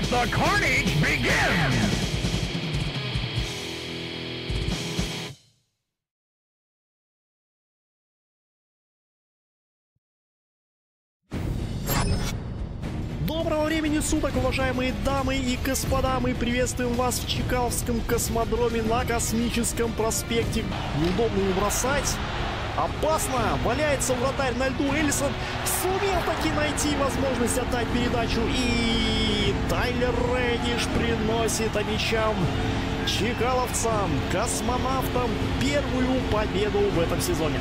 Let the carnage begin! Доброго времени суток, уважаемые дамы и господа! Мы приветствуем вас в Чикаловском космодроме на Космическом проспекте. Неудобно его бросать. Опасно! Валяется вратарь на льду. Эллисон сумел таки найти возможность отдать передачу и Тайлер Рейниш приносит амичам чекаловцам, космонавтам первую победу в этом сезоне.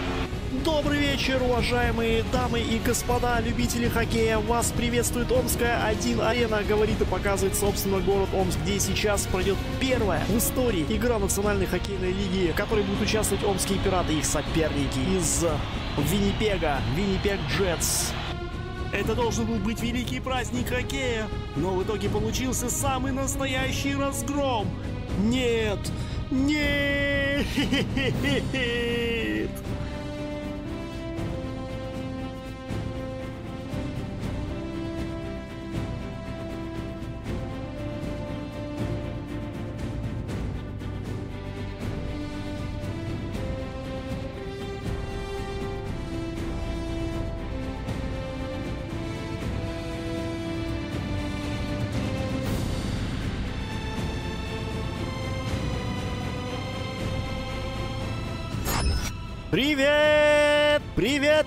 Добрый вечер, уважаемые дамы и господа, любители хоккея. Вас приветствует Омская 1 Арена. Говорит и показывает, собственно, город Омск, где сейчас пройдет первая в истории игра национальной хоккейной лиги, в которой будут участвовать омские пираты и их соперники из Виннипега, Виннипег Джетс. Это должен был быть великий праздник хоккея, но в итоге получился самый настоящий разгром. Нет! Нет!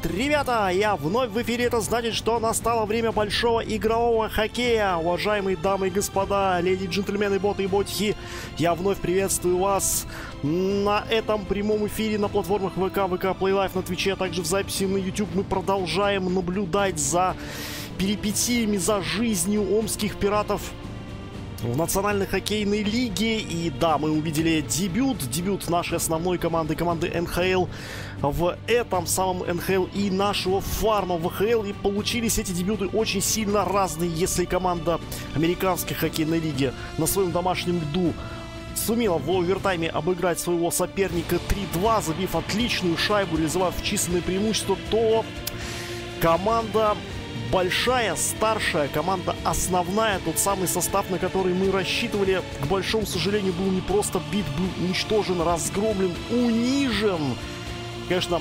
ребята! Я вновь в эфире, это значит, что настало время большого игрового хоккея. Уважаемые дамы и господа, леди, джентльмены, боты и ботихи, я вновь приветствую вас на этом прямом эфире на платформах ВК, ВК PlayLife, на Твиче, а также в записи на YouTube. Мы продолжаем наблюдать за перипетиями, за жизнью омских пиратов в Национальной хоккейной лиге. И да, мы увидели дебют, дебют нашей основной команды, команды НХЛ в этом самом НХЛ и нашего фарма в ХЛ. И получились эти дебюты очень сильно разные, если команда американской хоккейной лиги на своем домашнем льду сумела в овертайме обыграть своего соперника 3-2, забив отличную шайбу, реализовав численное преимущество, то команда большая, старшая команда, основная, тот самый состав, на который мы рассчитывали, к большому сожалению, был не просто бит, был уничтожен, разгромлен, унижен. Конечно,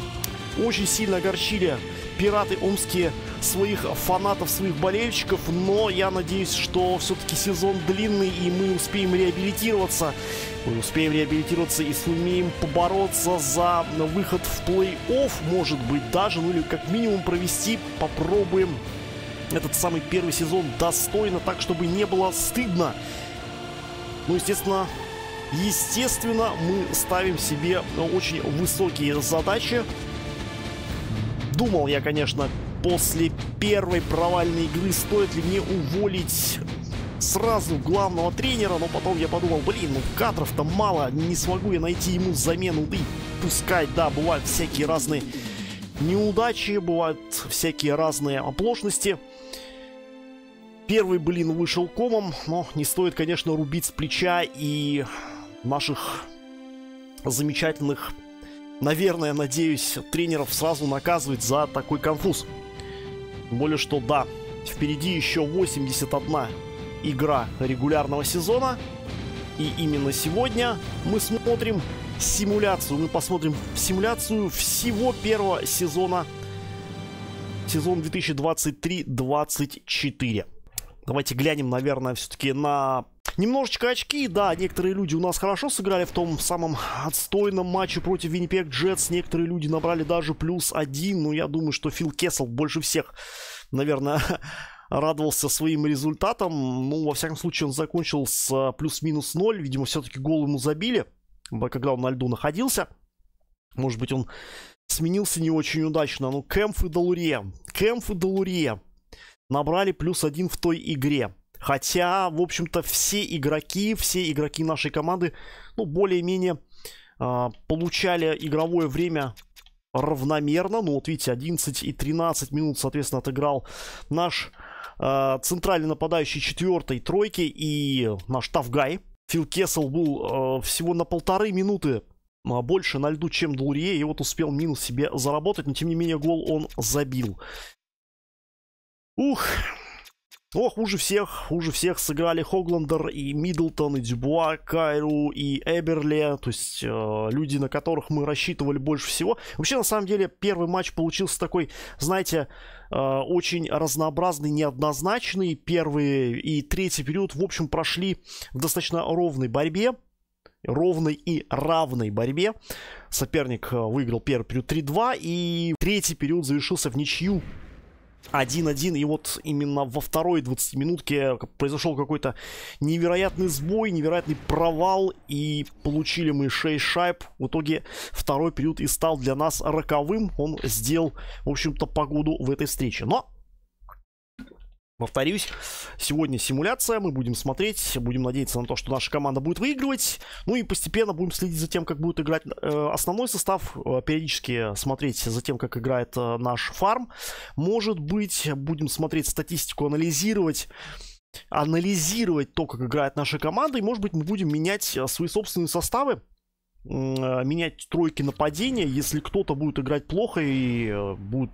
очень сильно огорчили пираты омские своих фанатов, своих болельщиков, но я надеюсь, что все-таки сезон длинный и мы успеем реабилитироваться. Мы успеем реабилитироваться и сумеем побороться за выход в плей-офф, может быть, даже, ну или как минимум провести, попробуем этот самый первый сезон достойно, так, чтобы не было стыдно. Ну, естественно, естественно, мы ставим себе очень высокие задачи. Думал я, конечно, после первой провальной игры, стоит ли мне уволить сразу главного тренера, но потом я подумал, блин, ну кадров-то мало, не смогу я найти ему замену, да и пускай, да, бывают всякие разные неудачи, бывают всякие разные оплошности – Первый, блин, вышел комом, но не стоит, конечно, рубить с плеча и наших замечательных, наверное, надеюсь, тренеров сразу наказывать за такой конфуз. Тем более, что да, впереди еще 81 игра регулярного сезона. И именно сегодня мы смотрим симуляцию. Мы посмотрим симуляцию всего первого сезона. Сезон 2023-2024. Давайте глянем, наверное, все-таки на Немножечко очки, да, некоторые люди у нас хорошо сыграли в том самом отстойном матче против Виннипек Джетс. Некоторые люди набрали даже плюс один, но ну, я думаю, что Фил Кессел больше всех, наверное, радовался своим результатом. Ну, во всяком случае, он закончил с а, плюс-минус ноль. Видимо, все-таки гол ему забили, когда он на льду находился. Может быть, он сменился не очень удачно. Ну, Кэмф и Долурье. Кэмф и Долурье набрали плюс один в той игре. Хотя, в общем-то, все игроки, все игроки нашей команды, ну, более-менее э, получали игровое время равномерно. Ну, вот видите, 11 и 13 минут, соответственно, отыграл наш э, центральный нападающий четвертой тройки и наш Тавгай. Фил Кессел был э, всего на полторы минуты больше на льду, чем Дурье, и вот успел минус себе заработать, но тем не менее гол он забил. Ух, Ох, хуже всех, хуже всех сыграли Хогландер и Миддлтон, и Дюбуа, Кайру и Эберле, то есть э, люди, на которых мы рассчитывали больше всего. Вообще, на самом деле, первый матч получился такой, знаете, э, очень разнообразный, неоднозначный. Первый и третий период, в общем, прошли в достаточно ровной борьбе ровной и равной борьбе. Соперник э, выиграл первый период 3-2, и третий период завершился в ничью 1-1, и вот именно во второй 20-минутке произошел какой-то невероятный сбой, невероятный провал, и получили мы 6 шайб. В итоге второй период и стал для нас роковым, он сделал, в общем-то, погоду в этой встрече. Но Повторюсь, сегодня симуляция, мы будем смотреть, будем надеяться на то, что наша команда будет выигрывать, ну и постепенно будем следить за тем, как будет играть э, основной состав, э, периодически смотреть за тем, как играет э, наш фарм. Может быть, будем смотреть статистику, анализировать анализировать то, как играет наша команда, и, может быть, мы будем менять э, свои собственные составы, Э, менять тройки нападения, если кто-то будет играть плохо и э, будет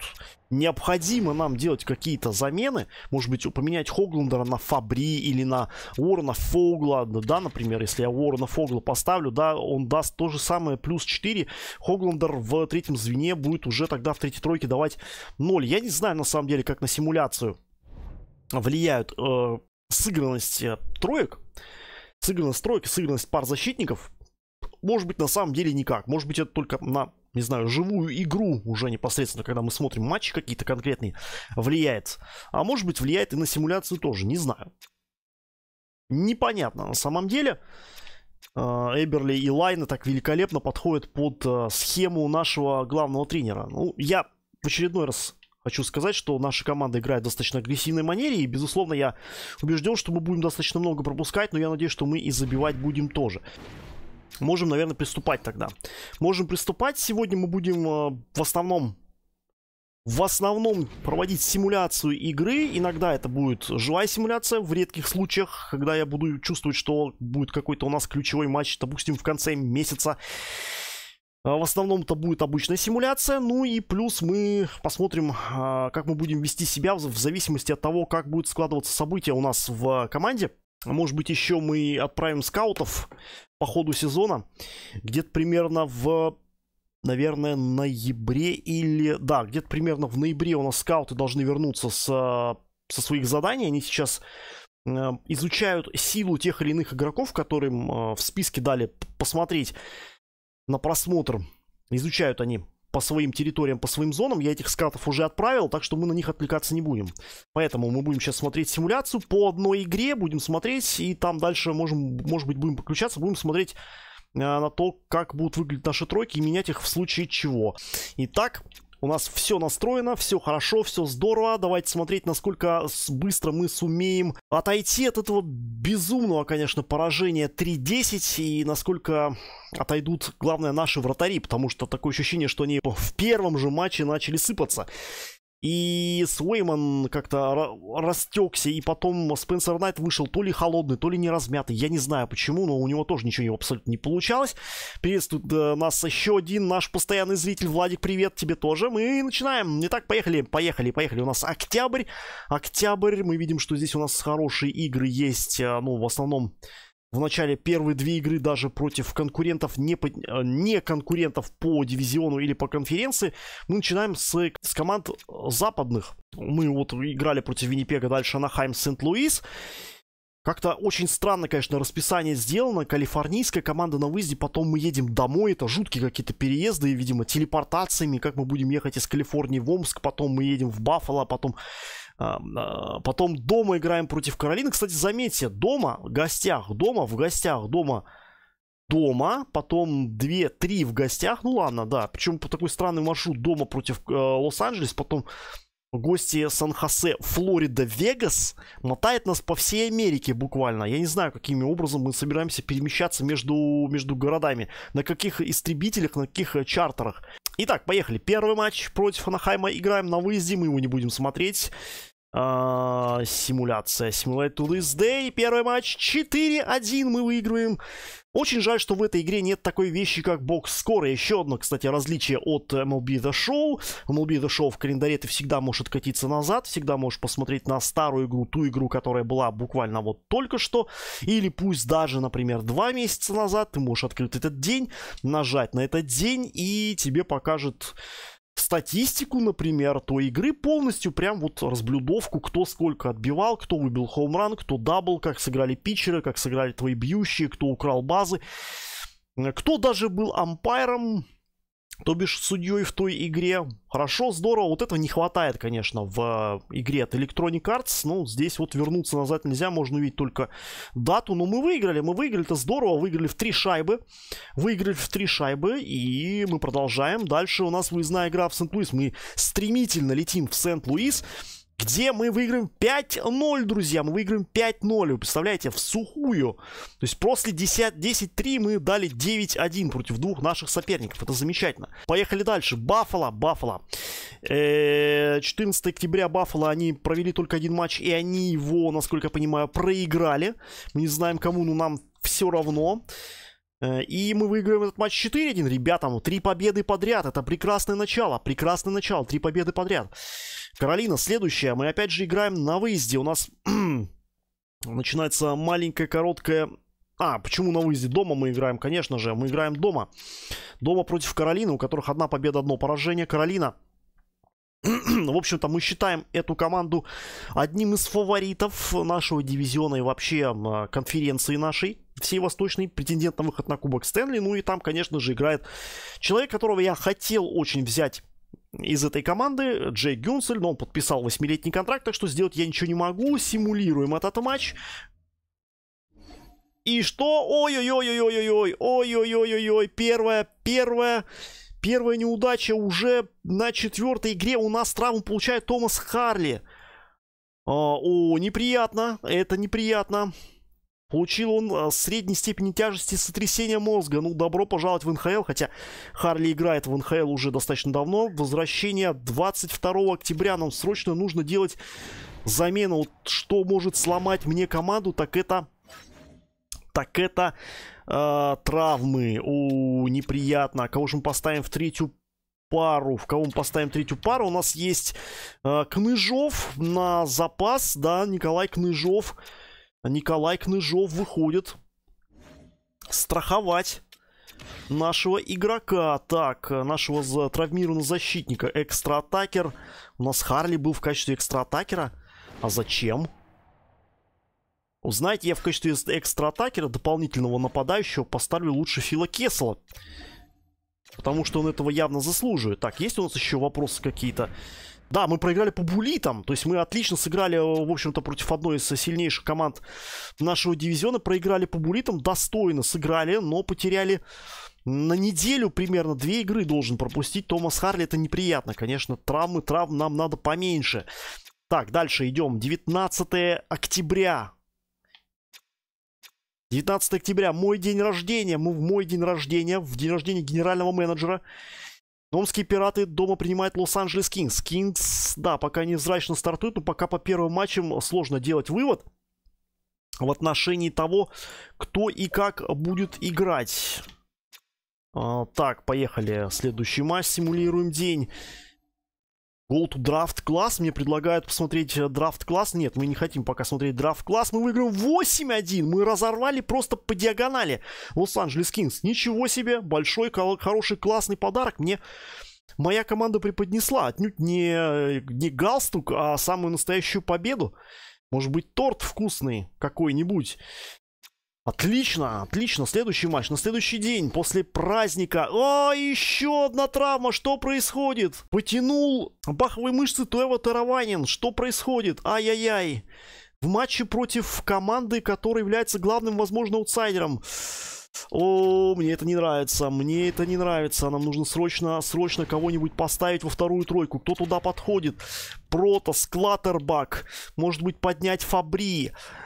необходимо нам делать какие-то замены, может быть, поменять Хогландера на Фабри или на Уорна Фогла, да, например, если я Уорна Фогла поставлю, да, он даст то же самое, плюс 4, Хогландер в третьем звене будет уже тогда в третьей тройке давать 0. Я не знаю, на самом деле, как на симуляцию влияют э, сыгранность э, троек, сыгранность тройки, сыгранность пар защитников, может быть, на самом деле никак. Может быть, это только на, не знаю, живую игру уже непосредственно, когда мы смотрим матчи какие-то конкретные, влияет. А может быть, влияет и на симуляцию тоже, не знаю. Непонятно на самом деле. А, Эберли и Лайна так великолепно подходят под э, схему нашего главного тренера. Ну, я в очередной раз хочу сказать, что наша команда играет в достаточно агрессивной манере, и, безусловно, я убежден, что мы будем достаточно много пропускать, но я надеюсь, что мы и забивать будем тоже. Можем, наверное, приступать тогда. Можем приступать. Сегодня мы будем э, в основном в основном проводить симуляцию игры. Иногда это будет живая симуляция, в редких случаях, когда я буду чувствовать, что будет какой-то у нас ключевой матч, допустим, в конце месяца. А в основном это будет обычная симуляция, ну и плюс мы посмотрим, а, как мы будем вести себя в зависимости от того, как будет складываться события у нас в команде. А может быть, еще мы отправим скаутов по ходу сезона. Где-то примерно в, наверное, ноябре или... Да, где-то примерно в ноябре у нас скауты должны вернуться с, а, со своих заданий. Они сейчас а, изучают силу тех или иных игроков, которым в списке дали посмотреть на просмотр. Изучают они по своим территориям, по своим зонам. Я этих скатов уже отправил, так что мы на них отвлекаться не будем. Поэтому мы будем сейчас смотреть симуляцию по одной игре, будем смотреть, и там дальше, можем, может быть, будем подключаться, будем смотреть э, на то, как будут выглядеть наши тройки и менять их в случае чего. Итак, у нас все настроено, все хорошо, все здорово. Давайте смотреть, насколько быстро мы сумеем отойти от этого безумного, конечно, поражения 3-10 и насколько отойдут, главное, наши вратари, потому что такое ощущение, что они в первом же матче начали сыпаться. И Суэйман как-то растекся, и потом Спенсер Найт вышел то ли холодный, то ли не размятый. Я не знаю почему, но у него тоже ничего абсолютно не получалось. Приветствует э, нас еще один наш постоянный зритель. Владик, привет тебе тоже. Мы начинаем. Итак, поехали, поехали, поехали. У нас октябрь. Октябрь. Мы видим, что здесь у нас хорошие игры есть. Э, ну, в основном в начале первые две игры даже против конкурентов, не, по, э, не конкурентов по дивизиону или по конференции. Мы начинаем с, с команд э, западных. Мы вот играли против Виннипега, дальше Анахайм, Сент-Луис. Как-то очень странно, конечно, расписание сделано. Калифорнийская команда на выезде, потом мы едем домой. Это жуткие какие-то переезды, видимо, телепортациями. Как мы будем ехать из Калифорнии в Омск, потом мы едем в Баффало, потом а, потом дома играем против Каролины. Кстати, заметьте, дома, в гостях, дома, в гостях, дома, дома, потом 2-3 в гостях. Ну ладно, да. Причем по такой странный маршрут дома против э, Лос-Анджелес, потом гости Сан-Хосе, Флорида, Вегас мотает нас по всей Америке буквально. Я не знаю, каким образом мы собираемся перемещаться между, между городами, на каких истребителях, на каких э, чартерах. Итак, поехали. Первый матч против Анахайма играем на выезде, мы его не будем смотреть. А, симуляция. Simulate to this day. Первый матч 4-1 мы выигрываем. Очень жаль, что в этой игре нет такой вещи, как бокс-скор. Еще одно, кстати, различие от MLB The Show. MLB The Show в календаре ты всегда можешь откатиться назад, всегда можешь посмотреть на старую игру, ту игру, которая была буквально вот только что. Или пусть даже, например, два месяца назад ты можешь открыть этот день, нажать на этот день, и тебе покажет статистику, например, то игры полностью прям вот разблюдовку, кто сколько отбивал, кто выбил хоумран, кто дабл, как сыграли питчеры, как сыграли твои бьющие, кто украл базы, кто даже был ампайром, то бишь судьей в той игре. Хорошо, здорово. Вот этого не хватает, конечно, в э, игре от Electronic Arts. Ну, здесь вот вернуться назад нельзя, можно увидеть только дату. Но мы выиграли, мы выиграли, это здорово. Выиграли в три шайбы. Выиграли в три шайбы, и мы продолжаем. Дальше у нас выездная игра в Сент-Луис. Мы стремительно летим в Сент-Луис где мы выиграем 5-0, друзья. Мы выиграем 5-0, вы представляете, в сухую. То есть после 10-3 мы дали 9-1 против двух наших соперников. Это замечательно. Поехали дальше. Баффало, Баффало. 14 э, октября Баффало, они провели только один матч, и они его, насколько я понимаю, проиграли. Мы не знаем кому, но нам все равно. Э, и мы выиграем этот матч 4-1, ребята, ну, три победы подряд, это прекрасное начало, прекрасное начало, три победы подряд. Каролина, следующая. Мы опять же играем на выезде. У нас начинается маленькая, короткая... А, почему на выезде? Дома мы играем, конечно же. Мы играем дома. Дома против Каролины, у которых одна победа, одно поражение. Каролина в общем-то, мы считаем эту команду одним из фаворитов нашего дивизиона и вообще конференции нашей всей восточной, претендент на выход на Кубок Стэнли. Ну и там, конечно же, играет человек, которого я хотел очень взять из этой команды, Джей Гюнсель, но ну, он подписал восьмилетний контракт, так что сделать я ничего не могу, симулируем этот матч. И что? Ой-ой-ой-ой-ой-ой, ой-ой-ой-ой-ой, первая, первая, первая неудача уже на четвертой игре у нас травму получает Томас Харли. А, о, неприятно, это неприятно. Получил он а, средней степени тяжести сотрясения мозга. Ну, добро пожаловать в НХЛ, хотя Харли играет в НХЛ уже достаточно давно. Возвращение 22 октября нам срочно нужно делать замену. Вот что может сломать мне команду, так это... Так это э, травмы. О, неприятно. кого же мы поставим в третью пару. В кого мы поставим третью пару? У нас есть э, Кныжов на запас, да, Николай Кныжов. Кныжов Николай Кныжов выходит страховать нашего игрока. Так, нашего травмированного защитника. Экстра-атакер. У нас Харли был в качестве экстра-атакера. А зачем? Узнаете, я в качестве экстра-атакера, дополнительного нападающего, поставлю лучше Фила Кесла. Потому что он этого явно заслуживает. Так, есть у нас еще вопросы какие-то? Да, мы проиграли по булитам. То есть мы отлично сыграли, в общем-то, против одной из сильнейших команд нашего дивизиона. Проиграли по булитам, достойно сыграли, но потеряли на неделю примерно две игры должен пропустить Томас Харли. Это неприятно, конечно. Травмы, травм нам надо поменьше. Так, дальше идем. 19 октября 19 октября, мой день рождения, мы в мой день рождения, в день рождения генерального менеджера Домские пираты дома принимают Лос-Анджелес Кингс. Кингс, да, пока невзрачно стартует, но пока по первым матчам сложно делать вывод в отношении того, кто и как будет играть. А, так, поехали. Следующий матч. Симулируем день. Go to Draft Class. Мне предлагают посмотреть э, Draft Class. Нет, мы не хотим пока смотреть Draft Class. Мы выиграем 8-1. Мы разорвали просто по диагонали. Лос-Анджелес Кингс. Ничего себе. Большой, хороший, классный подарок. Мне моя команда преподнесла отнюдь не, не галстук, а самую настоящую победу. Может быть, торт вкусный какой-нибудь. Отлично, отлично. Следующий матч на следующий день после праздника. О, а, еще одна травма. Что происходит? Потянул баховые мышцы Туэва Тараванин. Что происходит? Ай-яй-яй. В матче против команды, которая является главным, возможно, аутсайдером. О, мне это не нравится, мне это не нравится. Нам нужно срочно, срочно кого-нибудь поставить во вторую тройку. Кто туда подходит? Протас, Клаттербак. Может быть, поднять Фабри. Фабри.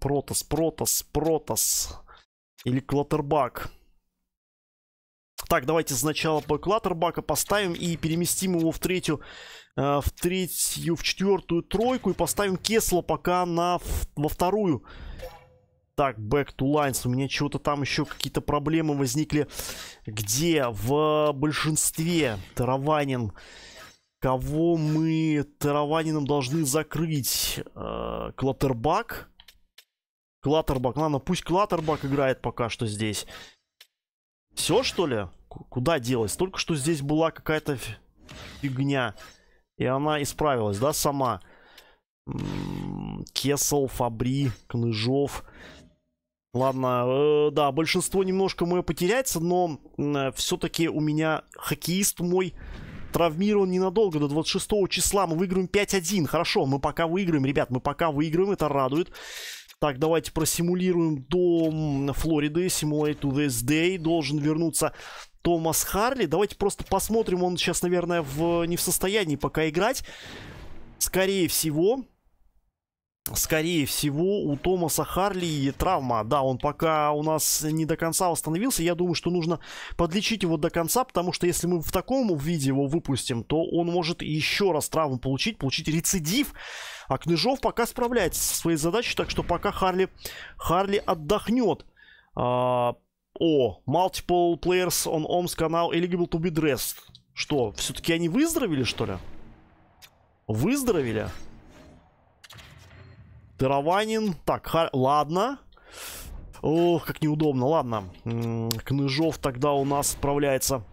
Протас, Протас, Протас. Или Клоттербак. Так, давайте сначала по Клаттербака поставим и переместим его в третью, э, в третью, в четвертую тройку и поставим Кесла пока на, во вторую. Так, back to lines. У меня чего-то там еще какие-то проблемы возникли. Где? В большинстве. Тарованин. Тарованин. Кого мы Тарованином должны закрыть? Э, Клаттербак? Клаттербак. Ну ладно, пусть Клаттербак играет пока что здесь. Все, что ли? Куда делась Только что здесь была какая-то фигня. И она исправилась, да, сама? Кесл, Фабри, Кныжов. Ладно, э, да, большинство немножко мое потеряется, но э, все-таки у меня хоккеист мой травмирован ненадолго, до 26 числа. Мы выиграем 5-1. Хорошо, мы пока выиграем, ребят, мы пока выиграем, это радует. Так, давайте просимулируем до Флориды. Simulate to this day. Должен вернуться Томас Харли. Давайте просто посмотрим. Он сейчас, наверное, в... не в состоянии пока играть. Скорее всего скорее всего, у Томаса Харли травма. Да, он пока у нас не до конца восстановился. Я думаю, что нужно подлечить его до конца, потому что если мы в таком виде его выпустим, то он может еще раз травму получить, получить рецидив. А Кныжов пока справляется со своей задачей, так что пока Харли, Харли отдохнет. А, о, multiple players on OMS канал eligible to be dressed. Что, все-таки они выздоровели, что ли? Выздоровели? Дорованин. Так, хар... ладно. Ох, как неудобно. Ладно. Кныжов тогда у нас отправляется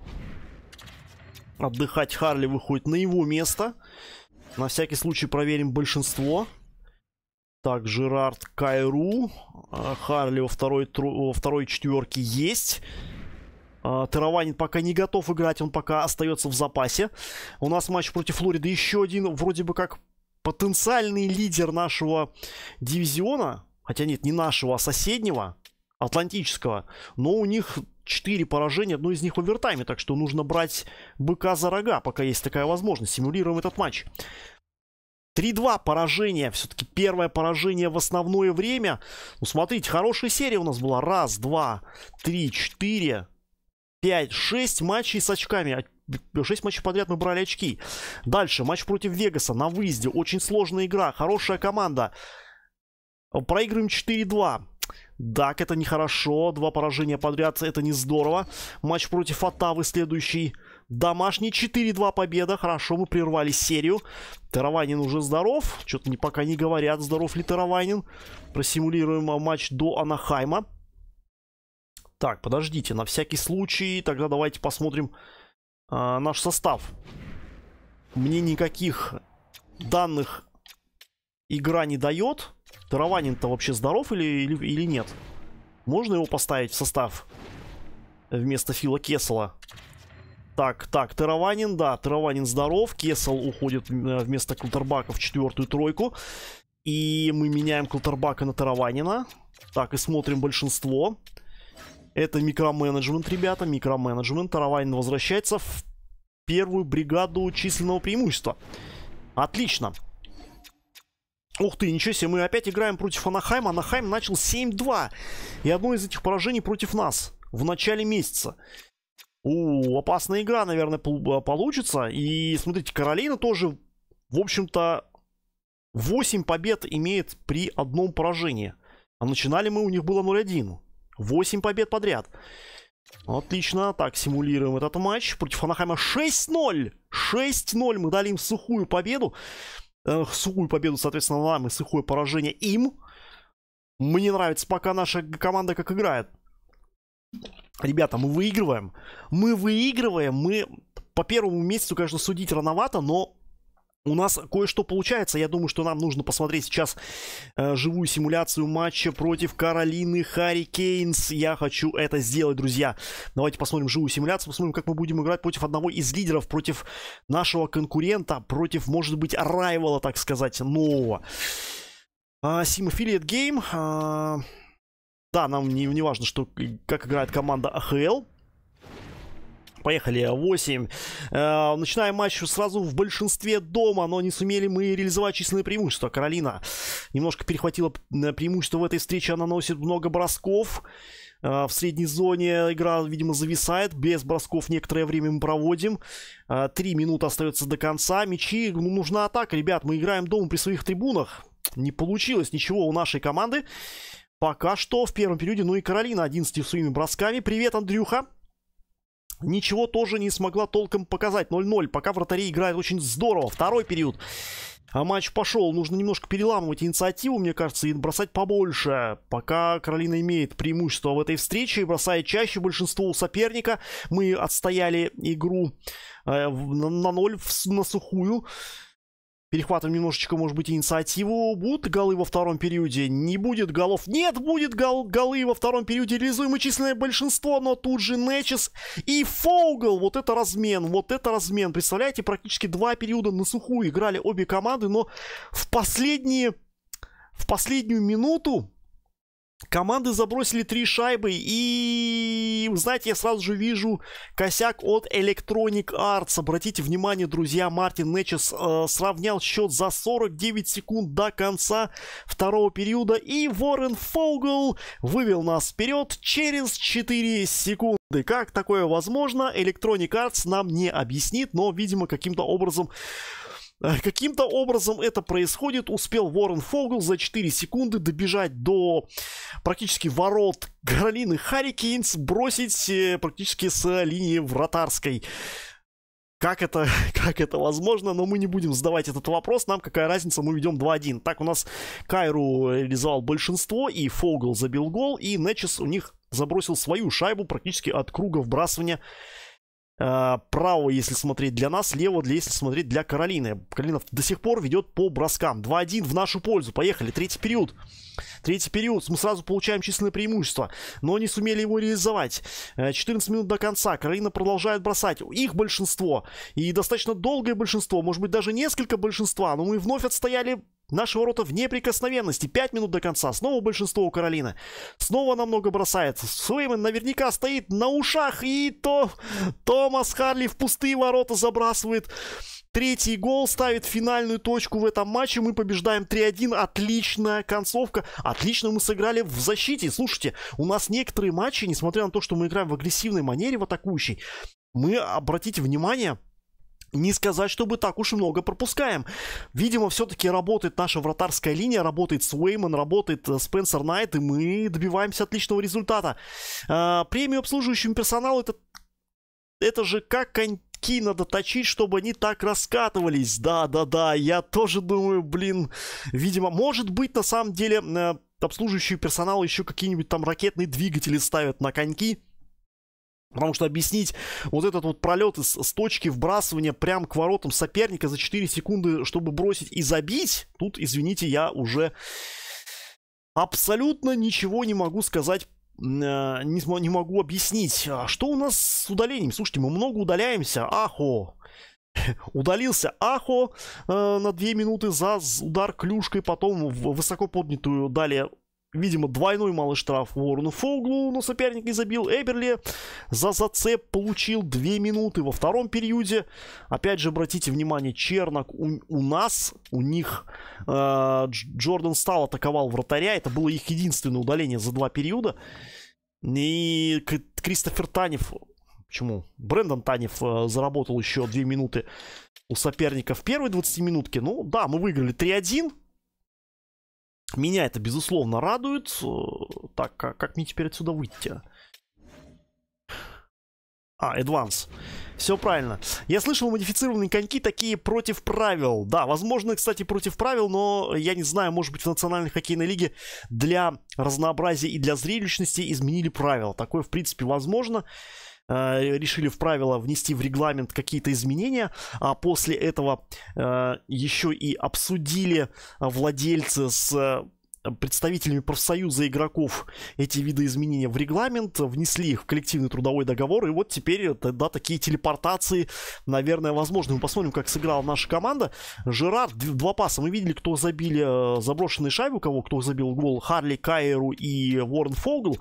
отдыхать. Харли выходит на его место. На всякий случай проверим большинство. Так, Жерард Кайру. А, Харли во второй, во второй четверке есть. А, Тараванин пока не готов играть, он пока остается в запасе. У нас матч против Флориды еще один, вроде бы как потенциальный лидер нашего дивизиона, хотя нет, не нашего, а соседнего, Атлантического, но у них 4 поражения, одно из них в овертайме, так что нужно брать быка за рога, пока есть такая возможность. Симулируем этот матч. 3-2 поражение, все-таки первое поражение в основное время. Ну, смотрите, хорошая серия у нас была. Раз, два, три, четыре, 5, 6 матчей с очками. 6 а, матчей подряд мы брали очки. Дальше, матч против Вегаса на выезде. Очень сложная игра, хорошая команда. Проигрываем 4-2. Так, это нехорошо. Два поражения подряд, это не здорово. Матч против Атавы следующий. Домашний 4-2 победа. Хорошо, мы прервали серию. Тараванин уже здоров. Что-то пока не говорят, здоров ли Тараванин. Просимулируем а, матч до Анахайма. Так, подождите, на всякий случай, тогда давайте посмотрим э, наш состав. Мне никаких данных игра не дает. Тарованин-то вообще здоров или, или, или нет? Можно его поставить в состав вместо Фила Кесла? Так, так, Тарованин, да, Тарованин здоров. Кесл уходит э, вместо Клотербака в четвертую тройку. И мы меняем Клотербака на Тарованина. Так, и смотрим большинство. Большинство. Это микроменеджмент, ребята, микроменеджмент. Таравайн возвращается в первую бригаду численного преимущества. Отлично. Ух ты, ничего себе, мы опять играем против Анахайма. Анахайм начал 7-2. И одно из этих поражений против нас в начале месяца. У, опасная игра, наверное, э, получится. И смотрите, Каролина тоже, в общем-то, 8 побед имеет при одном поражении. А начинали мы, у них было 0-1. 8 побед подряд. Отлично. Так, симулируем этот матч. Против Анахайма 6-0. 6-0. Мы дали им сухую победу. Э, сухую победу, соответственно, нам и сухое поражение им. Мне нравится пока наша команда как играет. Ребята, мы выигрываем. Мы выигрываем. Мы по первому месяцу, конечно, судить рановато, но у нас кое-что получается. Я думаю, что нам нужно посмотреть сейчас э, живую симуляцию матча против Каролины Харрикейнс. Я хочу это сделать, друзья. Давайте посмотрим живую симуляцию, посмотрим, как мы будем играть против одного из лидеров, против нашего конкурента, против, может быть, райвала, так сказать, нового. А, Сим Affiliate Game. А, да, нам не, не важно, что, как играет команда АХЛ поехали, 8. Э, э, начинаем матч сразу в большинстве дома, но не сумели мы реализовать численное преимущество. Каролина немножко перехватила э, преимущество в этой встрече, она носит много бросков. В средней зоне игра, видимо, зависает. Без бросков некоторое время мы проводим. Три минуты остается до конца. Мечи. ну, нужна атака, ребят. Мы играем дома при своих трибунах. Не получилось ничего у нашей команды. Пока что в первом периоде. Ну и Каролина 11 своими бросками. Привет, Андрюха ничего тоже не смогла толком показать. 0-0, пока вратари играют очень здорово. Второй период. А матч пошел. Нужно немножко переламывать инициативу, мне кажется, и бросать побольше. Пока Каролина имеет преимущество в этой встрече, бросает чаще большинство у соперника. Мы отстояли игру э, на ноль на сухую. Перехватываем немножечко, может быть, инициативу. Будут голы во втором периоде? Не будет голов. Нет, будет гол голы во втором периоде. Реализуемо численное большинство, но тут же Нечес и Фоугл. Вот это размен, вот это размен. Представляете, практически два периода на сухую играли обе команды, но в последние... В последнюю минуту Команды забросили три шайбы, и, знаете, я сразу же вижу косяк от Electronic Arts. Обратите внимание, друзья, Мартин Нечес э, сравнял счет за 49 секунд до конца второго периода, и Ворен Фогл вывел нас вперед через 4 секунды. Как такое возможно, Electronic Arts нам не объяснит, но, видимо, каким-то образом Э, каким-то образом это происходит. Успел Уоррен Фогл за 4 секунды добежать до практически ворот Каролины Харрикейнс, бросить э, практически с э, линии вратарской. Как это, как это возможно, но мы не будем задавать этот вопрос. Нам какая разница, мы ведем 2-1. Так, у нас Кайру реализовал большинство, и Фогл забил гол, и Нечес у них забросил свою шайбу практически от круга вбрасывания Э, право, если смотреть для нас, лево, если смотреть для Каролины. Каролина до сих пор ведет по броскам. 2-1 в нашу пользу. Поехали. Третий период. Третий период. Мы сразу получаем численное преимущество. Но не сумели его реализовать. 14 э, минут до конца. Каролина продолжает бросать. Их большинство. И достаточно долгое большинство. Может быть, даже несколько большинства. Но мы вновь отстояли Наши ворота в неприкосновенности. Пять минут до конца. Снова большинство у Каролина. Снова намного бросается. Суэйман наверняка стоит на ушах. И то Томас Харли в пустые ворота забрасывает. Третий гол ставит финальную точку в этом матче. Мы побеждаем 3-1. Отличная концовка. Отлично мы сыграли в защите. Слушайте, у нас некоторые матчи, несмотря на то, что мы играем в агрессивной манере, в атакующей, мы, обратите внимание, не сказать, чтобы так уж много пропускаем. Видимо, все-таки работает наша вратарская линия, работает Суэйман, работает Спенсер э, Найт, и мы добиваемся отличного результата. А, премию обслуживающему персоналу это, это же как коньки надо точить, чтобы они так раскатывались. Да-да-да, я тоже думаю, блин, видимо, может быть, на самом деле, э, обслуживающий персонал еще какие-нибудь там ракетные двигатели ставят на коньки, Потому что объяснить вот этот вот пролет из, с точки вбрасывания прям к воротам соперника за 4 секунды, чтобы бросить и забить, тут, извините, я уже абсолютно ничего не могу сказать э, не, не могу объяснить, а что у нас с удалением. Слушайте, мы много удаляемся. Ахо! Удалился Ахо э, на 2 минуты за удар клюшкой, потом в высоко поднятую далее видимо, двойной малый штраф Уоррену Фоуглу, но соперник не забил. Эберли за зацеп получил 2 минуты во втором периоде. Опять же, обратите внимание, Чернок у, у нас, у них э, Джордан Стал атаковал вратаря. Это было их единственное удаление за два периода. И Кристофер Танев, почему? Брэндон Танев э, заработал еще 2 минуты у соперника в первой 20-минутке. Ну да, мы выиграли 3-1. Меня это, безусловно, радует. Э, так, а как мне теперь отсюда выйти? А, Advance. Все правильно. Я слышал, модифицированные коньки такие против правил. Да, возможно, кстати, против правил, но я не знаю, может быть, в Национальной хоккейной лиге для разнообразия и для зрелищности изменили правила. Такое, в принципе, возможно. Возможно. А, э, решили в правила внести в регламент какие-то изменения, а после этого а, еще и обсудили а, владельцы с представителями профсоюза игроков эти виды изменения в регламент, внесли их в коллективный трудовой договор, и вот теперь э, да, такие телепортации, наверное, возможны. Мы посмотрим, как сыграла наша команда. Жерар, два паса, мы видели, кто забили э, заброшенные шайбы, кого кто забил гол, Харли Кайеру и Уоррен Фогл,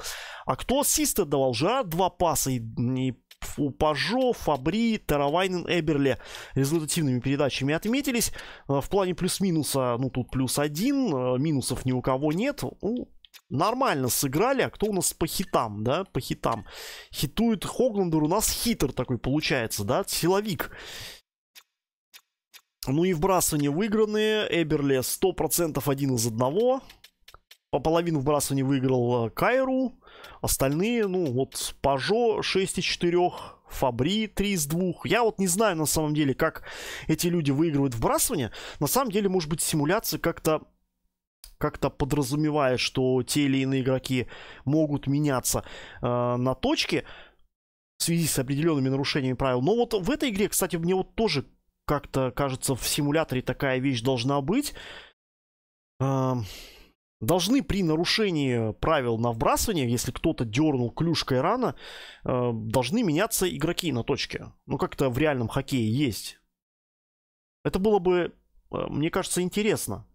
а кто ассист отдавал? Жерар два паса и, и у Пажо, Фабри, Таравайнен, Эберле результативными передачами отметились. Э, в плане плюс-минуса, ну тут плюс один, э, минусов ни у кого нет. Ну, нормально сыграли, а кто у нас по хитам, да, по хитам. Хитует Хогландер, у нас хитер такой получается, да, силовик. Ну и вбрасывания выигранные, Эберли 100% один из одного. По половину вбрасывания выиграл э, Кайру. Остальные, ну, вот Peugeot 6 из 4, Фабри 3 из 2. Я вот не знаю, на самом деле, как эти люди выигрывают вбрасывание. На самом деле, может быть, симуляция как-то как-то подразумевает, что те или иные игроки могут меняться э, на точке в связи с определенными нарушениями правил. Но вот в этой игре, кстати, мне вот тоже как-то кажется в симуляторе такая вещь должна быть. Э, должны при нарушении правил на вбрасывание, если кто-то дернул клюшкой рано, э, должны меняться игроки на точке. Ну, как-то в реальном хоккее есть. Это было бы, э, мне кажется, интересно.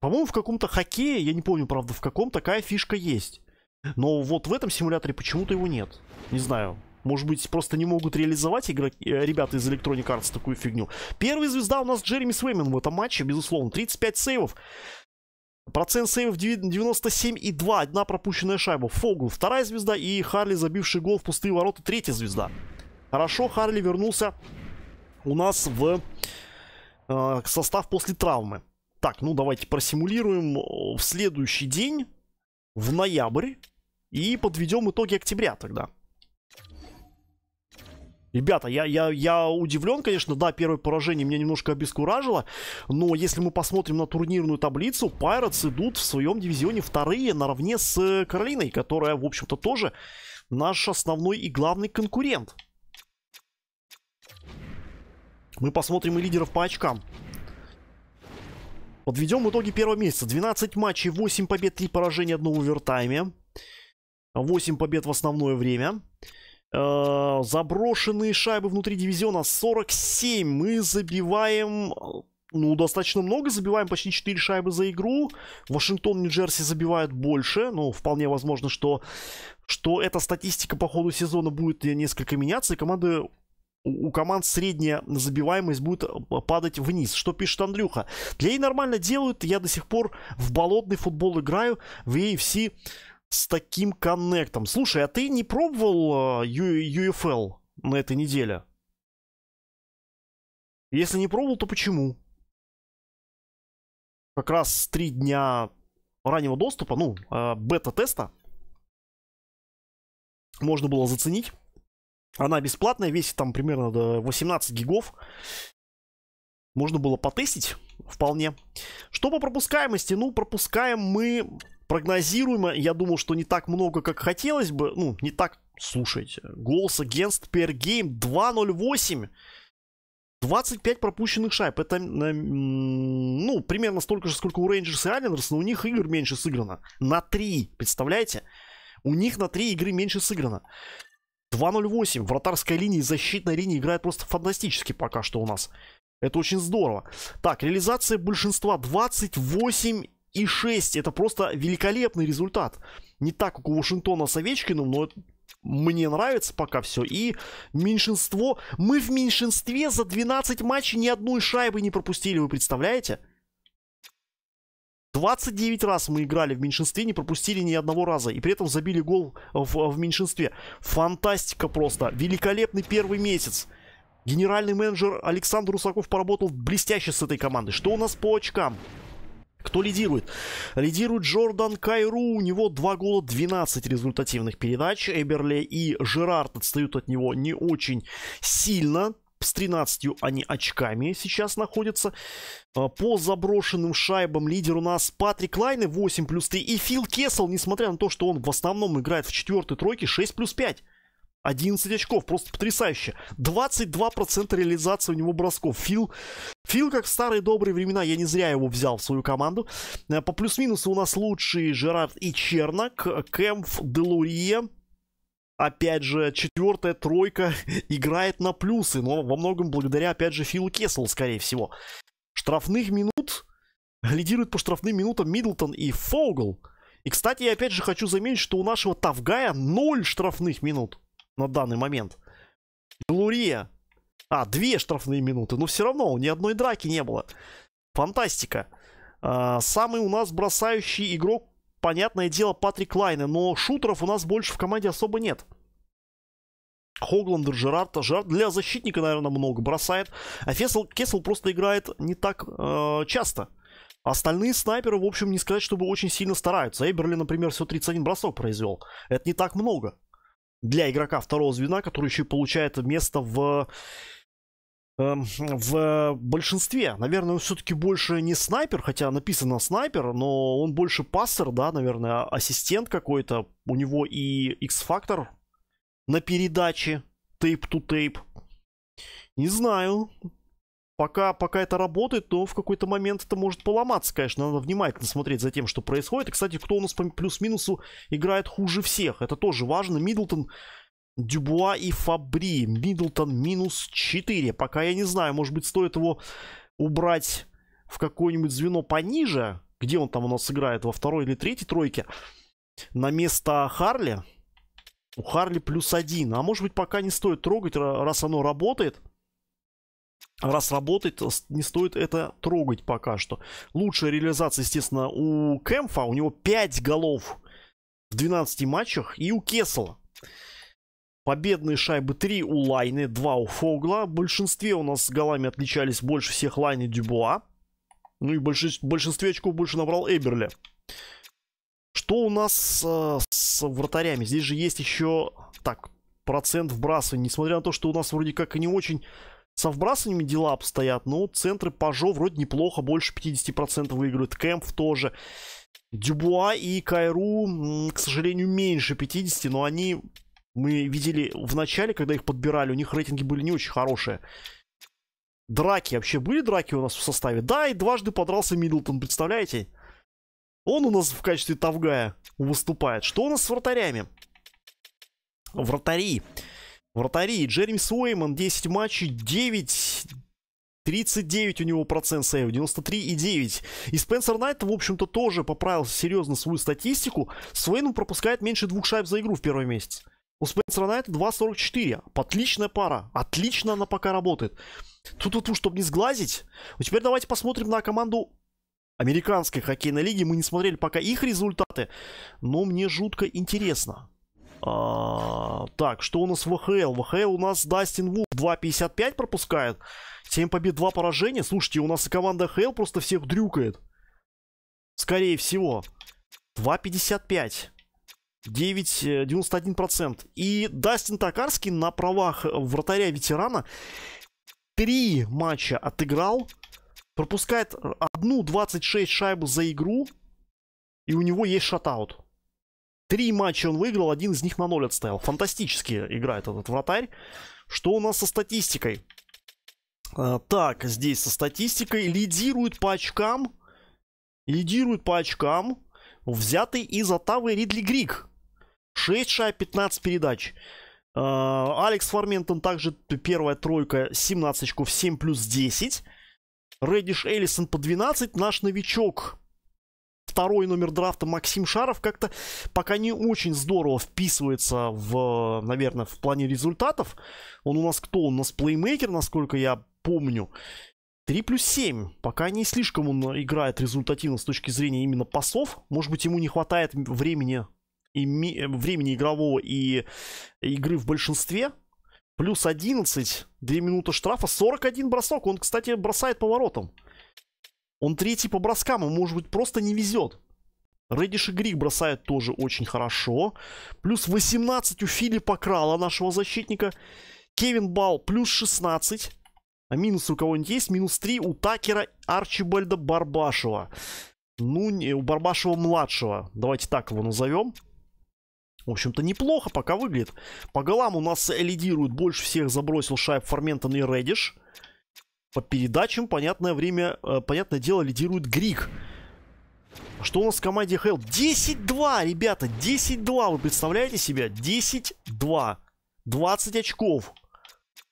По-моему, в каком-то хоккее, я не помню, правда, в каком такая фишка есть. Но вот в этом симуляторе почему-то его нет. Не знаю. Может быть, просто не могут реализовать игроки, э, ребята из Electronic Arts такую фигню. Первая звезда у нас Джереми Свеймен в этом матче, безусловно. 35 сейвов. Процент сейвов 97,2. Одна пропущенная шайба. Фогл вторая звезда и Харли, забивший гол в пустые ворота, третья звезда. Хорошо, Харли вернулся у нас в э, состав после травмы. Так, ну давайте просимулируем э, в следующий день, в ноябрь, и подведем итоги октября тогда. Ребята, я, я, я удивлен, конечно, да, первое поражение меня немножко обескуражило, но если мы посмотрим на турнирную таблицу, Пайратс идут в своем дивизионе вторые наравне с э, Каролиной, которая, в общем-то, тоже наш основной и главный конкурент. Мы посмотрим и лидеров по очкам. Подведем итоги первого месяца. 12 матчей, 8 побед, 3 поражения, 1 в овертайме. 8 побед в основное время. Э, заброшенные шайбы внутри дивизиона 47. Мы забиваем э, ну, достаточно много забиваем, почти 4 шайбы за игру. Вашингтон, Нью-Джерси забивают больше. Ну, вполне возможно, что, что эта статистика по ходу сезона будет несколько меняться, и команды у команд средняя забиваемость будет э, падать вниз. Что пишет Андрюха? Для ней нормально делают, я до сих пор в болотный футбол играю, в AFC с таким коннектом. Слушай, а ты не пробовал U э, UFL на этой неделе? Если не пробовал, то почему? Как раз три дня раннего доступа, ну, э, бета-теста, можно было заценить. Она бесплатная, весит там примерно 18 гигов. Можно было потестить вполне. Что по пропускаемости? Ну, пропускаем мы прогнозируемо. Я думал, что не так много, как хотелось бы. Ну, не так, слушайте. Голос against per game 2.08. 25 пропущенных шайб. Это, ну, примерно столько же, сколько у Рейнджерс и Алленерс, но у них игр меньше сыграно. На 3, представляете? У них на 3 игры меньше сыграно. 2.08. Вратарская линия и защитная линия играет просто фантастически пока что у нас. Это очень здорово. Так, реализация большинства 28 и 6. Это просто великолепный результат. Не так, как у Вашингтона с Овечкиным, но мне нравится пока все. И меньшинство... Мы в меньшинстве за 12 матчей ни одной шайбы не пропустили, вы представляете? 29 раз мы играли в меньшинстве, не пропустили ни одного раза. И при этом забили гол в, в меньшинстве. Фантастика просто. Великолепный первый месяц. Генеральный менеджер Александр Русаков поработал блестяще с этой командой. Что у нас по очкам? Кто лидирует? Лидирует Джордан Кайру, у него 2 гола, 12 результативных передач. Эберли и Жерард отстают от него не очень сильно, с 13 они очками сейчас находятся. А, по заброшенным шайбам лидер у нас Патрик Лайны 8 плюс 3. И Фил Кессел, несмотря на то, что он в основном играет в четвертой тройке, 6 плюс 5. 11 очков, просто потрясающе. 22% реализации у него бросков. Фил, Фил, как в старые добрые времена, я не зря его взял в свою команду. Э, по плюс-минусу у нас лучшие Жерард и Чернок, Кэмф, Делурье, опять же, четвертая тройка играет на плюсы, но во многом благодаря, опять же, Филу Кеслу, скорее всего. Штрафных минут лидирует по штрафным минутам мидлтон и Фогл. И, кстати, я опять же хочу заметить, что у нашего Тавгая 0 штрафных минут на данный момент. Белурия. А, две штрафные минуты. Но все равно ни одной драки не было. Фантастика. А, самый у нас бросающий игрок, понятное дело, Патрик Лайна Но шутеров у нас больше в команде особо нет. Хогландер Джерард, Жерард для защитника, наверное, много бросает. А Фесл, Кесл просто играет не так э, часто. Остальные снайперы, в общем, не сказать, чтобы очень сильно стараются. Эберли, например, всего 31 бросок произвел. Это не так много для игрока второго звена, который еще и получает место в эм, в большинстве, наверное, он все-таки больше не снайпер, хотя написано снайпер, но он больше пассер, да, наверное, а ассистент какой-то. У него и X-фактор на передаче, тейп-ту-тейп. Не знаю, пока, пока это работает, то в какой-то момент это может поломаться, конечно. Надо внимательно смотреть за тем, что происходит. И, кстати, кто у нас по плюс-минусу играет хуже всех. Это тоже важно. Миддлтон, Дюбуа и Фабри. Миддлтон минус 4. Пока я не знаю, может быть, стоит его убрать в какое-нибудь звено пониже, где он там у нас играет, во второй или третьей тройке, на место Харли. У Харли плюс один. А может быть, пока не стоит трогать, раз оно работает раз работает, не стоит это трогать пока что. Лучшая реализация, естественно, у Кэмфа. У него 5 голов в 12 матчах. И у Кесла. Победные шайбы 3 у Лайны, 2 у Фогла. В большинстве у нас с голами отличались больше всех Лайны Дюбуа. Ну и большинство, большинстве очков больше набрал Эберли Что у нас э, с вратарями? Здесь же есть еще, так, процент вбрасывания. Несмотря на то, что у нас вроде как и не очень со вбрасываниями дела обстоят, но центры Пажо вроде неплохо, больше 50% выигрывают. Кэмп тоже. Дюбуа и Кайру, к сожалению, меньше 50, но они, мы видели в начале, когда их подбирали, у них рейтинги были не очень хорошие. Драки, вообще были драки у нас в составе? Да, и дважды подрался Миддлтон, представляете? Он у нас в качестве тавгая выступает. Что у нас с вратарями? Вратари. Вратари. Вратари. Джереми Суэйман, 10 матчей, 9 39 у него процент сейв, 93,9. И Спенсер Найт, в общем-то, тоже поправил серьезно свою статистику. Суэйн пропускает меньше двух шайб за игру в первый месяц. У Спенсера Найта 2,44. Отличная пара. Отлично она пока работает. Тут вот, чтобы не сглазить. Ну, теперь давайте посмотрим на команду американской хоккейной лиги. Мы не смотрели пока их результаты, но мне жутко интересно. А, так, что у нас в ВХЛ? В ВХЛ у нас Дастин Вуд 2.55 пропускает. 7 побед, 2 поражения. Слушайте, у нас и команда ХЛ просто всех дрюкает. Скорее всего. 2.55. 9,91%. Э, и Дастин Токарский на правах вратаря-ветерана 3 матча отыграл. Пропускает одну 26 шайбу за игру. И у него есть шатаут. Три матча он выиграл, один из них на ноль отставил. Фантастически играет этот вратарь. Что у нас со статистикой? А, так, здесь со статистикой лидирует по очкам. Лидирует по очкам взятый из Оттавы Ридли Григ, 6 шайб, 15 передач. А, Алекс Форментон также первая тройка, 17 очков, 7 плюс 10. Реддиш Эллисон по 12. Наш новичок второй номер драфта Максим Шаров как-то пока не очень здорово вписывается в, наверное, в плане результатов. Он у нас кто? Он у нас плеймейкер, насколько я помню. 3 плюс 7. Пока не слишком он играет результативно с точки зрения именно пасов. Может быть, ему не хватает времени, и ми, времени игрового и игры в большинстве. Плюс 11, 2 минуты штрафа, 41 бросок. Он, кстати, бросает поворотом. воротам. Он третий по броскам, ему, может быть, просто не везет. Редиш и Грик бросают тоже очень хорошо. Плюс 18 у Филиппа Крала, нашего защитника. Кевин Бал плюс 16. А минус у кого-нибудь есть? Минус 3 у Такера Арчибальда Барбашева. Ну, не, у Барбашева-младшего. Давайте так его назовем. В общем-то, неплохо пока выглядит. По голам у нас лидирует. Больше всех забросил шайб Фарментон и Редиш. По передачам, понятное время, э, понятное дело, лидирует Грик. Что у нас в команде Хейл? 10-2, ребята, 10-2. Вы представляете себя? 10-2. 20 очков.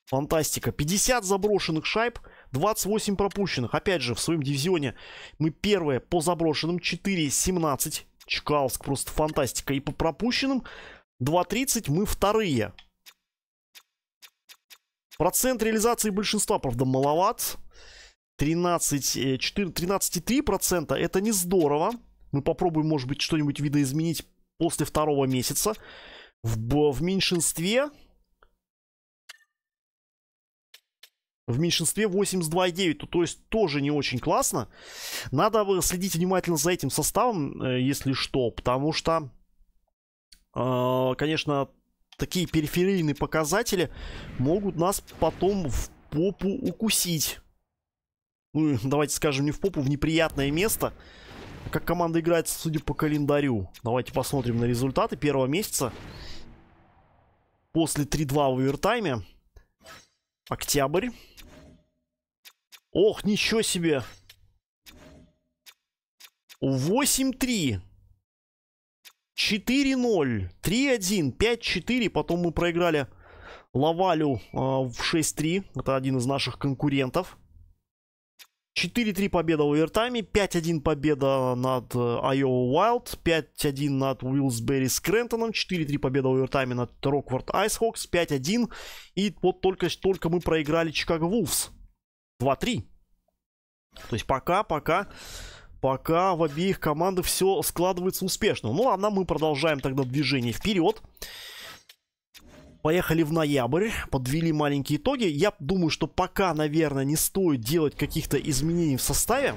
Фантастика. 50 заброшенных шайб, 28 пропущенных. Опять же, в своем дивизионе мы первые по заброшенным. 4-17. Чкалск просто фантастика. И по пропущенным 2-30 мы вторые. Процент реализации большинства, правда, маловат. 13, 4, 13,3% это не здорово. Мы попробуем, может быть, что-нибудь видоизменить после второго месяца. В, в меньшинстве... В меньшинстве 82,9. То, то есть тоже не очень классно. Надо следить внимательно за этим составом, э, если что. Потому что, э, конечно, такие периферийные показатели могут нас потом в попу укусить. Ну, давайте скажем, не в попу, в неприятное место. Как команда играет, судя по календарю. Давайте посмотрим на результаты первого месяца. После 3-2 в овертайме. Октябрь. Ох, ничего себе! 8-3. 4-0, 3-1, 5-4, потом мы проиграли Лавалю э, в 6-3, это один из наших конкурентов. 4-3 победа овертайме, 5-1 победа над э, Iowa Wild, 5-1 над Уиллсбери с Крентоном, 4-3 победа овертайме над Рокфорд Айсхокс, 5-1. И вот только, только мы проиграли Чикаго Вулфс. 2-3. То есть пока, пока пока в обеих командах все складывается успешно. Ну, ладно, мы продолжаем тогда движение вперед. Поехали в ноябрь, подвели маленькие итоги. Я думаю, что пока, наверное, не стоит делать каких-то изменений в составе.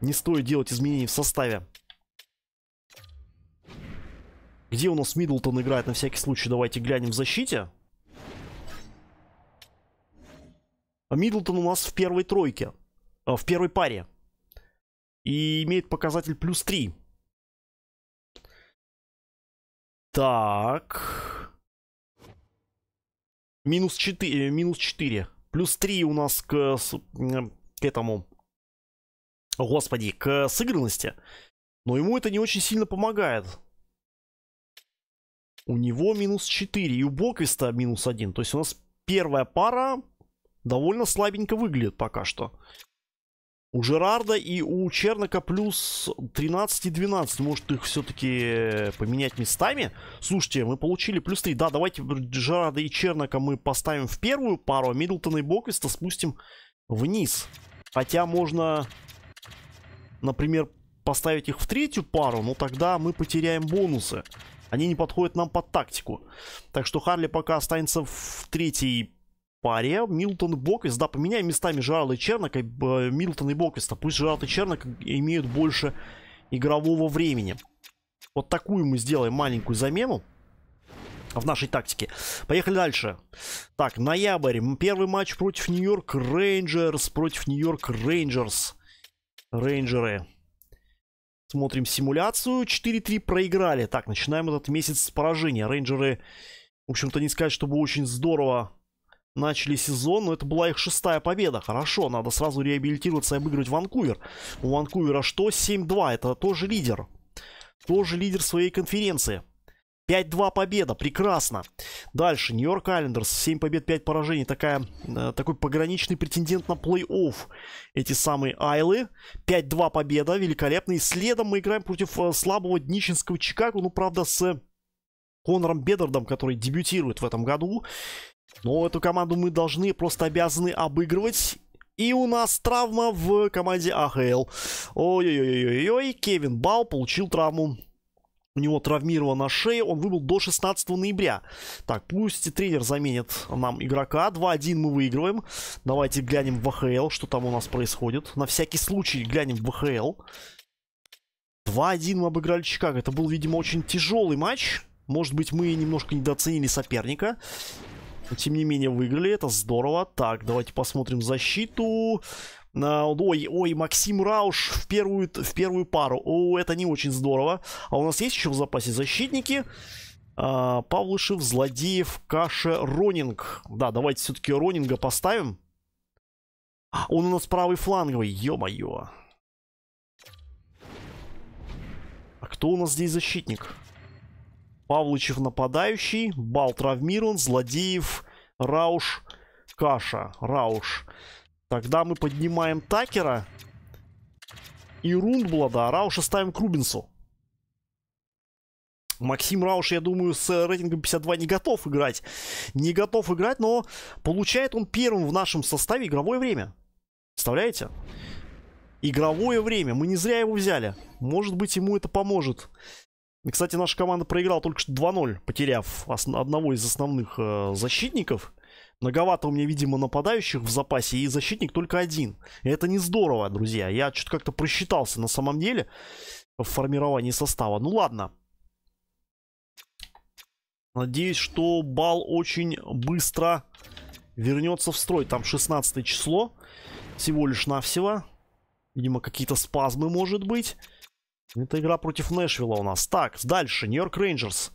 Не стоит делать изменений в составе. Где у нас Миддлтон играет на всякий случай? Давайте глянем в защите. Миддлтон у нас в первой тройке. Э, в первой паре и имеет показатель плюс 3. Так. Минус 4. Э, минус 4. Плюс 3 у нас к, к этому... Господи, к сыгранности. Но ему это не очень сильно помогает. У него минус 4. И у Боквиста минус 1. То есть у нас первая пара довольно слабенько выглядит пока что. У Жерарда и у Чернока плюс 13 и 12. Может их все-таки э, поменять местами? Слушайте, мы получили плюс 3. Да, давайте Жерарда и Чернока мы поставим в первую пару, а Миддлтона и Боквиста спустим вниз. Хотя можно, например, поставить их в третью пару, но тогда мы потеряем бонусы. Они не подходят нам под тактику. Так что Харли пока останется в третьей паре Милтон и Боквист. Да, поменяй местами Жерарда и Чернока, Милтон и Боквиста. Пусть Жерард и Чернок имеют больше игрового времени. Вот такую мы сделаем маленькую замену в нашей тактике. Поехали дальше. Так, ноябрь. Первый матч против Нью-Йорк Рейнджерс. Против Нью-Йорк Рейнджерс. Рейнджеры. Смотрим симуляцию. 4-3 проиграли. Так, начинаем этот месяц с поражения. Рейнджеры, в общем-то, не сказать, чтобы очень здорово начали сезон, но это была их шестая победа. Хорошо, надо сразу реабилитироваться и обыгрывать Ванкувер. У Ванкувера что? 7-2, это тоже лидер. Тоже лидер своей конференции. 5-2 победа, прекрасно. Дальше, Нью-Йорк Айлендерс, 7 побед, 5 поражений. Такая, э, такой пограничный претендент на плей-офф. Эти самые Айлы. 5-2 победа, великолепно. И следом мы играем против э, слабого днищенского Чикаго. Ну, правда, с э, Конором Бедардом, который дебютирует в этом году. Но эту команду мы должны, просто обязаны обыгрывать. И у нас травма в команде АХЛ. Ой-ой-ой-ой-ой, Кевин Бау получил травму. У него травмирована шея, он выбыл до 16 ноября. Так, пусть тренер заменит нам игрока. 2-1 мы выигрываем. Давайте глянем в АХЛ, что там у нас происходит. На всякий случай глянем в АХЛ. 2-1 мы обыграли Чикаго. Это был, видимо, очень тяжелый матч. Может быть, мы немножко недооценили соперника. Но, тем не менее, выиграли. Это здорово. Так, давайте посмотрим защиту. Ой, ой, Максим Рауш в первую, в первую пару. О, это не очень здорово. А у нас есть еще в запасе защитники. А, Павлышев, Злодеев, Каша, Ронинг. Да, давайте все-таки Ронинга поставим. А, он у нас правый фланговый, ё-моё. А кто у нас здесь защитник? Павлычев нападающий, Бал травмирован, Злодеев, Рауш, Каша, Рауш. Тогда мы поднимаем Такера и Рундблада, а Рауша ставим к Рубинсу. Максим Рауш, я думаю, с рейтингом 52 не готов играть. Не готов играть, но получает он первым в нашем составе игровое время. Представляете? Игровое время. Мы не зря его взяли. Может быть, ему это поможет. Кстати, наша команда проиграла только что 2-0, потеряв одного из основных э, защитников. Многовато у меня, видимо, нападающих в запасе, и защитник только один. И это не здорово, друзья. Я что-то как-то просчитался на самом деле в формировании состава. Ну ладно. Надеюсь, что бал очень быстро вернется в строй. Там 16 число всего лишь навсего. Видимо, какие-то спазмы, может быть. Это игра против Нэшвилла у нас. Так, дальше. Нью-Йорк Рейнджерс.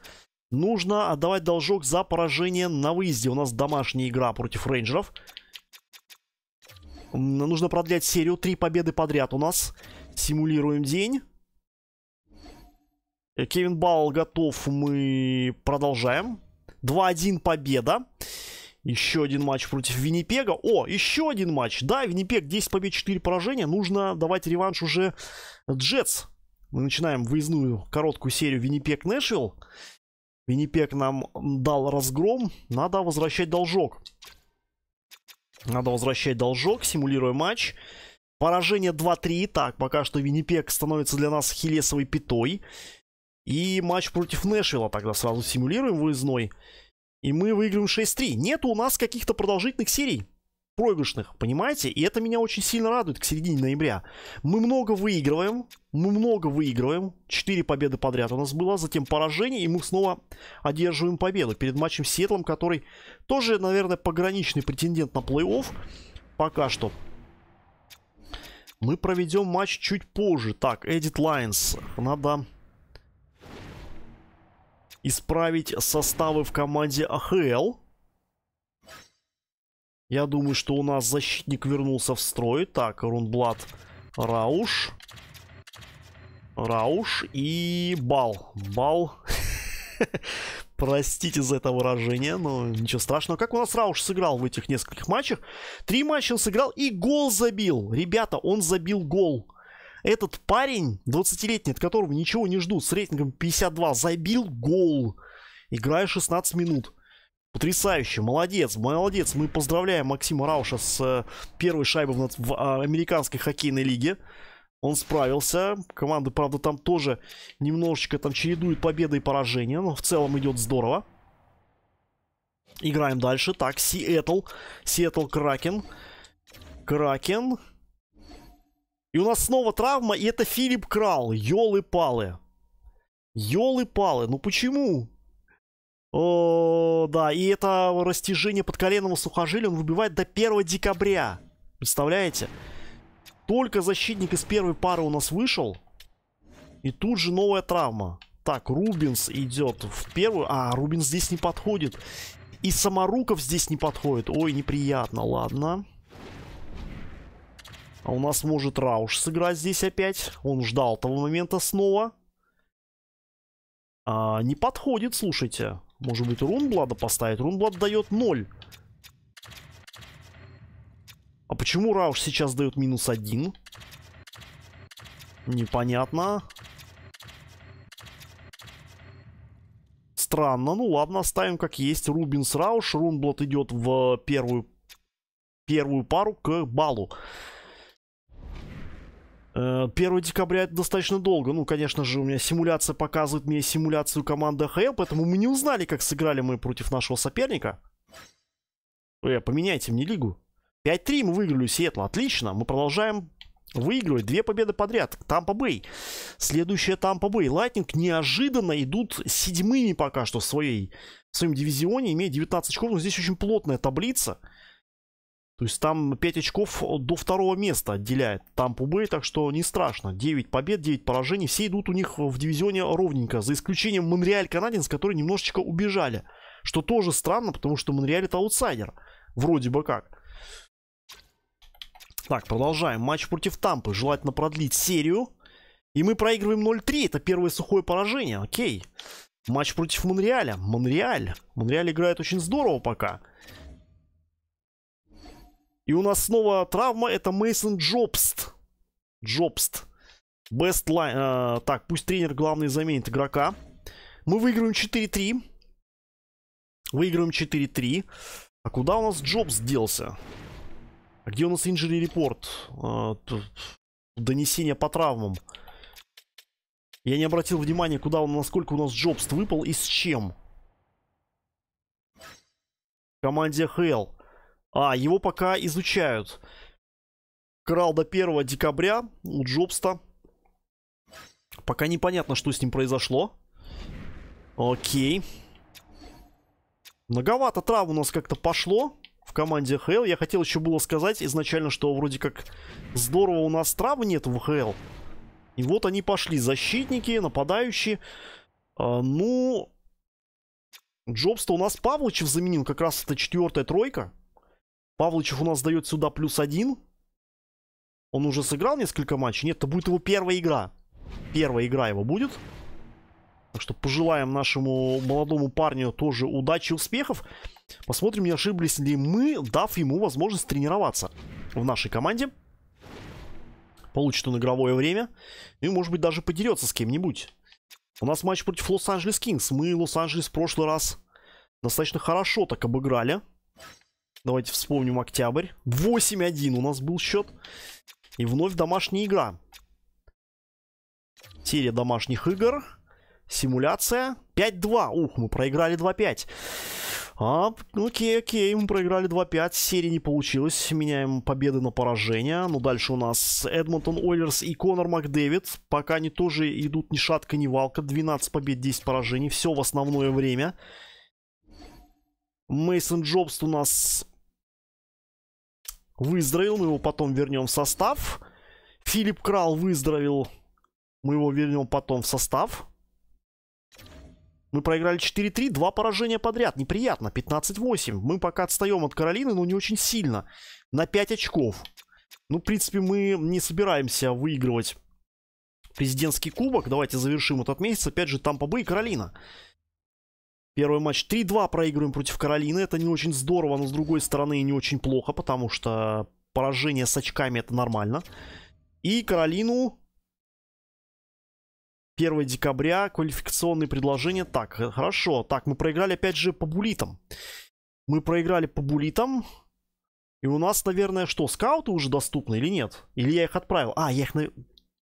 Нужно отдавать должок за поражение на выезде. У нас домашняя игра против рейнджеров. Нужно продлять серию. Три победы подряд у нас. Симулируем день. Э, Кевин Балл готов. Мы продолжаем. 2-1 победа. Еще один матч против Виннипега. О, еще один матч. Да, Виннипег 10 побед, 4 поражения. Нужно давать реванш уже Джетс. Мы начинаем выездную короткую серию Виннипек-Нэшвилл. Виннипек нам дал разгром. Надо возвращать должок. Надо возвращать должок, симулируя матч. Поражение 2-3. Так, пока что Виннипек становится для нас хилесовой пятой. И матч против Нэшвилла тогда сразу симулируем выездной. И мы выиграем 6-3. Нет у нас каких-то продолжительных серий проигрышных, понимаете? И это меня очень сильно радует к середине ноября. Мы много выигрываем, мы много выигрываем. Четыре победы подряд у нас было, затем поражение, и мы снова одерживаем победу перед матчем с Сетлом, который тоже, наверное, пограничный претендент на плей-офф пока что. Мы проведем матч чуть позже. Так, Edit Lines. Надо исправить составы в команде АХЛ. Я думаю, что у нас защитник вернулся в строй. Так, Рунблад, Рауш. Рауш и Бал. Бал. Простите за это выражение, но ничего страшного. Как у нас Рауш сыграл в этих нескольких матчах? Три матча он сыграл и гол забил. Ребята, он забил гол. Этот парень, 20-летний, от которого ничего не жду, с рейтингом 52, забил гол. Играя 16 минут. Потрясающе, молодец, молодец. Мы поздравляем Максима Рауша с э, первой шайбой в, в а, американской хоккейной лиге. Он справился. Команда, правда, там тоже немножечко там чередует победы и поражения, но в целом идет здорово. Играем дальше. Так, Сиэтл. Сиэтл Кракен. Кракен. И у нас снова травма, и это Филипп Крал. Ёлы-палы. Ёлы-палы. Ну почему? О, да, и это растяжение подколенного сухожилия он выбивает до 1 декабря. Представляете? Только защитник из первой пары у нас вышел. И тут же новая травма. Так, Рубинс идет в первую. А, Рубинс здесь не подходит. И Самаруков здесь не подходит. Ой, неприятно, ладно. А у нас может Рауш сыграть здесь опять. Он ждал того момента снова. А, не подходит, слушайте. Может быть, рунблада поставить? Рунблад дает 0. А почему Рауш сейчас дает минус 1? Непонятно. Странно. Ну ладно, оставим как есть. Рубинс Рауш. Рунблад идет в первую, первую пару к балу. 1 э, декабря это достаточно долго. Ну, конечно же, у меня симуляция показывает мне симуляцию команды ХЛ, поэтому мы не узнали, как сыграли мы против нашего соперника. Э, поменяйте мне лигу. 5-3 мы выиграли у Сиэтла. Отлично. Мы продолжаем выигрывать. Две победы подряд. Тампа Бэй. Следующая Тампа Бэй. Лайтнинг неожиданно идут седьмыми пока что в, своей, в своем дивизионе, имея 19 очков. Но здесь очень плотная таблица. То есть там 5 очков э, до второго места отделяет Тампу Бэй, так что не страшно. 9 побед, 9 поражений. Все идут у них в дивизионе ровненько, за исключением Монреаль Канадинс, которые немножечко убежали. Что тоже странно, потому что Монреаль это аутсайдер. Вроде бы как. Так, продолжаем. Матч против Тампы. Желательно продлить серию. И мы проигрываем 0-3. Это первое сухое поражение. Окей. Матч против Монреаля. Монреаль. Монреаль играет очень здорово пока. Пока. И у нас снова травма, это Мейсон Джобст. Джобст. Best line. Э, так, пусть тренер главный заменит игрока. Мы выиграем 4-3. Выиграем 4-3. А куда у нас Джобс делся? А где у нас injury report? А, донесение по травмам. Я не обратил внимания, куда он, насколько у нас Джобс выпал и с чем. команде Хелл. А, его пока изучают. Крал до 1 декабря у Джобста. Пока непонятно, что с ним произошло. Окей. Многовато трав у нас как-то пошло в команде ХЛ. Я хотел еще было сказать изначально, что вроде как здорово у нас травы нет в ХЛ. И вот они пошли. Защитники, нападающие. А, ну... джобс у нас Павловичев заменил. Как раз это четвертая тройка. Павлычев у нас дает сюда плюс один. Он уже сыграл несколько матчей? Нет, это будет его первая игра. Первая игра его будет. Так что пожелаем нашему молодому парню тоже удачи и успехов. Посмотрим, не ошиблись ли мы, дав ему возможность тренироваться в нашей команде. Получит он игровое время. И, может быть, даже подерется с кем-нибудь. У нас матч против Лос-Анджелес Кингс. Мы Лос-Анджелес в прошлый раз достаточно хорошо так обыграли. Давайте вспомним октябрь. 8-1 у нас был счет. И вновь домашняя игра. Серия домашних игр. Симуляция. 5-2. Ух, мы проиграли 2-5. А, ну, окей, окей, мы проиграли 2-5, серии не получилось, меняем победы на поражение. Ну, дальше у нас Эдмонтон Ойлерс и Конор Макдэвид. Пока они тоже идут ни шатка, ни валка. 12 побед, 10 поражений, все в основное время. Мейсон Джобс у нас выздоровел, мы его потом вернем в состав. Филипп Крал выздоровел, мы его вернем потом в состав. Мы проиграли 4-3, два поражения подряд, неприятно, 15-8. Мы пока отстаем от Каролины, но не очень сильно, на 5 очков. Ну, в принципе, мы не собираемся выигрывать президентский кубок. Давайте завершим этот месяц, опять же, там Бэй и Каролина. Каролина. Первый матч 3-2 проигрываем против Каролины. Это не очень здорово, но с другой стороны и не очень плохо, потому что поражение с очками это нормально. И Каролину 1 декабря, квалификационные предложения. Так, э, хорошо. Так, мы проиграли опять же по булитам. Мы проиграли по булитам. И у нас, наверное, что, скауты уже доступны или нет? Или я их отправил? А, я их... На...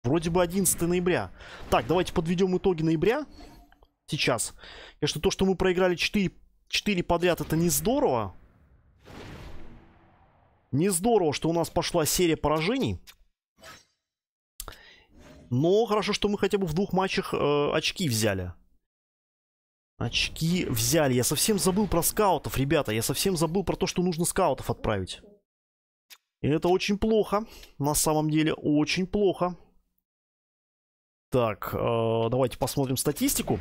Вроде бы 11 ноября. Так, давайте подведем итоги ноября сейчас. Конечно, то, что мы проиграли 4, 4 подряд, это не здорово. Не здорово, что у нас пошла серия поражений. Но хорошо, что мы хотя бы в двух матчах э, очки взяли. Очки взяли. Я совсем забыл про скаутов, ребята. Я совсем забыл про то, что нужно скаутов отправить. И это очень плохо. На самом деле, очень плохо. Так, э, давайте посмотрим статистику.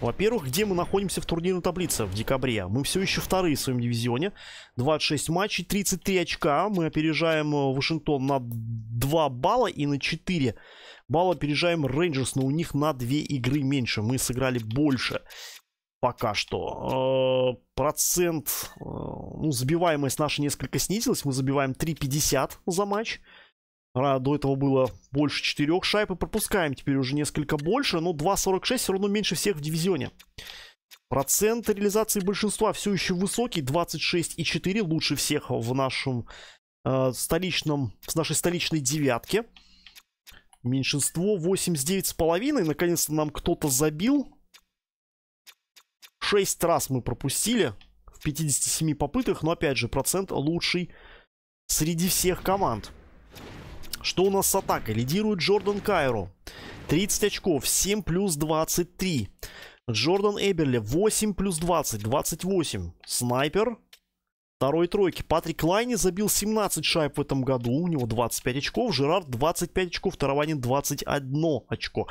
Во-первых, где мы находимся в турнирной таблице в декабре? Мы все еще вторые в своем дивизионе. 26 матчей, 33 очка. Мы опережаем э, Вашингтон на 2 балла и на 4 балла опережаем Рейнджерс, но у них на 2 игры меньше. Мы сыграли больше пока что. Э, процент, э, ну, забиваемость наша несколько снизилась. Мы забиваем 3,50 за матч. До этого было больше четырех шайб. И пропускаем теперь уже несколько больше. Но 2.46 все равно меньше всех в дивизионе. Процент реализации большинства все еще высокий. 26,4 лучше всех в нашем э, столичном, в нашей столичной девятке. Меньшинство 89,5. Наконец-то нам кто-то забил. 6 раз мы пропустили в 57 попытках Но опять же, процент лучший среди всех команд. Что у нас с атакой? Лидирует Джордан Кайро. 30 очков, 7 плюс 23. Джордан Эберли 8 плюс 20, 28. Снайпер второй тройки. Патрик Лайни забил 17 шайб в этом году, у него 25 очков. Жерард 25 очков, Тараванин 21 очко.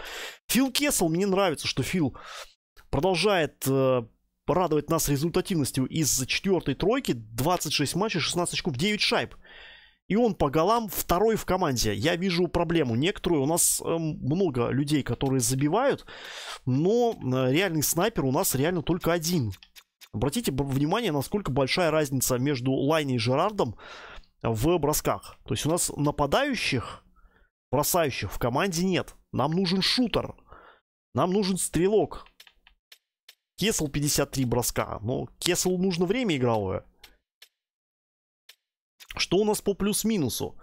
Фил Кессел, мне нравится, что Фил продолжает э, радовать нас результативностью из четвертой тройки. 26 матчей, 16 очков, 9 шайб и он по голам второй в команде. Я вижу проблему некоторую. У нас э, много людей, которые забивают, но э, реальный снайпер у нас реально только один. Обратите внимание, насколько большая разница между Лайни и Жерардом в бросках. То есть у нас нападающих, бросающих в команде нет. Нам нужен шутер. Нам нужен стрелок. Кесл 53 броска. Но ну, Кесл нужно время игровое. Что у нас по плюс-минусу?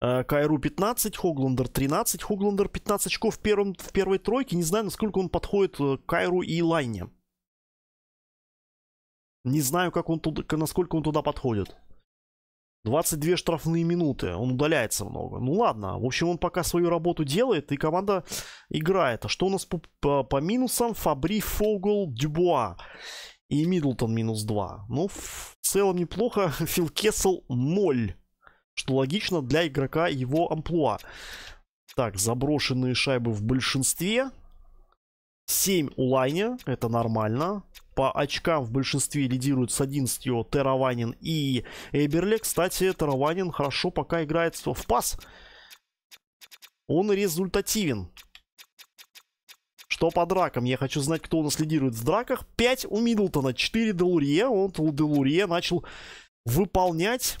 Э, Кайру 15, Хогландер 13. Хогландер 15 очков в, первом, в первой тройке. Не знаю, насколько он подходит э, Кайру и Лайне. Не знаю, как он туда, насколько он туда подходит. 22 штрафные минуты. Он удаляется много. Ну ладно. В общем, он пока свою работу делает, и команда играет. А что у нас по, по, по минусам? Фабри, Фогл, Дюбуа и Миддлтон минус 2. Ну, в целом неплохо. Фил Кессел 0, что логично для игрока его амплуа. Так, заброшенные шайбы в большинстве. 7 у Лайня, это нормально. По очкам в большинстве лидируют с 11 Тераванин и Эберле. Кстати, Тераванин хорошо пока играет в пас. Он результативен. Что по дракам? Я хочу знать, кто у нас лидирует в драках. 5 у Миддлтона, 4 Делурье. Он Делурье начал выполнять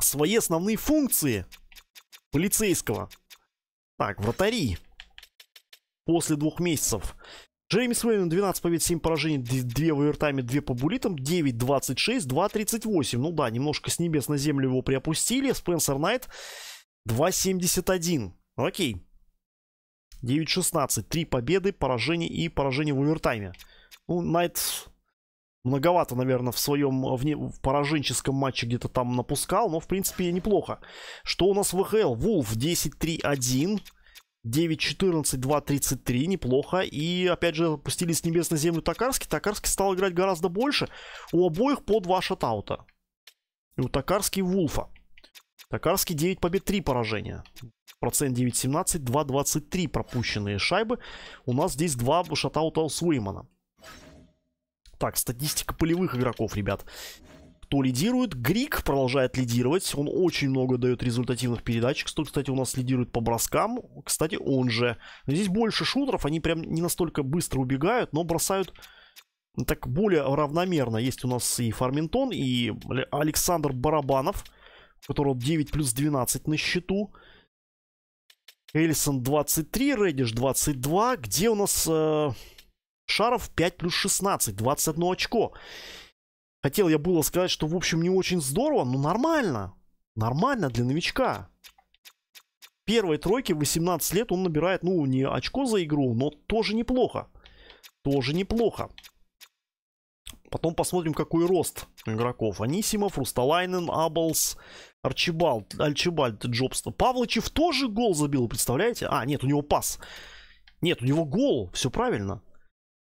свои основные функции полицейского. Так, вратари. После двух месяцев. Джеймис Уэйн 12 побед, 7 поражений, 2 в овертайме, 2 по булитам, 9, 26, 2, 38. Ну да, немножко с небес на землю его приопустили. Спенсер Найт 2, 71. Окей. 9-16. Три победы, поражение и поражение в овертайме. Ну, Найт многовато, наверное, в своем вне, в пораженческом матче где-то там напускал, но, в принципе, неплохо. Что у нас в ВХЛ? Вулф 10-3-1. 9-14-2-33, неплохо. И, опять же, опустились с небес на землю Токарский. Токарский стал играть гораздо больше. У обоих по два шатаута. И у Токарский Вулфа. Токарский 9 побед, 3 поражения. Процент 9.17, 2.23 пропущенные шайбы. У нас здесь два шатаута у Суэймана. Так, статистика полевых игроков, ребят. Кто лидирует? Грик продолжает лидировать. Он очень много дает результативных передач. Кто, кстати, у нас лидирует по броскам? Кстати, он же. Но здесь больше шутеров. Они прям не настолько быстро убегают, но бросают так более равномерно. Есть у нас и Фарминтон, и Александр Барабанов, у которого 9 плюс 12 на счету. Эллисон 23, Реддиш 22. Где у нас э, Шаров 5 плюс 16, 21 очко. Хотел я было сказать, что, в общем, не очень здорово, но нормально. Нормально для новичка. Первой тройки 18 лет он набирает, ну, не очко за игру, но тоже неплохо. Тоже неплохо. Потом посмотрим, какой рост игроков. Анисимов, Русталайнен, Аблс, Арчибальд, Альчибальд, Джобста. Павлочев тоже гол забил, представляете? А, нет, у него пас. Нет, у него гол, все правильно.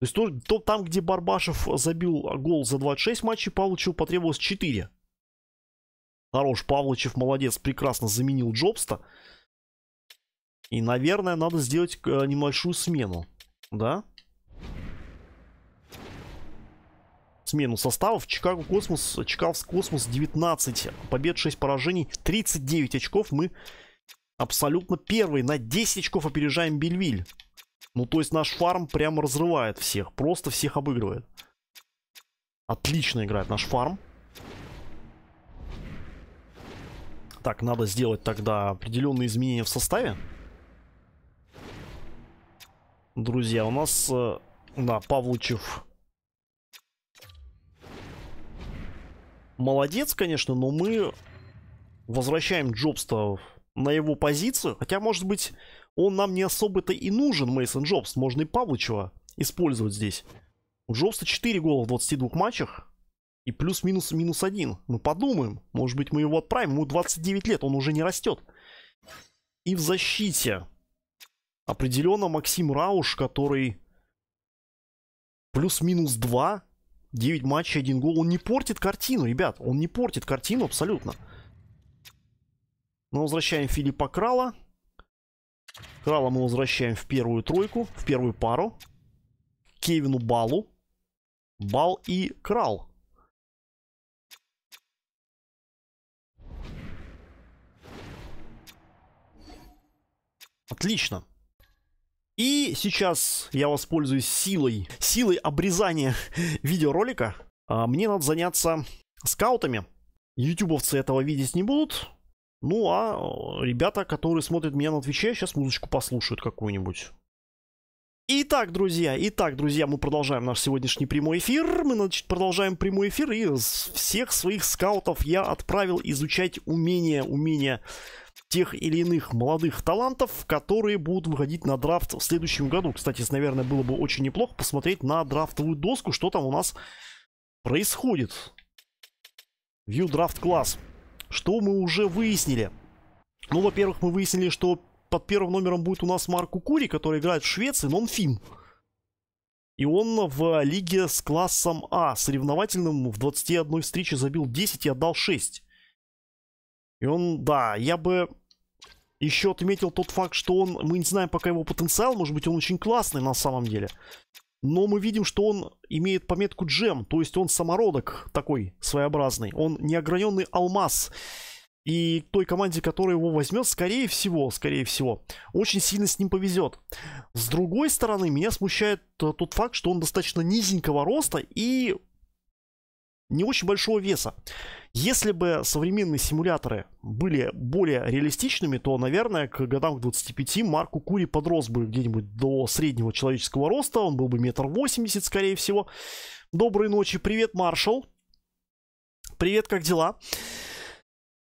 То есть то, то, там, где Барбашев забил гол за 26 матчей, Павловичу потребовалось 4. Хорош, Павловичев молодец, прекрасно заменил Джобста. И, наверное, надо сделать э, небольшую смену. Да? смену составов. Чикаго Космос, Чикагс Космос 19 побед, 6 поражений, 39 очков. Мы абсолютно первые. На 10 очков опережаем Бельвиль. Ну, то есть наш фарм прямо разрывает всех. Просто всех обыгрывает. Отлично играет наш фарм. Так, надо сделать тогда определенные изменения в составе. Друзья, у нас... Э, да, Павлычев молодец, конечно, но мы возвращаем Джобста на его позицию. Хотя, может быть, он нам не особо-то и нужен, Мейсон Джобс. Можно и Павлычева использовать здесь. У Джобса 4 гола в 22 матчах. И плюс-минус минус один. Мы ну, подумаем. Может быть, мы его отправим. Ему 29 лет, он уже не растет. И в защите. Определенно Максим Рауш, который плюс-минус 2 9 матчей, один гол. Он не портит картину, ребят. Он не портит картину абсолютно. Мы возвращаем Филиппа Крала. Крала мы возвращаем в первую тройку, в первую пару. Кевину Балу. Бал и Крал. Отлично. И сейчас я воспользуюсь силой, силой обрезания видеоролика. А, мне надо заняться скаутами. Ютубовцы этого видеть не будут. Ну а э, ребята, которые смотрят меня на Твиче, сейчас музычку послушают какую-нибудь. Итак, друзья, итак, друзья, мы продолжаем наш сегодняшний прямой эфир. Мы, значит, продолжаем прямой эфир, и всех своих скаутов я отправил изучать умения, умения тех или иных молодых талантов, которые будут выходить на драфт в следующем году. Кстати, наверное, было бы очень неплохо посмотреть на драфтовую доску, что там у нас происходит. View Draft Class. Что мы уже выяснили? Ну, во-первых, мы выяснили, что под первым номером будет у нас Марк Кукури, который играет в Швеции, но он фин. И он в лиге с классом А, соревновательным, в 21 встрече забил 10 и отдал 6. И он, да, я бы еще отметил тот факт, что он, мы не знаем пока его потенциал, может быть, он очень классный на самом деле. Но мы видим, что он имеет пометку джем, то есть он самородок такой своеобразный, он неограненный алмаз. И той команде, которая его возьмет, скорее всего, скорее всего, очень сильно с ним повезет. С другой стороны, меня смущает э, тот факт, что он достаточно низенького роста и не очень большого веса. Если бы современные симуляторы были более реалистичными, то, наверное, к годам к 25 Марку Кури подрос бы где-нибудь до среднего человеческого роста, он был бы метр восемьдесят, скорее всего. Доброй ночи, привет, Маршал. Привет, как дела?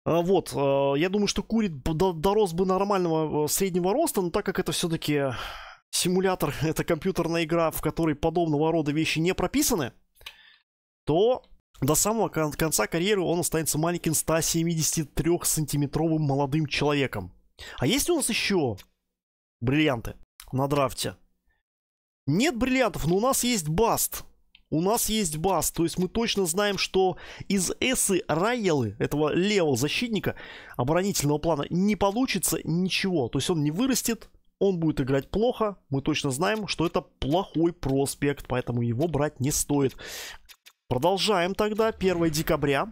А, вот, а, я думаю, что Кури дорос бы нормального э, среднего роста, но так как это все-таки симулятор, это компьютерная игра, в которой подобного рода вещи не прописаны, то до самого кон- конца карьеры он останется маленьким 173-сантиметровым молодым человеком. А есть у нас еще бриллианты на драфте? Нет бриллиантов, но у нас есть баст. У нас есть Баст. то есть мы точно знаем, что из Эсы Райелы, этого левого защитника, оборонительного плана, не получится ничего. То есть он не вырастет, он будет играть плохо. Мы точно знаем, что это плохой проспект, поэтому его брать не стоит. Продолжаем тогда. 1 декабря.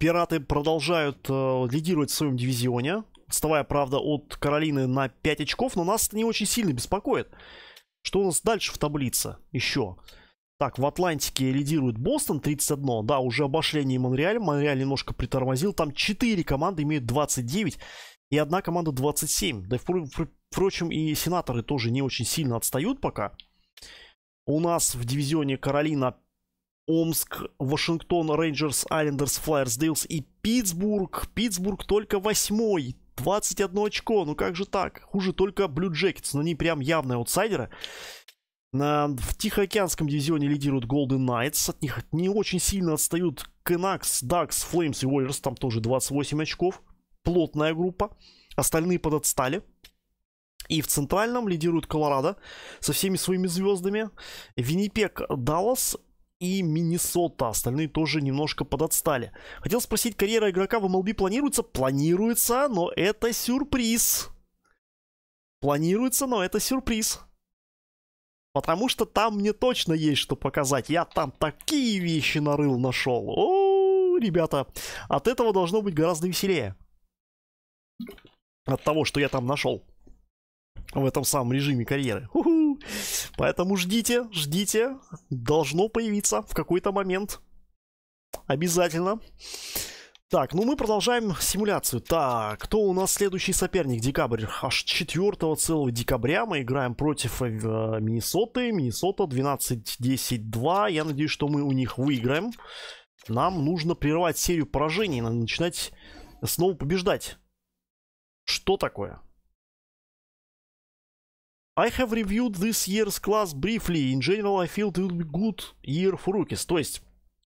Пираты продолжают э, лидировать в своем дивизионе. Отставая, правда, от Каролины на 5 очков. Но нас это не очень сильно беспокоит. Что у нас дальше в таблице еще? Так, в Атлантике лидирует Бостон 31. Да, уже обошли они Монреаль. Монреаль немножко притормозил. Там 4 команды имеют 29. И одна команда 27. Да, впрочем, и сенаторы тоже не очень сильно отстают пока. У нас в дивизионе Каролина, Омск, Вашингтон, Рейнджерс, Айлендерс, Флайерс, Дейлс и Питтсбург. Питтсбург только восьмой. 21 очко, ну как же так? Хуже только Блю Джекетс, но они прям явные аутсайдеры. В Тихоокеанском дивизионе лидируют Golden Knights, от них не очень сильно отстают Canucks, Ducks, Flames и Warriors, там тоже 28 очков, плотная группа, остальные подотстали. И в центральном лидирует Колорадо со всеми своими звездами. Виннипек, Даллас и Миннесота. Остальные тоже немножко подотстали. Хотел спросить, карьера игрока в MLB планируется? Планируется, но это сюрприз. Планируется, но это сюрприз. Потому что там мне точно есть что показать. Я там такие вещи нарыл, нашел. О, ребята, от этого должно быть гораздо веселее. От того, что я там нашел в этом самом режиме карьеры. У-ху. Поэтому ждите, ждите. Должно появиться в какой-то момент. Обязательно. Так, ну мы продолжаем симуляцию. Так, кто у нас следующий соперник? Декабрь. Аж 4 целого декабря мы играем против э, Миннесоты. Миннесота 12-10-2. Я надеюсь, что мы у них выиграем. Нам нужно прервать серию поражений. Надо начинать снова побеждать. Что такое? I have reviewed this year's class briefly. In general, I feel it will be good year for rookies. То есть,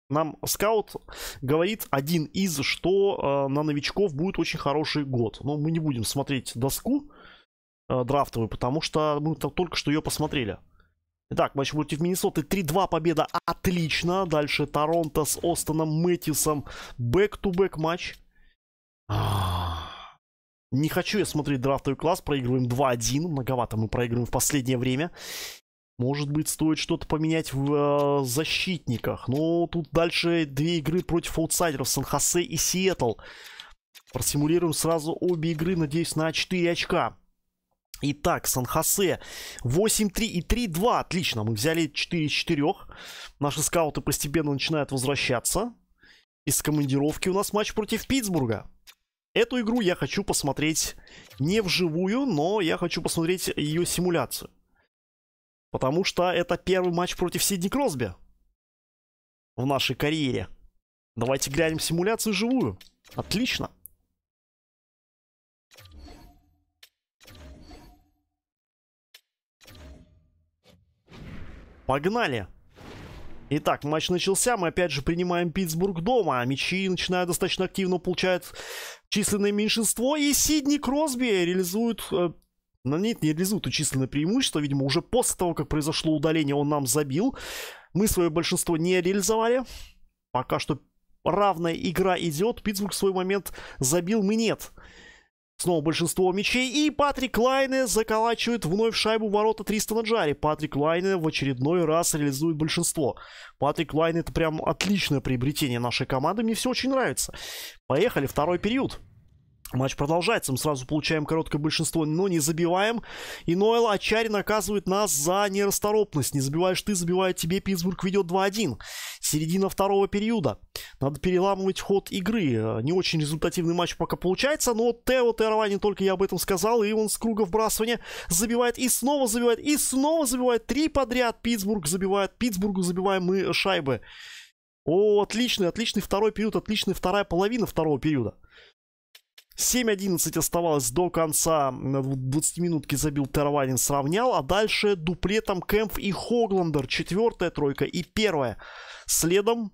нам скаут говорит один из, что э, на новичков будет очень хороший год. Но ну, мы не будем смотреть доску э, драфтовую, потому что мы только что ее посмотрели. Итак, матч против Миннесоты 3-2 победа. Отлично. Дальше Торонто с Остоном Мэтисом. Бэк-ту-бэк матч. Ах. Не хочу я смотреть драфтовый класс. Проигрываем 2-1. Многовато мы проигрываем в последнее время. Может быть, стоит что-то поменять в э, защитниках. Но тут дальше две игры против аутсайдеров. Сан-Хосе и Сиэтл. Просимулируем сразу обе игры, надеюсь, на 4 очка. Итак, Сан-Хосе 8-3 и 3-2. Отлично, мы взяли 4 из 4. Наши скауты постепенно начинают возвращаться. Из командировки у нас матч против Питтсбурга. Эту игру я хочу посмотреть не вживую, но я хочу посмотреть ее симуляцию. Потому что это первый матч против Сидни Кросби в нашей карьере. Давайте глянем симуляцию живую. Отлично. Погнали. Итак, матч начался. Мы опять же принимаем Питтсбург дома. А мячи начинают достаточно активно получать численное меньшинство, и Сидни Кросби реализует... Э, ну, нет, не реализует то а численное преимущество, видимо, уже после того, как произошло удаление, он нам забил. Мы свое большинство не реализовали. Пока что равная игра идет. Питтсбург свой момент забил, мы Нет. Снова большинство мячей. И Патрик Лайне заколачивает вновь шайбу в ворота Тристана Джари. Патрик Лайне в очередной раз реализует большинство. Патрик Лайне это прям отличное приобретение нашей команды. Мне все очень нравится. Поехали, второй период. Матч продолжается, мы сразу получаем короткое большинство, но не забиваем. И Нойл Ачарин наказывает нас за нерасторопность. Не забиваешь ты, забивает тебе. Питтсбург ведет 2-1. Середина второго периода. Надо переламывать ход игры. Э, не очень результативный матч пока получается, но Тео Терова только я об этом сказал, и он с круга вбрасывания забивает и снова забивает, и снова забивает. Три подряд Питтсбург забивает. Питтсбургу забиваем мы шайбы. О, отличный, отличный второй период, отличная вторая половина второго периода. 7-11 оставалось до конца 20-минутки забил Тарванин, сравнял, а дальше дуплетом Кэмп и Хогландер, четвертая тройка и первая. Следом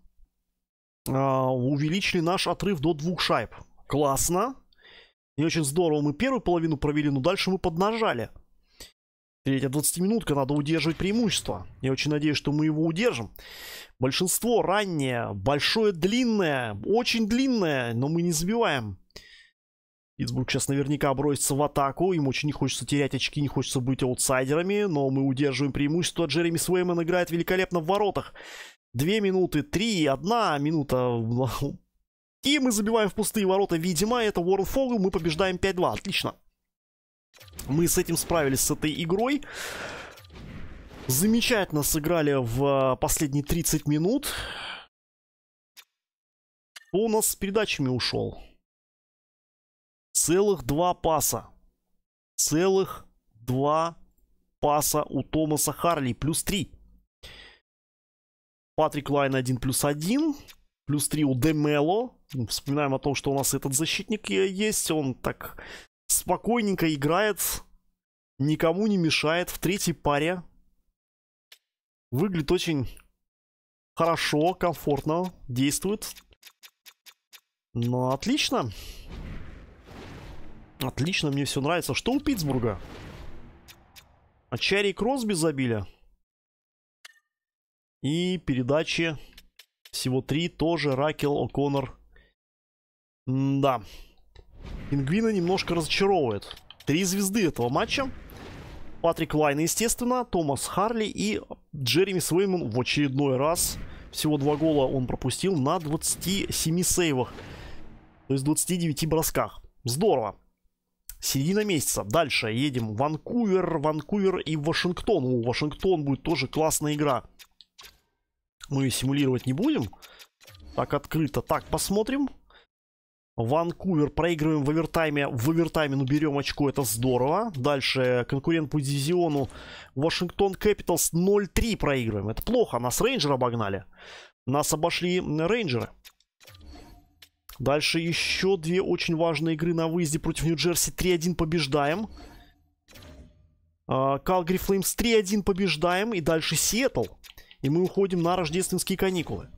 э, увеличили наш отрыв до двух шайб. Классно. И очень здорово мы первую половину провели, но дальше мы поднажали. Третья 20-минутка, надо удерживать преимущество. Я очень надеюсь, что мы его удержим. Большинство раннее, большое длинное, очень длинное, но мы не забиваем. Питтсбург сейчас наверняка бросится в атаку. Им очень не хочется терять очки, не хочется быть аутсайдерами. Но мы удерживаем преимущество. Джереми Свейман играет великолепно в воротах. Две минуты, три, одна минута. И мы забиваем в пустые ворота. Видимо, это Уоррен Фогл. Мы побеждаем 5-2. Отлично. Мы с этим справились, с этой игрой. Замечательно сыграли в а, последние 30 минут. Кто у нас с передачами ушел? Целых два паса. Целых два паса у Томаса Харли. Плюс три. Патрик Лайн один плюс один Плюс три у Демело. Вспоминаем о том, что у нас этот защитник есть. Он так спокойненько играет. Никому не мешает. В третьей паре. Выглядит очень хорошо, комфортно. Действует. но ну, отлично. Отлично, мне все нравится. Что у Питтсбурга? А Чарри Кросби забили. И передачи всего три. Тоже Ракел О'Коннор. Да. Ингвина немножко разочаровывает. Три звезды этого матча. Патрик Лайн, естественно, Томас Харли и Джереми Свейман в очередной раз. Всего два гола он пропустил на 27 сейвах. То есть 29 бросках. Здорово. Середина месяца. Дальше едем. Ванкувер, Ванкувер и Вашингтон. У Вашингтон будет тоже классная игра. Мы ее симулировать не будем. Так, открыто. Так, посмотрим. Ванкувер проигрываем в овертайме. В овертайме, ну, берем очко, это здорово. Дальше конкурент по дивизиону Вашингтон Капиталс 0-3 проигрываем. Это плохо, нас рейнджеры обогнали. Нас обошли рейнджеры. Дальше еще две очень важные игры на выезде против Нью-Джерси. 3-1 побеждаем. Калгари Флеймс 3-1 побеждаем. И дальше Сиэтл. И мы уходим на рождественские каникулы.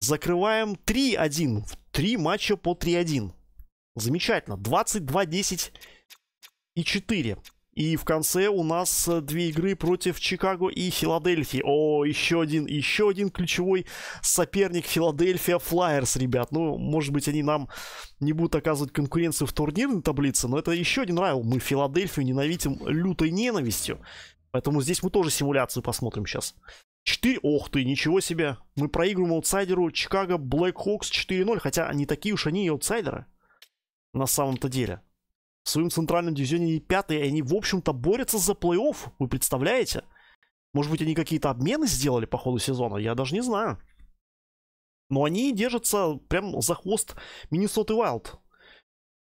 Закрываем 3-1. Три матча по 3-1. Замечательно. 22-10 и 4. И в конце у нас э, две игры против Чикаго и Филадельфии. О, еще один, еще один ключевой соперник Филадельфия Флайерс, ребят. Ну, может быть, они нам не будут оказывать конкуренцию в турнирной таблице, но это еще один райл. Мы Филадельфию ненавидим лютой ненавистью. Поэтому здесь мы тоже симуляцию посмотрим сейчас. 4, ох ты, ничего себе. Мы проигрываем аутсайдеру Чикаго Блэк Хокс 4-0, хотя не такие уж они и аутсайдеры на самом-то деле в своем центральном дивизионе и пятые, и они, в общем-то, борются за плей-офф, вы представляете? Может быть, они какие-то обмены сделали по ходу сезона, я даже не знаю. Но они держатся прям за хвост Миннесоты Уайлд.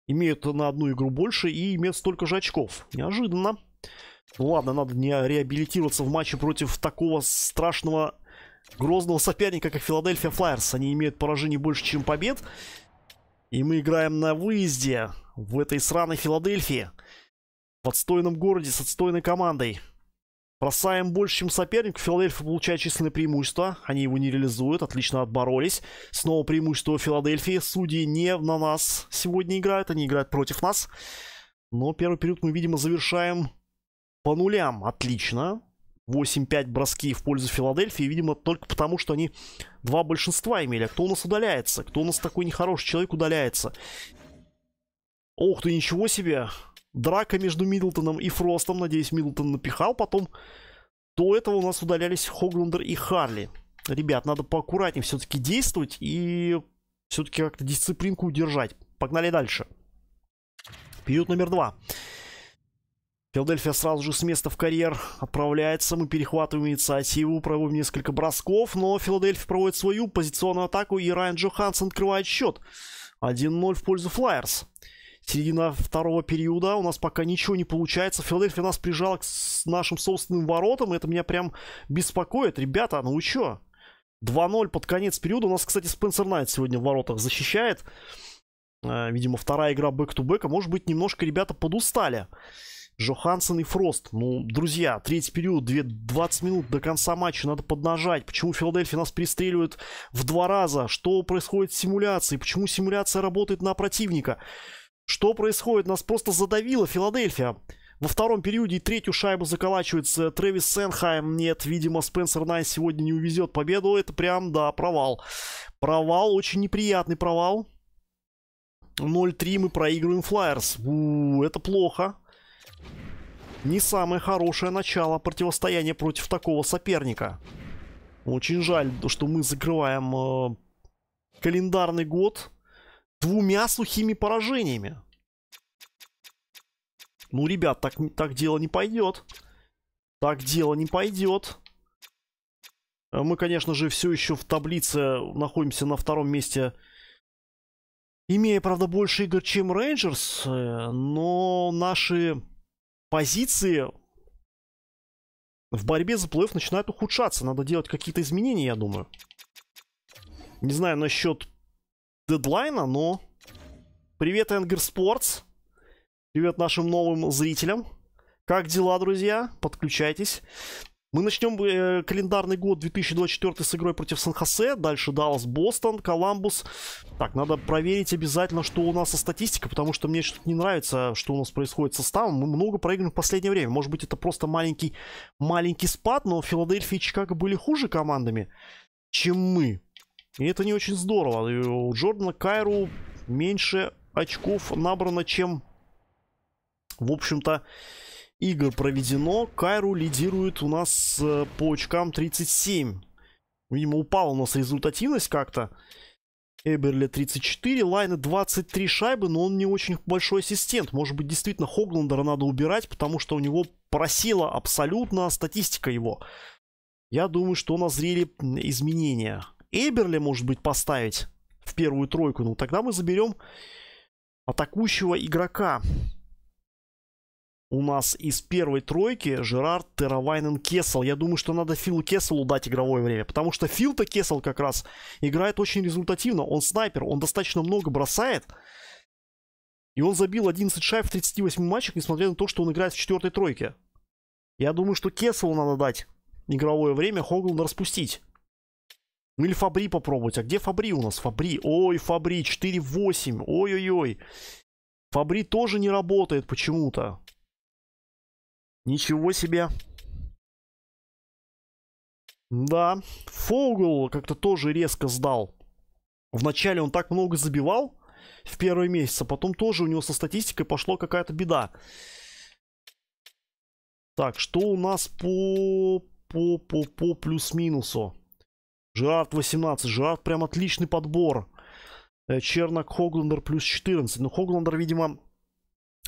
Имеют на одну игру больше и имеют столько же очков. Неожиданно. Ну ладно, надо не реабилитироваться в матче против такого страшного грозного соперника, как Филадельфия Флайерс. Они имеют поражений больше, чем побед. И мы играем на выезде в этой сраной Филадельфии, в отстойном городе с отстойной командой. Бросаем больше, чем соперник. Филадельфия получает численное преимущество. Они его не реализуют. Отлично отборолись. Снова преимущество Филадельфии. Судьи не на нас сегодня играют. Они играют против нас. Но первый период мы, видимо, завершаем по нулям. Отлично. 8-5 броски в пользу Филадельфии. Видимо, только потому, что они два большинства имели. А кто у нас удаляется? Кто у нас такой нехороший человек удаляется? Ух ты, ничего себе! Драка между Миддлтоном и Фростом. Надеюсь, Миддлтон напихал. Потом до этого у нас удалялись Хоглендер и Харли. Ребят, надо поаккуратнее все-таки действовать и все-таки как-то дисциплинку удержать. Погнали дальше. Период номер два. Филадельфия сразу же с места в карьер отправляется. Мы перехватываем инициативу, проводим несколько бросков, но Филадельфия проводит свою позиционную атаку, и Райан Джохансен открывает счет. 1-0 в пользу Флайерс. Флайерс середина второго периода. У нас пока ничего не получается. Филадельфия нас прижала к нашим собственным воротам. И это меня прям беспокоит. Ребята, ну вы чё? 2-0 под конец периода. У нас, кстати, Спенсер Найт сегодня в воротах защищает. Э, видимо, вторая игра бэк-ту-бэка. Может быть, немножко ребята подустали. Джоханссон и Фрост. Ну, друзья, третий период, 20 минут до конца матча надо поднажать. Почему Филадельфия нас перестреливает в два раза? Что происходит в симуляции? Почему симуляция работает на противника? Что происходит? Нас просто задавила Филадельфия. Во втором периоде третью шайбу заколачивается э, Трэвис Сенхайм. Нет, видимо, Спенсер Найс сегодня не увезет победу. Это прям, да, провал. Провал, очень неприятный провал. 0-3 мы проигрываем Флайерс. Это плохо. Не самое хорошее начало противостояния против такого соперника. Очень жаль, что мы закрываем э, календарный год двумя сухими поражениями. Ну, ребят, так, так дело не пойдет. Так дело не пойдет. Э, мы, конечно же, все еще в таблице находимся на втором месте. Имея, правда, больше игр, чем Рейнджерс, э, но наши позиции в борьбе за плей-офф начинают ухудшаться. Надо делать какие-то изменения, я думаю. Не знаю насчет дедлайна, но... Привет, Энгер Спортс. Привет нашим новым зрителям. Как дела, друзья? Подключайтесь. Мы начнем э, календарный год 2024 с игрой против Сан-Хосе. Дальше Даллас, Бостон, Коламбус. Так, надо проверить обязательно, что у нас со статистикой, потому что мне что-то не нравится, что у нас происходит с составом. Мы много проигрываем в последнее время. Может быть, это просто маленький, маленький спад, но Филадельфия и Чикаго были хуже командами, чем мы. И это не очень здорово. У Джордана Кайру меньше очков набрано, чем, в общем-то, игр проведено. Кайру лидирует у нас э, по очкам 37. Видимо, упала у нас результативность как-то. Эберли 34, Лайна 23 шайбы, но он не очень большой ассистент. Может быть, действительно Хогландера надо убирать, потому что у него просела абсолютно статистика его. Я думаю, что назрели изменения Эберли, может быть, поставить в первую тройку, ну тогда мы заберем атакующего игрока. У нас из первой тройки Жерард, Теравайнен, Кесл. Я думаю, что надо Филу Кеслу дать игровое время, потому что Фил-то Кесл как раз играет очень результативно. Он снайпер, он достаточно много бросает. И он забил 11 шайб в 38 матчах, несмотря на то, что он играет в четвертой тройке. Я думаю, что Кеслу надо дать игровое время, Хогланд распустить. Ну или Фабри попробовать. А где Фабри у нас? Фабри. Ой, Фабри 4.8. Ой-ой-ой. Фабри тоже не работает почему-то. Ничего себе. Да. Фогл как-то тоже резко сдал. Вначале он так много забивал в первый месяц, а потом тоже у него со статистикой пошло какая-то беда. Так, что у нас по по по по плюс-минусу? Жирафт 18. Жирафт прям отличный подбор. Э, Чернок Хогландер плюс 14. Но ну, Хогландер, видимо,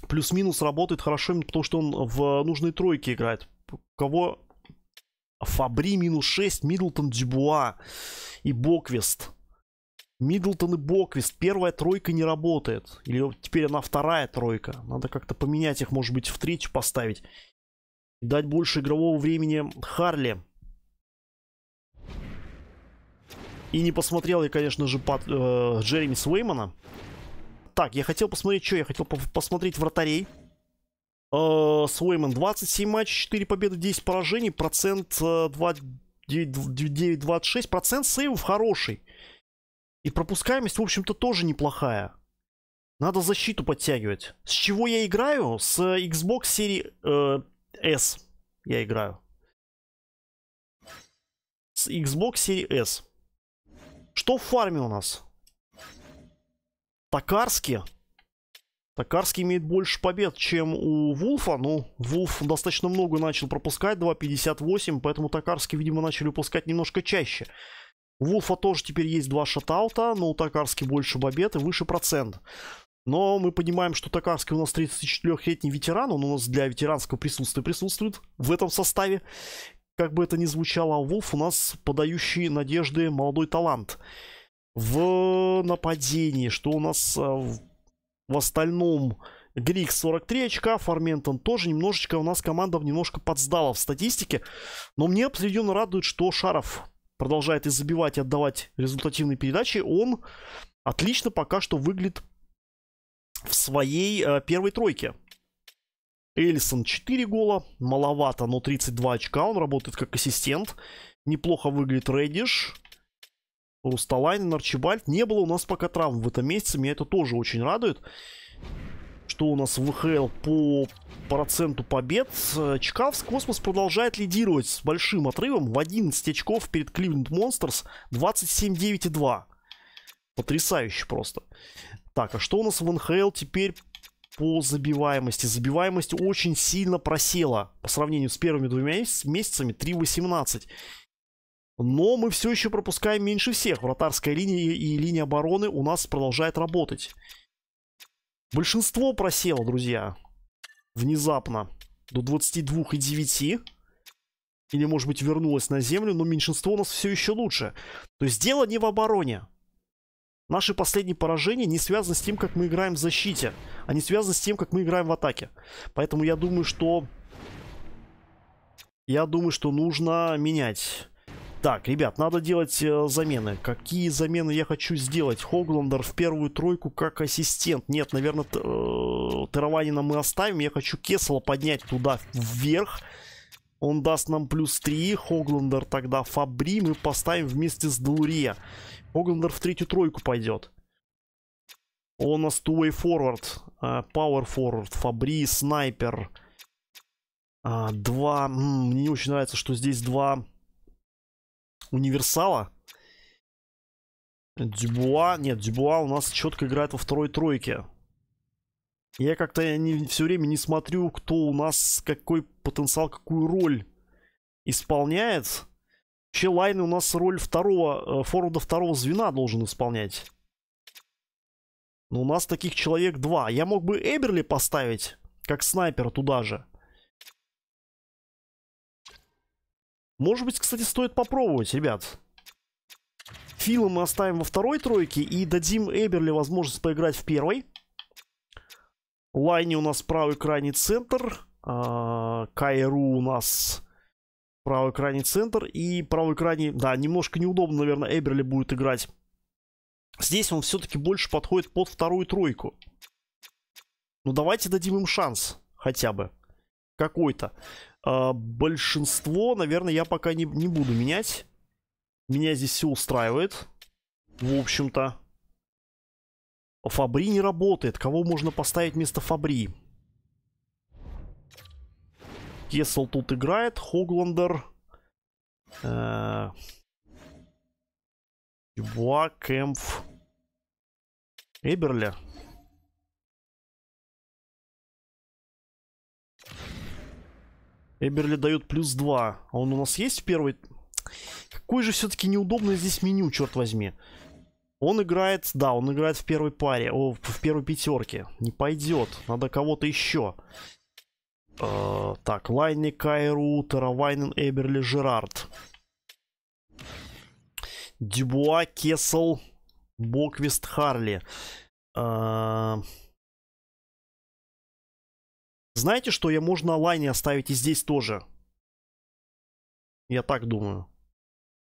плюс-минус работает хорошо, потому что он в нужной тройке играет. Кого? Фабри минус 6, Миддлтон, Дюбуа и Боквест. Миддлтон и Боквест, Первая тройка не работает. Или теперь она вторая тройка. Надо как-то поменять их, может быть, в третью поставить. дать больше игрового времени Харли. И не посмотрел я, конечно же, под, э, Джереми Свеймана. Так, я хотел посмотреть, что я хотел по посмотреть вратарей. Э, Свейман 27 матчей, 4 победы, 10 поражений, процент э, 26. Процент сейвов хороший. И пропускаемость, в общем-то, тоже неплохая. Надо защиту подтягивать. С чего я играю? С Xbox серии э, S я играю. С Xbox серии S. Что в фарме у нас? Токарски. Токарский имеет больше побед, чем у Вулфа. Ну, Вулф достаточно много начал пропускать, 2.58, поэтому Токарский, видимо, начали упускать немножко чаще. У Вулфа тоже теперь есть два шатаута, но у Токарски больше побед и выше процент. Но мы понимаем, что Токарский у нас 34-летний ветеран, он у нас для ветеранского присутствия присутствует в этом составе как бы это ни звучало, Волф у нас подающий надежды молодой талант. В нападении, что у нас э, в, в остальном... Грик 43 очка, Фарментон тоже немножечко, у нас команда немножко подсдала в статистике. Но мне определенно радует, что Шаров продолжает и забивать, и отдавать результативные передачи. Он отлично пока что выглядит в своей э, первой тройке. Эллисон 4 гола, маловато, но 32 очка, он работает как ассистент. Неплохо выглядит Реддиш. Русталайн, Арчибальд. Не было у нас пока травм в этом месяце, меня это тоже очень радует. Что у нас в ВХЛ по проценту побед? Чикавск Космос продолжает лидировать с большим отрывом в 11 очков перед Кливленд Монстерс 27-9,2. Потрясающе просто. Так, а что у нас в НХЛ теперь по забиваемости. Забиваемость очень сильно просела по сравнению с первыми двумя месяцами 3.18. Но мы все еще пропускаем меньше всех. Вратарская линия и линия обороны у нас продолжает работать. Большинство просело, друзья. Внезапно. До 22,9. Или, может быть, вернулось на землю, но меньшинство у нас все еще лучше. То есть дело не в обороне. Наши последние поражения не связаны с тем, как мы играем в защите. Они а связаны с тем, как мы играем в атаке. Поэтому я думаю, что... Я думаю, что нужно менять. Так, ребят, надо делать э, замены. Какие замены я хочу сделать? Хогландер в первую тройку как ассистент. Нет, наверное, Тарованина э, мы оставим. Я хочу Кесла поднять туда вверх. Он даст нам плюс 3. Хогландер тогда Фабри мы поставим вместе с Делурия. Огландер в третью тройку пойдет. Он у нас two-way forward, power forward, Фабри, снайпер. А, два... Мне не очень нравится, что здесь два универсала. Дюбуа... Нет, Дюбуа у нас четко играет во второй тройке. Я как-то не, все время не смотрю, кто у нас какой потенциал, какую роль исполняет. Челайн у нас роль второго, э, форварда второго звена должен исполнять. Но ну, у нас таких человек два. Я мог бы Эберли поставить, как снайпера туда же. Может быть, кстати, стоит попробовать, ребят. Фила мы оставим во второй тройке и дадим Эберли возможность поиграть в первой. Лайни у нас правый крайний центр. А, Кайру у нас Правый крайний центр и правый крайний... Да, немножко неудобно, наверное, Эберли будет играть. Здесь он все-таки больше подходит под вторую тройку. Ну давайте дадим им шанс хотя бы. Какой-то. А, большинство, наверное, я пока не, не буду менять. Меня здесь все устраивает. В общем-то. Фабри не работает. Кого можно поставить вместо Фабри? Кесл тут играет, Хогландер. Э, Дюбуа, Кэмф. Эберля. Эберли дают плюс 2. А он у нас есть в первой? Какое же все-таки неудобный здесь меню, черт возьми. Он играет, да, он играет в первой паре, о, в первой пятерке. Не пойдет, надо кого-то еще. Э, так, Лайни Кайру, Таравайнен, Эберли, Жерард. Дюбуа, Кесл, Боквист, Харли. Э, знаете, что я можно Лайни оставить и здесь тоже? Я так думаю.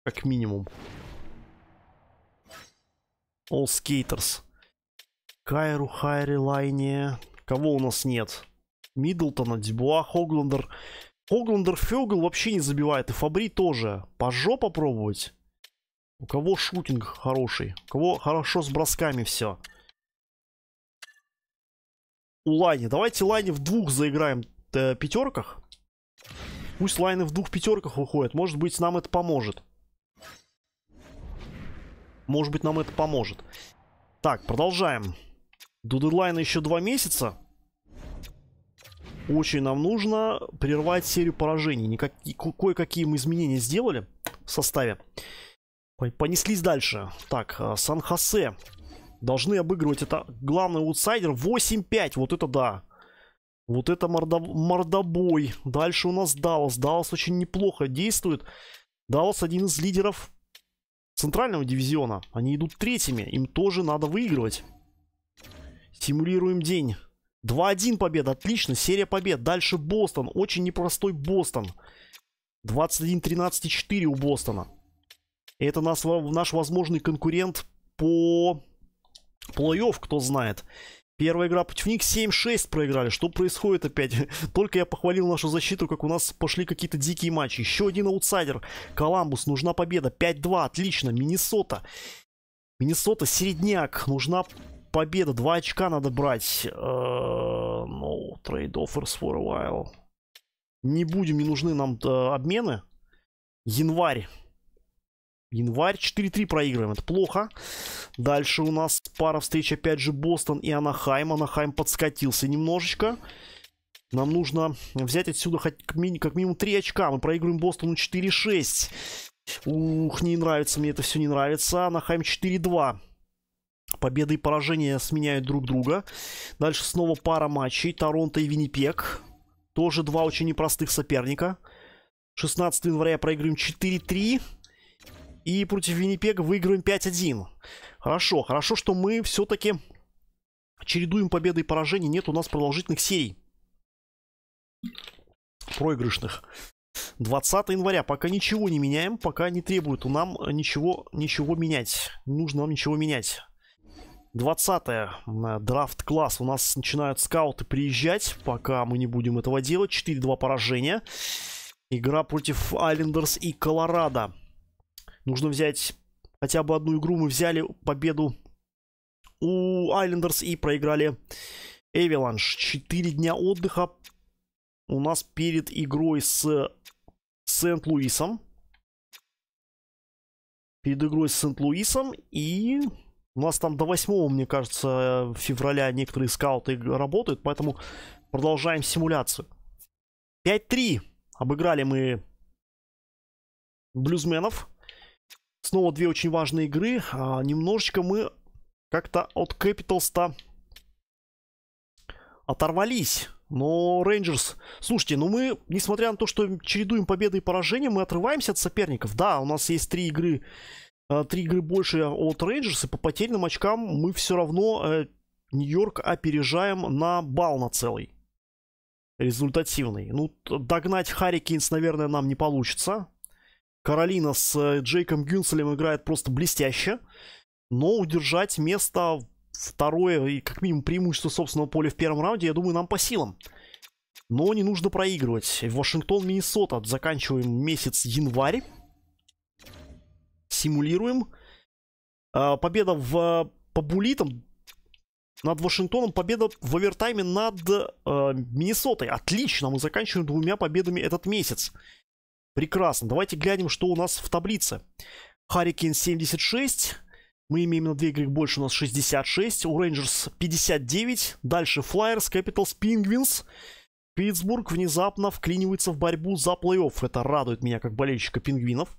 Как минимум. All Skaters. Кайру, Хайри, Лайни. Кого у нас нет? Миддлтона, Дебуа, Хогландер. Хогландер, Фёгл вообще не забивает. И Фабри тоже. Пожо попробовать. У кого шутинг хороший? У кого хорошо с бросками все? У Лайни. Давайте Лайни в двух заиграем э, пятерках. Пусть Лайны в двух пятерках выходит, Может быть, нам это поможет. Может быть, нам это поможет. Так, продолжаем. До дедлайна еще два месяца. Очень нам нужно прервать серию поражений. Никак... Кое-какие мы изменения сделали в составе. Понеслись дальше. Так, э, Сан-Хосе. Должны обыгрывать это главный аутсайдер. 8-5. Вот это да. Вот это мордо... мордобой. Дальше у нас Даллас. Даллас очень неплохо действует. Даллас один из лидеров центрального дивизиона. Они идут третьими. Им тоже надо выигрывать. Симулируем день. 2-1 победа, отлично, серия побед. Дальше Бостон, очень непростой Бостон. 21-13-4 у Бостона. Это наш наш возможный конкурент по плей-офф, кто знает. Первая игра против них 7-6 проиграли. Что происходит опять? Только я похвалил нашу защиту, как у нас пошли какие-то дикие матчи. Еще один аутсайдер. Коламбус, нужна победа. 5-2, отлично. Миннесота. Миннесота, середняк. Нужна победа, 2 очка надо брать. Uh, э, трейд ну, trade offers for a while. Не будем, не нужны нам э, обмены. Январь. Январь 4-3 проигрываем, это плохо. Дальше у нас пара встреч, опять же, Бостон и Анахайм. Анахайм подскатился немножечко. Нам нужно взять отсюда хоть как минимум 3 очка. Мы проигрываем Бостону 4-6. Ух, не нравится мне это все, не нравится. Анахайм 4-2. Победы и поражения сменяют друг друга. Дальше снова пара матчей. Торонто и Виннипек. Тоже два очень непростых соперника. 16 января проиграем 4-3. И против Виннипега выиграем 5-1. Хорошо, хорошо, что мы все-таки чередуем победы и поражения. Нет у нас продолжительных серий. Проигрышных. 20 января. Пока ничего не меняем, пока не требует у нам ничего, ничего менять. Не нужно нам ничего менять. 20-е. Э, драфт-класс. У нас начинают скауты приезжать, пока мы не будем этого делать. 4-2 поражения. Игра против Айлендерс и Колорадо. Нужно взять хотя бы одну игру. Мы взяли победу у Айлендерс и проиграли Эвиланш. 4 дня отдыха у нас перед игрой с Сент-Луисом. Перед игрой с Сент-Луисом и у нас там до 8, мне кажется, февраля некоторые скауты работают, поэтому продолжаем симуляцию. 5-3. Обыграли мы блюзменов. Снова две очень важные игры. А, немножечко мы как-то от Capitals-то оторвались. Но Рейнджерс... Слушайте, ну мы, несмотря на то, что чередуем победы и поражения, мы отрываемся от соперников. Да, у нас есть три игры Э, три игры больше от Рейнджерс, и по потерянным очкам мы все равно э, Нью-Йорк опережаем на балл на целый. Результативный. Ну, догнать Харри Кинс наверное, нам не получится. Каролина с э, Джейком Гюнселем играет просто блестяще. Но удержать место второе и как минимум преимущество собственного поля в первом раунде, я думаю, нам по силам. Но не нужно проигрывать. Вашингтон, Миннесота. Заканчиваем месяц январь симулируем. А, победа в, по булитам над Вашингтоном, победа в овертайме над э, Миннесотой. Отлично, мы заканчиваем двумя победами этот месяц. Прекрасно. Давайте глянем, что у нас в таблице. Харрикин 76. Мы имеем на две игры больше, у нас 66. У Рейнджерс 59. Дальше Флайерс, Капиталс, Пингвинс. Питтсбург внезапно вклинивается в борьбу за плей-офф. Это радует меня как болельщика пингвинов.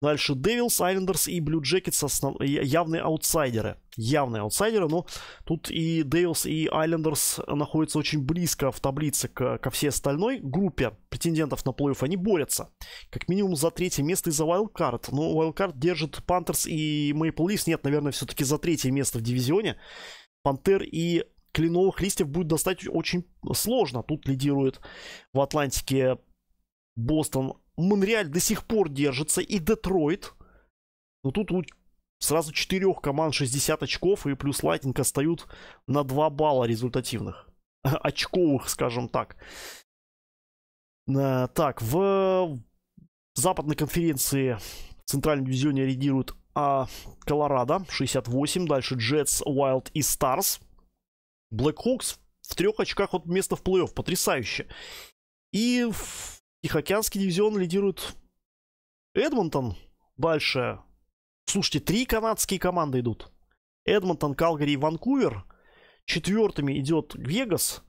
Дальше Девилс, Айлендерс и Блю Джекетс основ... явные аутсайдеры. Явные аутсайдеры, но тут и Девилс, и Айлендерс находятся очень близко в таблице к, ко всей остальной группе претендентов на плей-офф. Они борются. Как минимум за третье место и за Wildcard. Но Wildcard держит Пантерс и Мейпл Ливс. Нет, наверное, все-таки за третье место в дивизионе. Пантер и кленовых листьев будет достать очень сложно. Тут лидирует в Атлантике Бостон Монреаль до сих пор держится, и Детройт. Но ну, тут у сразу четырех команд 60 очков, и плюс Лайтинг остают на 2 балла результативных. Очковых, скажем так. Э, так, в западной конференции в центральном дивизионе лидирует а, Колорадо 68, дальше Джетс, Уайлд и Старс. Блэкхокс в трех очках от места в плей-офф, потрясающе. И в Тихоокеанский дивизион лидирует Эдмонтон. Дальше. Слушайте, три канадские команды идут. Эдмонтон, Калгари и Ванкувер. Четвертыми идет Вегас.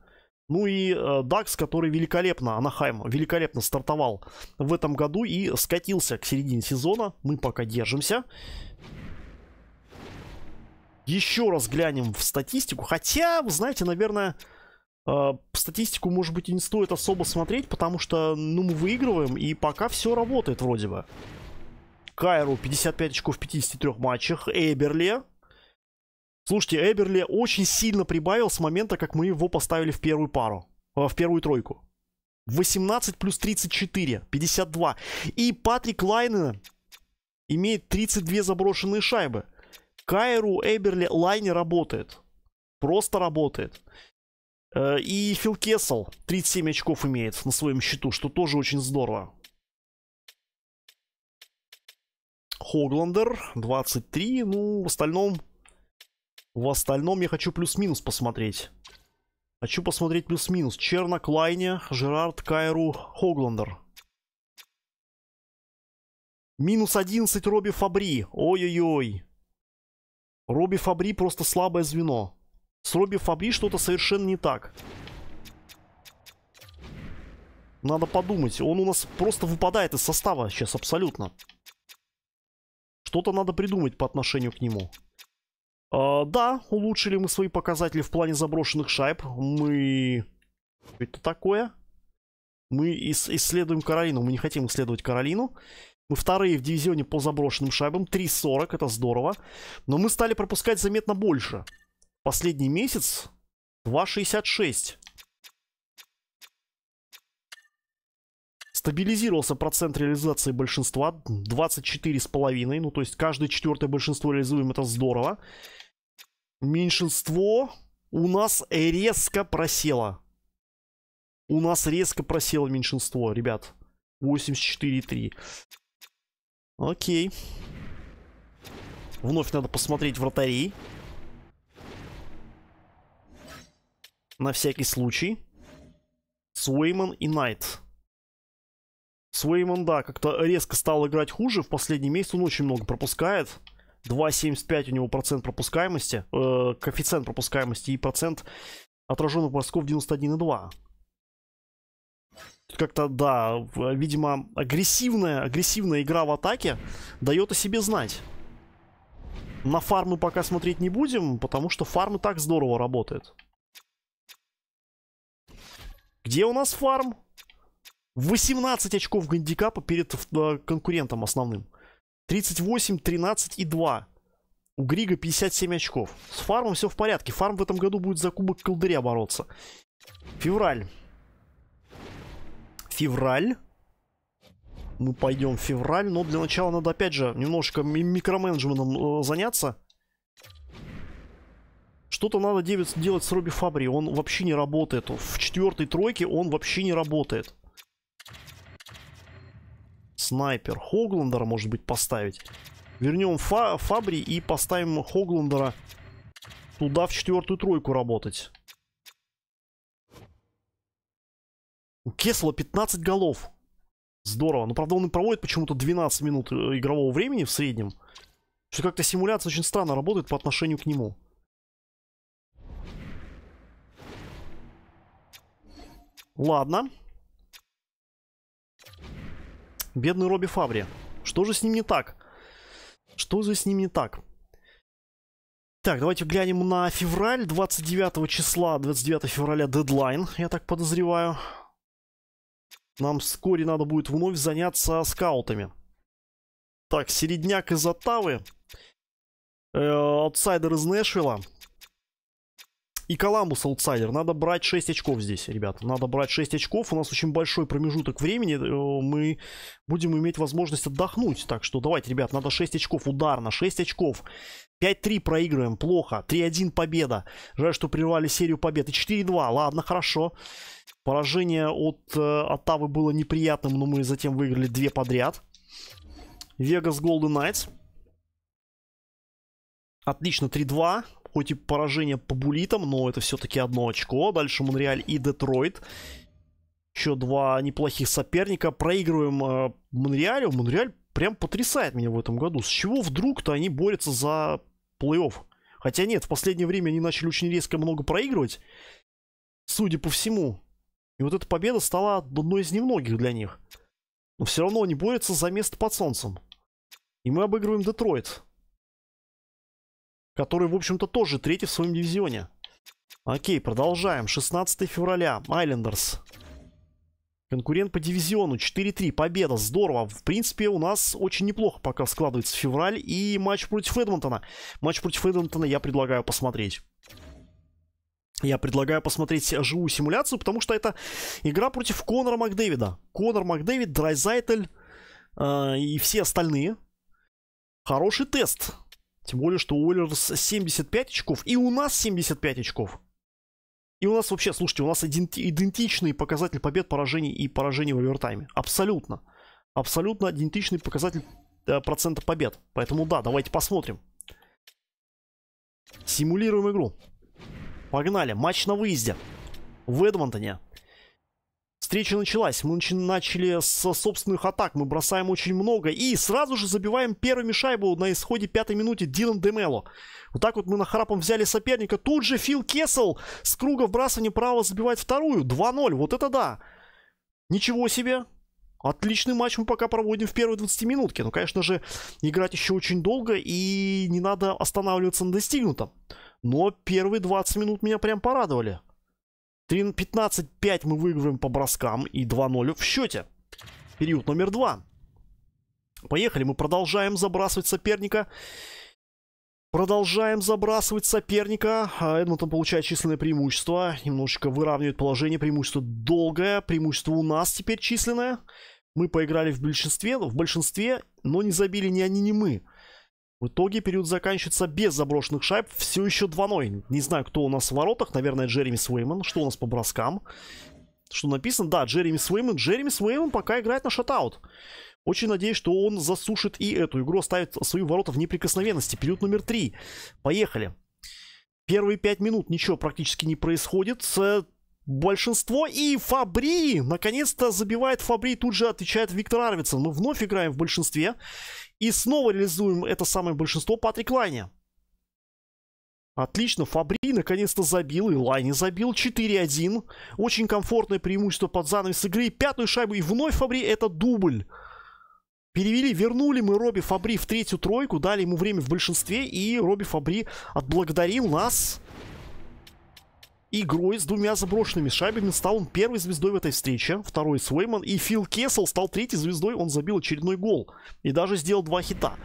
Ну и э, Дакс, который великолепно, Анахайм, великолепно стартовал в этом году и скатился к середине сезона. Мы пока держимся. Еще раз глянем в статистику. Хотя, знаете, наверное, а, статистику, может быть, и не стоит особо смотреть, потому что, ну, мы выигрываем, и пока все работает вроде бы. Кайру 55 очков в 53 матчах, Эберли. Слушайте, Эберли очень сильно прибавил с момента, как мы его поставили в первую пару, а, в первую тройку. 18 плюс 34, 52. И Патрик Лайнен имеет 32 заброшенные шайбы. Кайру, Эберли, Лайне работает. Просто работает. Э, и Фил Кессел 37 очков имеет на своем счету, что тоже очень здорово. Хогландер 23. Ну, в остальном... В остальном я хочу плюс-минус посмотреть. Хочу посмотреть плюс-минус. Черна, Клайне, Жерард, Кайру, Хогландер. Минус 11 Робби Фабри. Ой-ой-ой. Робби Фабри просто слабое звено. С Робби Фабри что-то совершенно не так. Надо подумать. Он у нас просто выпадает из состава сейчас абсолютно. Что-то надо придумать по отношению к нему. А, да, улучшили мы свои показатели в плане заброшенных шайб. Мы... Что это такое? Мы ис исследуем Каролину. Мы не хотим исследовать Каролину. Мы вторые в дивизионе по заброшенным шайбам. 3.40, это здорово. Но мы стали пропускать заметно больше. Последний месяц 2,66. Стабилизировался процент реализации большинства 24,5. Ну, то есть каждое четвертое большинство реализуем, это здорово. Меньшинство у нас резко просело. У нас резко просело меньшинство, ребят. 84,3. Окей. Вновь надо посмотреть вратарей. на всякий случай. Суэйман и Найт. Суэйман, да, как-то резко стал играть хуже. В последний месяц он очень много пропускает. 2,75 у него процент пропускаемости, э, коэффициент пропускаемости и процент отраженных бросков 91,2. Как-то, да, видимо, агрессивная, агрессивная игра в атаке дает о себе знать. На фармы пока смотреть не будем, потому что фармы так здорово работает. Где у нас фарм? 18 очков гандикапа перед э, конкурентом основным. 38, 13 и 2. У Грига 57 очков. С фармом все в порядке. Фарм в этом году будет за кубок колдыря бороться. Февраль. Февраль. Мы пойдем в февраль, но для начала надо опять же немножко микроменеджментом э, заняться. Что-то надо делать с Робби Фабри. Он вообще не работает. В четвертой тройке он вообще не работает. Снайпер. Хогландера, может быть, поставить. Вернем Фа Фабри и поставим Хогландера туда в четвертую тройку работать. У Кесла 15 голов. Здорово. Но, правда, он и проводит почему-то 12 минут э, игрового времени в среднем. Что как-то симуляция очень странно работает по отношению к нему. Ладно. Бедный Робби Фабри. Что же с ним не так? Что же с ним не так? Так, давайте глянем на февраль, 29 числа, 29 февраля дедлайн, я так подозреваю. Нам вскоре надо будет вновь заняться скаутами. Так, середняк из Оттавы. Э, аутсайдер из Нэшвилла. И Коламбус аутсайдер. Надо брать 6 очков здесь, ребята. Надо брать 6 очков. У нас очень большой промежуток времени. Э, мы будем иметь возможность отдохнуть. Так что давайте, ребят, надо 6 очков. ударно, на 6 очков. 5-3 проигрываем, плохо. 3-1 победа. Жаль, что прервали серию побед. И 4-2, ладно, хорошо. Поражение от э, Оттавы было неприятным, но мы затем выиграли две подряд. Вегас Голден Найтс. Отлично, 3-2 хоть и поражение по булитам, но это все-таки одно очко. Дальше Монреаль и Детройт. Еще два неплохих соперника. Проигрываем э, Монреалю. Монреаль прям потрясает меня в этом году. С чего вдруг-то они борются за плей-офф? Хотя нет, в последнее время они начали очень резко много проигрывать. Судя по всему. И вот эта победа стала одной из немногих для них. Но все равно они борются за место под солнцем. И мы обыгрываем Детройт который, в общем-то, тоже третий в своем дивизионе. Окей, продолжаем. 16 февраля. Айлендерс. Конкурент по дивизиону 4-3, победа, здорово. В принципе, у нас очень неплохо пока складывается февраль и матч против Эдмонтона. Матч против Эдмонтона я предлагаю посмотреть. Я предлагаю посмотреть живую симуляцию, потому что это игра против Конора Макдэвида. Конор Макдэвид, Драйзайтель э, и все остальные. Хороший тест тем более, что у Уоллерс 75 очков, и у нас 75 очков. И у нас вообще, слушайте, у нас идентичный показатель побед, поражений и поражений в овертайме. Абсолютно. Абсолютно идентичный показатель э, процента побед. Поэтому да, давайте посмотрим. Симулируем игру. Погнали. Матч на выезде. В Эдмонтоне встреча началась. Мы начали со собственных атак. Мы бросаем очень много. И сразу же забиваем первыми шайбу на исходе пятой минуты Дилан Демело. Вот так вот мы на храпом взяли соперника. Тут же Фил Кессел с круга вбрасывания права забивает вторую. 2-0. Вот это да. Ничего себе. Отличный матч мы пока проводим в первой 20 минутке. Но, конечно же, играть еще очень долго и не надо останавливаться на достигнутом. Но первые 20 минут меня прям порадовали. 15-5 мы выигрываем по броскам и 2-0 в счете. Период номер 2. Поехали, мы продолжаем забрасывать соперника. Продолжаем забрасывать соперника. А, Эдмонтон получает численное преимущество. Немножечко выравнивает положение. Преимущество долгое. Преимущество у нас теперь численное. Мы поиграли в большинстве, в большинстве но не забили ни они, ни мы. В итоге период заканчивается без заброшенных шайб. Все еще 2-0. Не знаю, кто у нас в воротах. Наверное, Джереми Свейман. Что у нас по броскам? Что написано? Да, Джереми Свейман. Джереми Свейман пока играет на шатаут. Очень надеюсь, что он засушит и эту игру, оставит свои ворота в неприкосновенности. Период номер 3. Поехали. Первые 5 минут ничего практически не происходит большинство. И Фабри, наконец-то забивает Фабри, тут же отвечает Виктор Арвидсон. Мы вновь играем в большинстве. И снова реализуем это самое большинство Патрик Лайне. Отлично, Фабри наконец-то забил, и Лайни забил 4-1. Очень комфортное преимущество под занавес игры. Пятую шайбу, и вновь Фабри это дубль. Перевели, вернули мы Робби Фабри в третью тройку, дали ему время в большинстве, и Робби Фабри отблагодарил нас игрой с двумя заброшенными шайбами стал он первой звездой в этой встрече, второй Суэйман и Фил Кессел стал третьей звездой, он забил очередной гол и даже сделал два хита.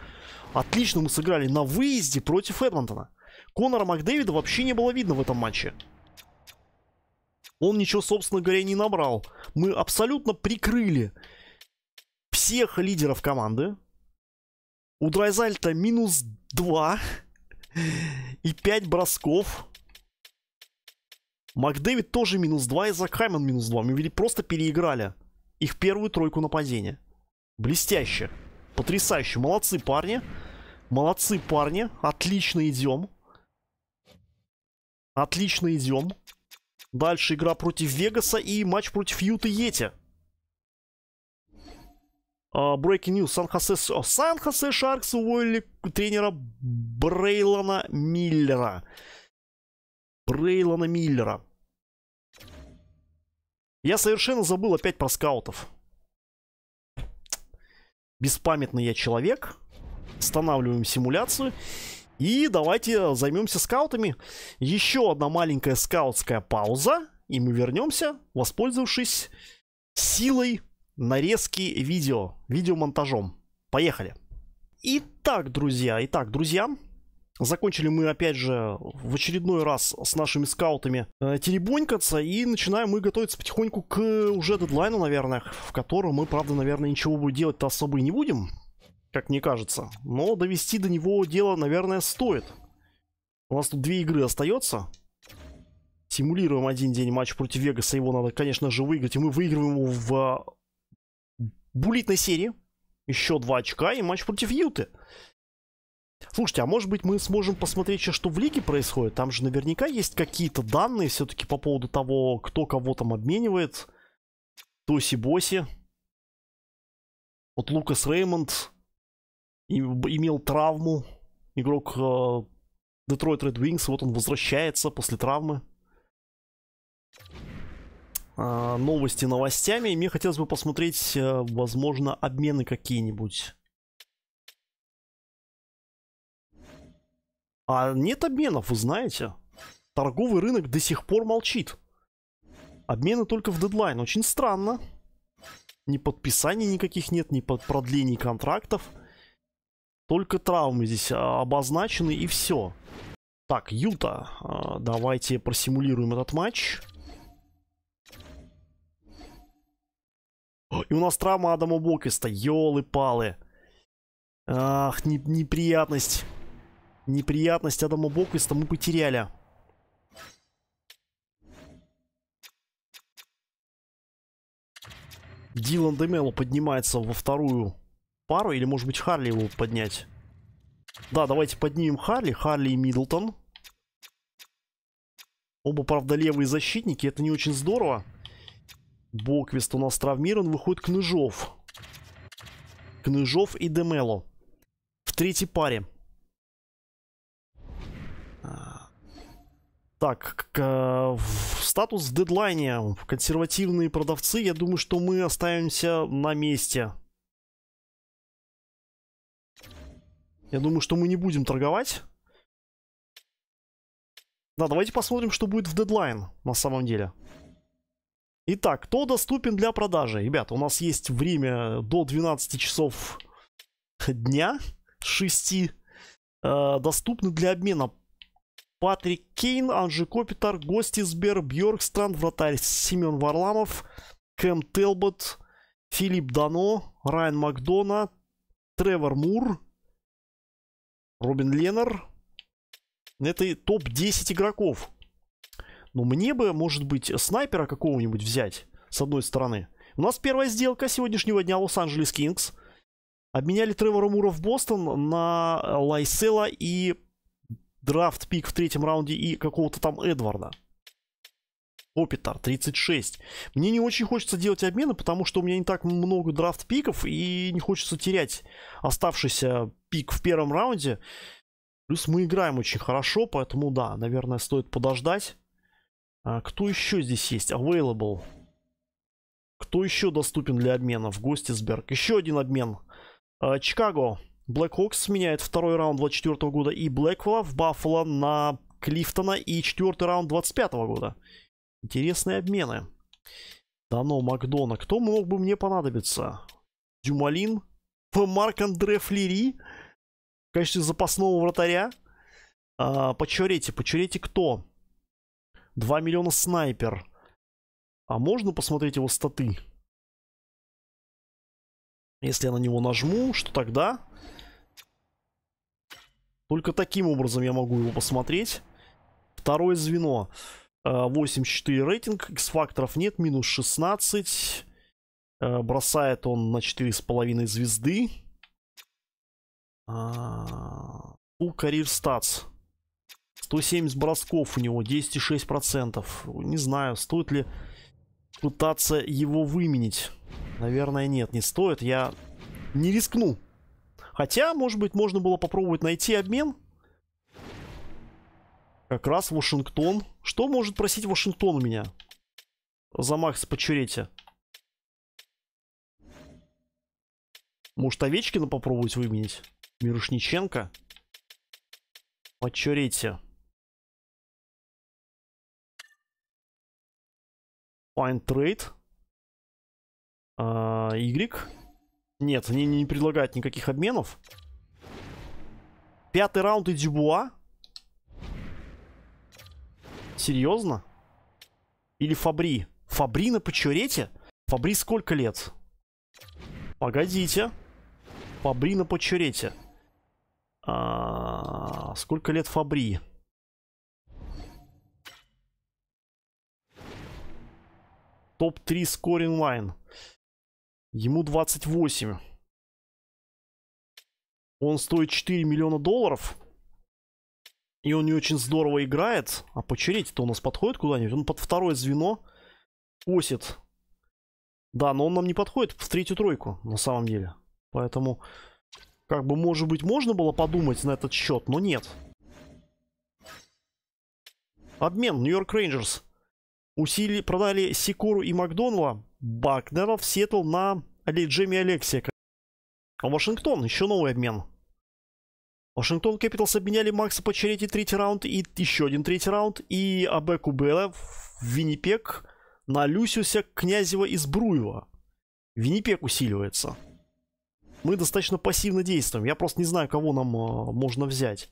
Отлично мы сыграли на выезде против Эдмонтона. Конора Макдэвида вообще не было видно в этом матче. Он ничего, собственно говоря, не набрал. Мы абсолютно прикрыли всех лидеров команды. У Драйзальта минус 2 и 5 бросков. Макдэвид тоже минус 2 и Закхайман минус 2. Мы ведь просто переиграли их первую тройку нападения. Блестяще. Потрясающе. Молодцы, парни. Молодцы, парни. Отлично идем. Отлично идем. Дальше игра против Вегаса и матч против Юты Йети. Uh, breaking news. Сан-Хосе Сан Шаркс уволили тренера Брейлона Миллера. Брейлона Миллера. Я совершенно забыл опять про скаутов. Беспамятный я человек. Останавливаем симуляцию. И давайте займемся скаутами. Еще одна маленькая скаутская пауза. И мы вернемся, воспользовавшись силой нарезки видео, видеомонтажом. Поехали. Итак, друзья, итак, друзья, Закончили мы, опять же, в очередной раз с нашими скаутами э, теребонькаться, и начинаем мы готовиться потихоньку к э, уже дедлайну, наверное, в котором мы, правда, наверное, ничего будет делать-то особо и не будем, как мне кажется. Но довести до него дело, наверное, стоит. У нас тут две игры остается. Симулируем один день матч против Вегаса, его надо, конечно же, выиграть, и мы выигрываем его в э, булитной серии. Еще два очка и матч против Юты. Слушайте, а может быть мы сможем посмотреть еще, что в лиге происходит? Там же наверняка есть какие-то данные все-таки по поводу того, кто кого там обменивает. Тоси-боси. Вот Лукас Реймонд имел травму. Игрок Детройт э, Ред Wings. Вот он возвращается после травмы. А, новости новостями. И мне хотелось бы посмотреть, э, возможно, обмены какие-нибудь. А нет обменов, вы знаете. Торговый рынок до сих пор молчит. Обмены только в дедлайн. Очень странно. Ни подписаний никаких нет, ни под продлений контрактов. Только травмы здесь а, обозначены и все. Так, Юта, а, давайте просимулируем этот матч. И у нас травма Адама Бокиста. Ёлы-палы. Ах, не, неприятность неприятность Адама Боквиста мы потеряли. Дилан Демело поднимается во вторую пару, или может быть Харли его поднять. Да, давайте поднимем Харли, Харли и Миддлтон. Оба, правда, левые защитники, это не очень здорово. Боквист у нас травмирован, выходит Кныжов. Кныжов и Демело. В третьей паре. Так, к, э, статус в дедлайне. Консервативные продавцы. Я думаю, что мы оставимся на месте. Я думаю, что мы не будем торговать. Да, давайте посмотрим, что будет в дедлайн на самом деле. Итак, кто доступен для продажи? ребят. у нас есть время до 12 часов дня, 6. Э, доступны для обмена Патрик Кейн, Анжи Копитар, Гости Сбер, Вратарь Семен Варламов, Кэм Телбот, Филипп Дано, Райан Макдона, Тревор Мур, Робин Леннер. Это топ-10 игроков. Но мне бы, может быть, снайпера какого-нибудь взять, с одной стороны. У нас первая сделка сегодняшнего дня Лос-Анджелес Кингс. Обменяли Тревора Мура в Бостон на Лайсела и драфт пик в третьем раунде и какого-то там Эдварда. Опитар 36. Мне не очень хочется делать обмены, потому что у меня не так много драфт-пиков, и не хочется терять оставшийся пик в первом раунде. Плюс мы играем очень хорошо, поэтому да, наверное, стоит подождать. А кто еще здесь есть? Available. Кто еще доступен для обмена? В гости Еще один обмен. А, Чикаго. Black Hawks меняет второй раунд 24 года и Блэквелла в Баффало на Клифтона и четвертый раунд 25 года. Интересные обмены. Да ну Макдона. Кто мог бы мне понадобиться? Дюмалин? Марк Андре Флери? В качестве запасного вратаря? А, Почурете. Почурете кто? 2 миллиона снайпер. А можно посмотреть его статы? Если я на него нажму, что тогда? Только таким образом я могу его посмотреть. Второе звено. 8-4 э, рейтинг. X-факторов нет. Минус 16. Э, бросает он на 4,5 звезды. А, у карьер статс. 170 бросков у него, 10,6%. Не знаю, стоит ли пытаться его выменить. Наверное, нет, не стоит. Я не рискну. Хотя, может быть, можно было попробовать найти обмен. Как раз Вашингтон. Что может просить Вашингтон у меня? За Макс Почуретти. Может, Овечкина попробовать выменить? Мирошниченко? Почуретти. Find Trade. А, uh, y. Нет, они не предлагают никаких обменов. Пятый раунд и Дюбуа. Серьезно? Или Фабри? Фабри на Почурете? Фабри сколько лет? Погодите. Фабри на Почурете. А -а -а, сколько лет Фабри? Топ-3 скоринг лайн. Ему 28. Он стоит 4 миллиона долларов. И он не очень здорово играет. А почерить-то у нас подходит куда-нибудь. Он под второе звено косит. Да, но он нам не подходит в третью тройку, на самом деле. Поэтому, как бы, может быть, можно было подумать на этот счет, но нет. Обмен. Нью-Йорк Рейнджерс. Усили... Продали Секуру и Макдонала Бакнера в Сиэтл на Джимми Алексия. А Вашингтон, еще новый обмен. Вашингтон Кэпиталс обменяли Макса по Пачерети третий раунд и еще один третий раунд. И Абеку Белла в Виннипек на Люсиуса Князева из Бруева. Виннипек усиливается. Мы достаточно пассивно действуем. Я просто не знаю, кого нам э, можно взять.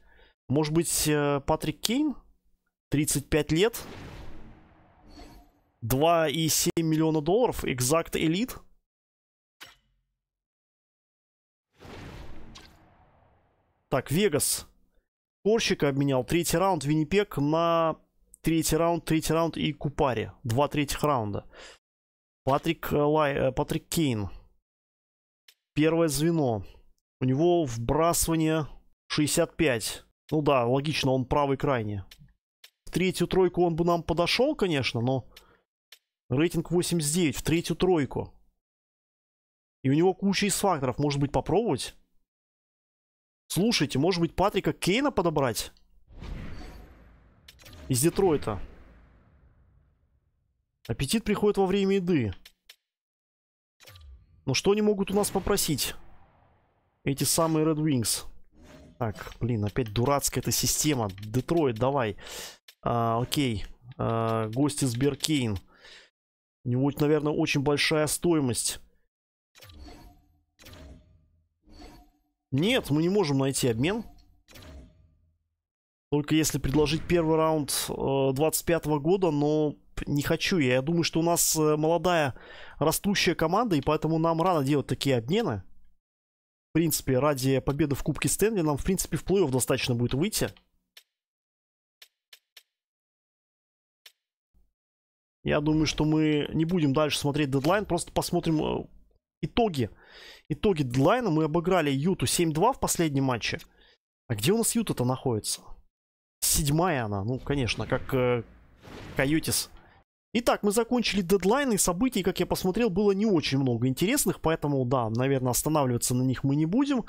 Может быть, э, Патрик Кейн? 35 лет. 2,7 миллиона долларов. экзакт элит. Так, Вегас. Корщика обменял. Третий раунд Виннипек на третий раунд, третий раунд и Купари. Два третьих раунда. Патрик, э, Лай, э, Патрик Кейн. Первое звено. У него вбрасывание 65. Ну да, логично, он правый крайний. третью тройку он бы нам подошел, конечно, но Рейтинг 89, в третью тройку. И у него куча из факторов. Может быть, попробовать? Слушайте, может быть, Патрика Кейна подобрать? Из Детройта. Аппетит приходит во время еды. Ну что они могут у нас попросить? Эти самые Red Wings. Так, блин, опять дурацкая эта система. Детройт, давай. А, окей. А, гости Сберкейн. Кейн. У него, наверное, очень большая стоимость. Нет, мы не можем найти обмен. Только если предложить первый раунд э, 25 -го года, но не хочу я. Я думаю, что у нас э, молодая растущая команда, и поэтому нам рано делать такие обмены. В принципе, ради победы в Кубке Стэнли нам, в принципе, в плей-офф достаточно будет выйти. Я думаю, что мы не будем дальше смотреть дедлайн, просто посмотрим э, итоги. Итоги дедлайна. Мы обыграли Юту 7-2 в последнем матче. А где у нас Юта-то находится? Седьмая она, ну, конечно, как э, Каютис. Итак, мы закончили дедлайн, и событий, как я посмотрел, было не очень много интересных, поэтому, да, наверное, останавливаться на них мы не будем.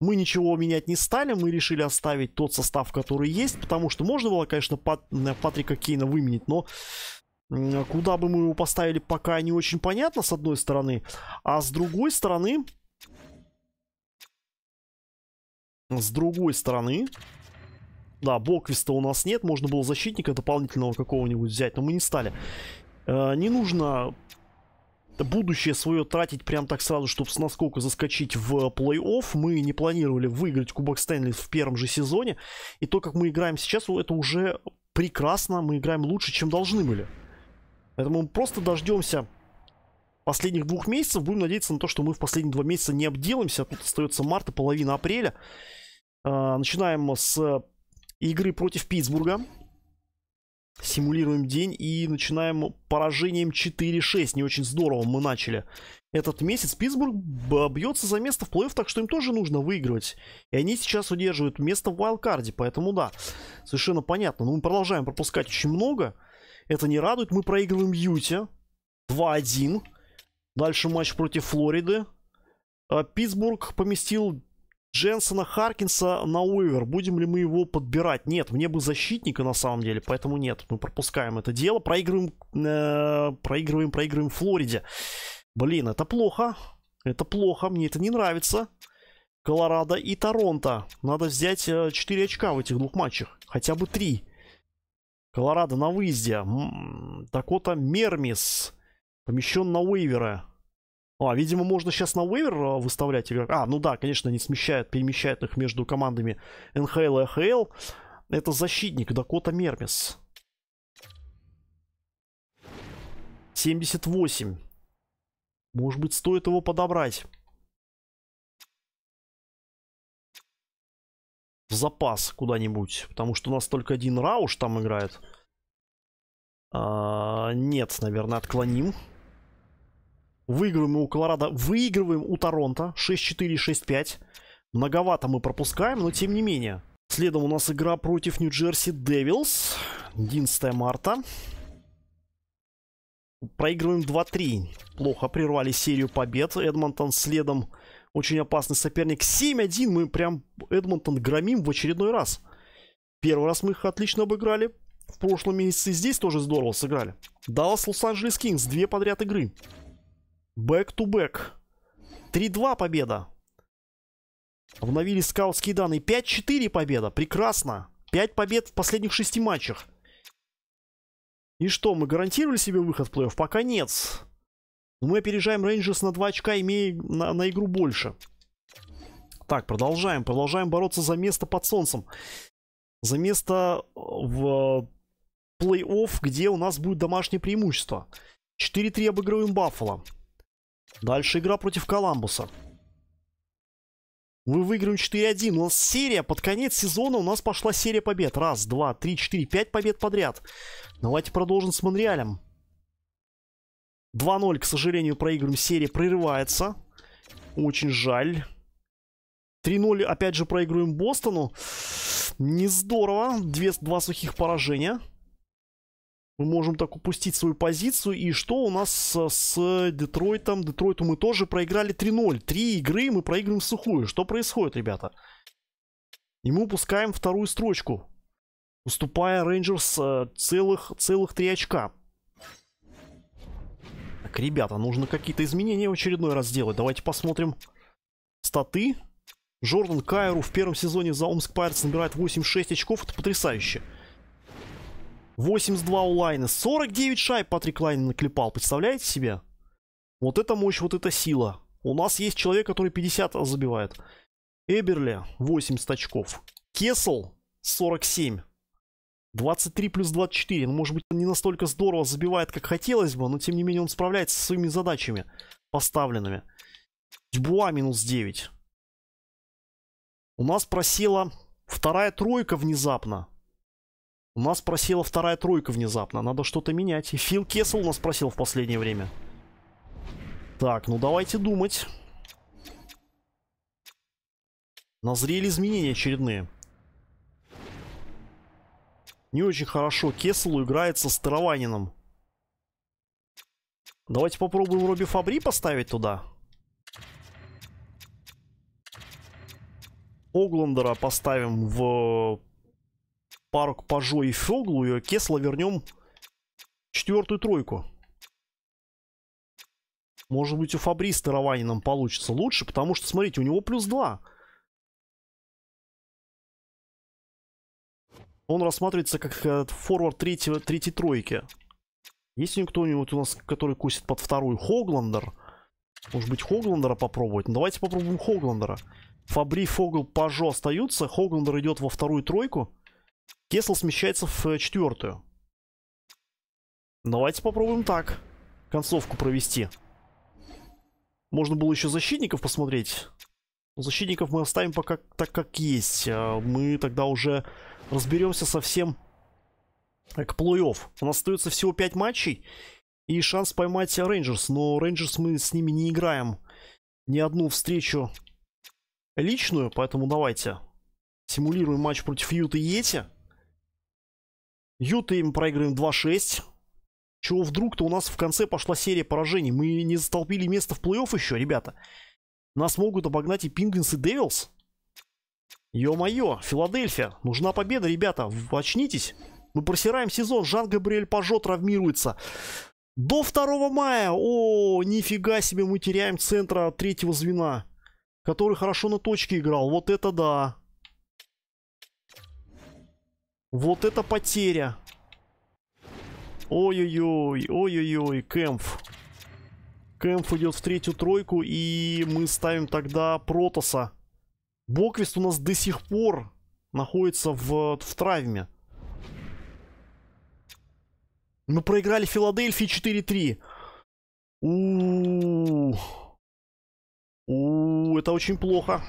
Мы ничего менять не стали, мы решили оставить тот состав, который есть, потому что можно было, конечно, Пат э, Патрика Кейна выменить, но Куда бы мы его поставили, пока не очень понятно, с одной стороны. А с другой стороны... С другой стороны... Да, Боквиста у нас нет. Можно было защитника дополнительного какого-нибудь взять, но мы не стали. Э, не нужно будущее свое тратить прям так сразу, чтобы с наскока заскочить в плей-офф. Мы не планировали выиграть Кубок Стэнли в первом же сезоне. И то, как мы играем сейчас, это уже прекрасно. Мы играем лучше, чем должны были. Поэтому мы просто дождемся последних двух месяцев. Будем надеяться на то, что мы в последние два месяца не обделаемся. Тут остается марта, половина апреля. А, начинаем с игры против Питтсбурга. Симулируем день и начинаем поражением 4-6. Не очень здорово мы начали этот месяц. Питтсбург бьется за место в плей-офф, так что им тоже нужно выигрывать. И они сейчас удерживают место в Вайлкарде, поэтому да, совершенно понятно. Но мы продолжаем пропускать очень много. Это не радует. Мы проигрываем Юте. 2-1. Дальше матч против Флориды. А, Питтсбург поместил Дженсона Харкинса на Уивер. Будем ли мы его подбирать? Нет, мне бы защитника на самом деле, поэтому нет. Мы пропускаем это дело. Проигрываем, э, проигрываем, проигрываем Флориде. Блин, это плохо. Это плохо, мне это не нравится. Колорадо и Торонто. Надо взять 4 э, очка в этих двух матчах. Хотя бы 3. Колорадо на выезде. Дакота м-м, Мермис. Помещен на уивера. А, видимо, можно сейчас на уивер э, выставлять игрок. А, ну да, конечно, они смещают, перемещают их между командами НХЛ и АХЛ. Это защитник Дакота Мермис. 78. Может быть, стоит его подобрать. в запас куда-нибудь, потому что у нас только один Рауш там играет. А, нет, наверное, отклоним. Выигрываем у Колорадо, выигрываем у Торонто 6-4, 6-5. Многовато мы пропускаем, но тем не менее. Следом у нас игра против Нью-Джерси Девилс. 11 марта. Проигрываем 2-3. Плохо прервали серию побед. Эдмонтон следом очень опасный соперник. 7-1 мы прям Эдмонтон громим в очередной раз. Первый раз мы их отлично обыграли. В прошлом месяце здесь тоже здорово сыграли. Даллас Лос-Анджелес Кингс. Две подряд игры. Бэк-ту-бэк. 3-2 победа. Обновили скаутские данные. 5-4 победа. Прекрасно. 5 побед в последних 6 матчах. И что, мы гарантировали себе выход в плей-офф? Пока нет. Ну, мы опережаем Рейнджерс на 2 очка, имея на, на игру больше. Так, продолжаем. Продолжаем бороться за место под солнцем. За место э, в плей-офф, где у нас будет домашнее преимущество. 4-3 обыгрываем Баффало. Дальше игра против Коламбуса. Мы выиграем 4-1. У нас серия. Под конец сезона у нас пошла серия побед. Раз, два, три, четыре, пять побед подряд. Давайте продолжим с Монреалем. 2-0, к сожалению, проигрываем. Серия прерывается. Очень жаль. 3-0, опять же, проигрываем Бостону. Не здорово. Две, два сухих поражения. Мы можем так упустить свою позицию. И что у нас с, с Детройтом? Детройту мы тоже проиграли 3-0. Три игры мы проигрываем сухую. Что происходит, ребята? И мы упускаем вторую строчку. Уступая Рейнджерс э, целых, целых три очка ребята, нужно какие-то изменения в очередной раз сделать. Давайте посмотрим статы. Джордан Кайру в первом сезоне за Омск Пайртс набирает 86 очков. Это потрясающе. 82 у Лайна. 49 шайб Патрик Лайн наклепал. Представляете себе? Вот это мощь, вот это сила. У нас есть человек, который 50 забивает. Эберли 80 очков. Кесл 47. 23 плюс 24. Ну, может быть, он не настолько здорово забивает, как хотелось бы, но тем не менее он справляется со своими задачами поставленными. Дюбуа минус 9. У нас просела вторая тройка внезапно. У нас просела вторая тройка внезапно. Надо что-то менять. И Фил Кессел у нас просел в последнее время. Так, ну давайте думать. Назрели изменения очередные. Не очень хорошо Кеслу играется с Старованином. Давайте попробуем Робби Фабри поставить туда. Огландера поставим в пару к Пажо и Феглу, и Кесла вернем четвертую тройку. Может быть, у Фабри с Тарованином получится лучше, потому что, смотрите, у него плюс 2. Он рассматривается как э, форвард третьего, третьей тройки. Есть ли кто-нибудь у нас, который кусит под вторую? Хогландер? Может быть, Хогландера попробовать? Ну, давайте попробуем Хогландера. Фабри, Фогл, Пажо остаются. Хогландер идет во вторую тройку. Кесл смещается в э, четвертую. Давайте попробуем так. Концовку провести. Можно было еще защитников посмотреть. Защитников мы оставим пока так, как есть. А мы тогда уже разберемся совсем к плей-офф. У нас остается всего 5 матчей и шанс поймать Рейнджерс. Но Рейнджерс мы с ними не играем ни одну встречу личную, поэтому давайте симулируем матч против Юта и Йети. Юта им проиграем 2-6. Чего вдруг-то у нас в конце пошла серия поражений. Мы не застолбили место в плей-офф еще, ребята. Нас могут обогнать и Пингвинс, и Девилс. Ё-моё, Филадельфия, нужна победа, ребята, очнитесь. Мы просираем сезон, Жан-Габриэль Пажо травмируется. До 2 мая, о, нифига себе, мы теряем центра третьего звена, который хорошо на точке играл. Вот это да. Вот это потеря. Ой-ой-ой, ой-ой-ой, Кэмф. Кэмф идет в третью тройку, и мы ставим тогда Протоса. Боквист у нас до сих пор находится в, в травме. Мы проиграли Филадельфии 4-3. У, -у, У, это очень плохо.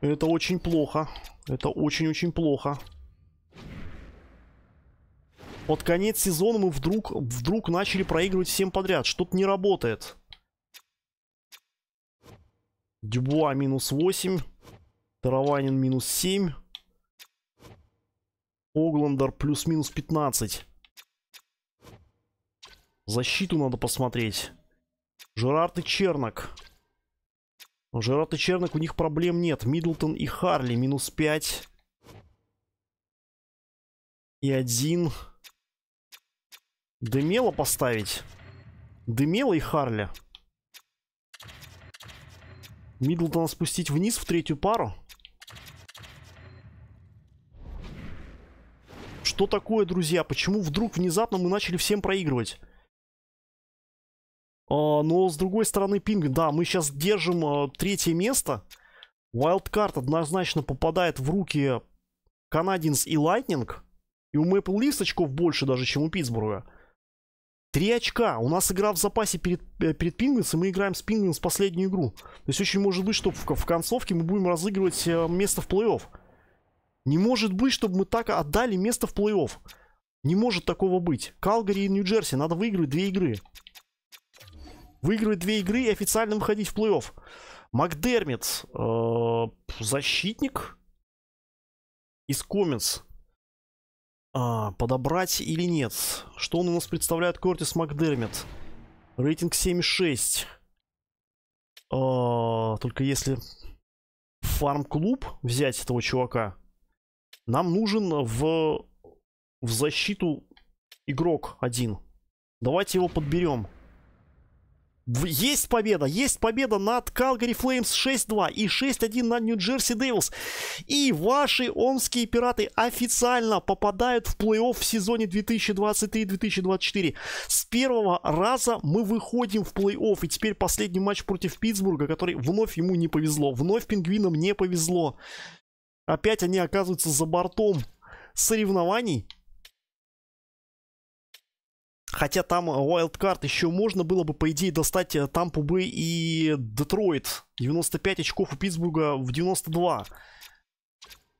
Это очень плохо. Это очень-очень плохо. Под конец сезона мы вдруг, вдруг начали проигрывать всем подряд. Что-то не работает. Дюбуа минус 8. Тараванин минус 7. Огландер плюс-минус 15. Защиту надо посмотреть. Жерард и Чернок. Жерард и Чернок, у них проблем нет. Мидлтон и Харли минус 5. И один. Демела поставить. Демела и Харли. Миддлтон спустить вниз в третью пару. Что такое, друзья? Почему вдруг внезапно мы начали всем проигрывать? А, но с другой стороны пинг, да, мы сейчас держим а, третье место. Wildcard однозначно попадает в руки Канадинс и Лайтнинг, И у Maple Leafs очков больше даже, чем у Питтсбурга. Три очка. У нас игра в запасе перед, э, перед Пингвинс, и мы играем с Пингвинс последнюю игру. То есть очень может быть, что в, в концовке мы будем разыгрывать э, место в плей-офф. Не может быть, чтобы мы так отдали место в плей-офф. Не может такого быть. Калгари и Нью-Джерси. Надо выиграть две игры. Выигрывать две игры и официально выходить в плей-офф. Макдермит. Э защитник. Из Коминс. А, подобрать или нет? Что он у нас представляет Кортис Макдермит? Рейтинг 7,6. А, только если фарм-клуб взять этого чувака, нам нужен в, в защиту игрок один. Давайте его подберем. Есть победа, есть победа над Калгари Флеймс 6-2 и 6-1 над Нью-Джерси Дэвилс. И ваши омские пираты официально попадают в плей-офф в сезоне 2023-2024. С первого раза мы выходим в плей-офф. И теперь последний матч против Питтсбурга, который вновь ему не повезло. Вновь пингвинам не повезло. Опять они оказываются за бортом соревнований. Хотя там э, wild card еще можно было бы, по идее, достать э, там бы и Детройт. 95 очков у Питтсбурга в 92.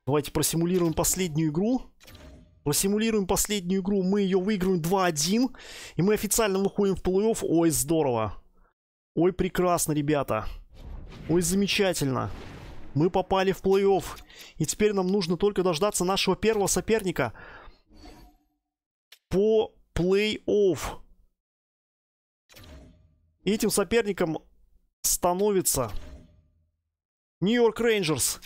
Давайте просимулируем последнюю игру. Просимулируем последнюю игру. Мы ее выиграем 2-1. И мы официально выходим в плей-офф. Ой, здорово. Ой, прекрасно, ребята. Ой, замечательно. Мы попали в плей-офф. И теперь нам нужно только дождаться нашего первого соперника. По плей-офф. Этим соперником становится Нью-Йорк Рейнджерс.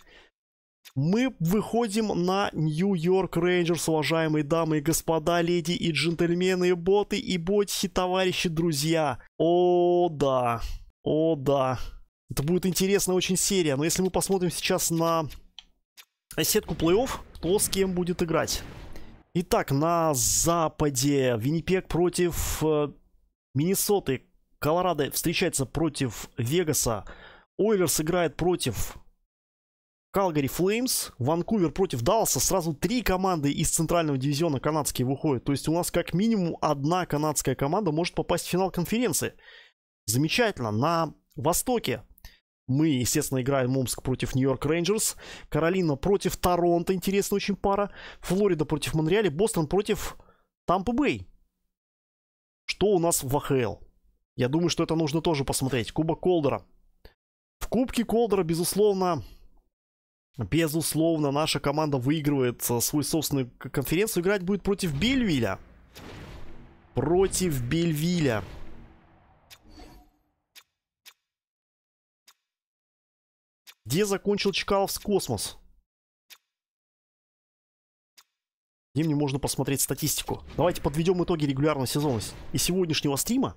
Мы выходим на Нью-Йорк Рейнджерс, уважаемые дамы и господа, леди и джентльмены, боты, и ботихи, товарищи, друзья. О, да. О, да. Это будет интересная очень серия. Но если мы посмотрим сейчас на сетку плей-офф, то с кем будет играть? Итак, на Западе Виннипек против э, Миннесоты. Колорадо встречается против Вегаса. Ойлерс играет против Калгари Флеймс. Ванкувер против Далса. Сразу три команды из центрального дивизиона канадские выходят. То есть у нас как минимум одна канадская команда может попасть в финал конференции. Замечательно. На Востоке мы, естественно, играем Омск против Нью-Йорк Рейнджерс. Каролина против Торонто. Интересная очень пара. Флорида против Монреали. Бостон против Тампа Бэй. Что у нас в АХЛ? Я думаю, что это нужно тоже посмотреть. Кубок Колдера. В Кубке Колдера, безусловно, безусловно, наша команда выигрывает э, свою собственную конференцию. Играть будет против Бельвиля. Против Бельвиля. Где закончил Чкалов с космос? Где мне можно посмотреть статистику? Давайте подведем итоги регулярного сезона и сегодняшнего стрима.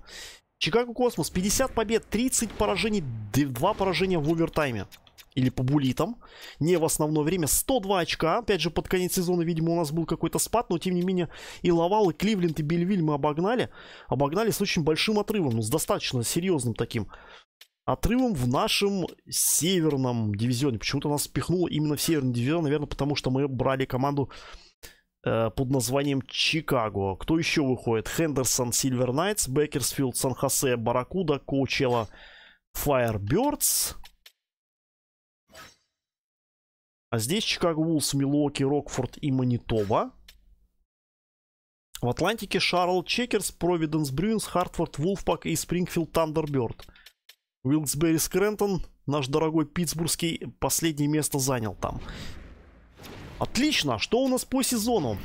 Чикаго Космос 50 побед, 30 поражений, 2 поражения в овертайме. Или по булитам. Не в основное время. 102 очка. Опять же, под конец сезона, видимо, у нас был какой-то спад. Но, тем не менее, и Лавал, и Кливленд, и Бельвиль мы обогнали. Обогнали с очень большим отрывом. Ну, с достаточно серьезным таким отрывом в нашем северном дивизионе. Почему-то нас спихнуло именно в северный дивизион, наверное, потому что мы брали команду э, под названием Чикаго. Кто еще выходит? Хендерсон, Сильвер Найтс, Бекерсфилд, Сан-Хосе, Баракуда, Коучела, Firebirds. А здесь Чикаго Улс, Милуоки, Рокфорд и Манитова. В Атлантике Шарл Чекерс, Провиденс Брюинс, Хартфорд, Вулфпак и Спрингфилд Тандерберд. Уилксбери Скрентон, наш дорогой питтсбургский, последнее место занял там. Отлично, что у нас по сезону?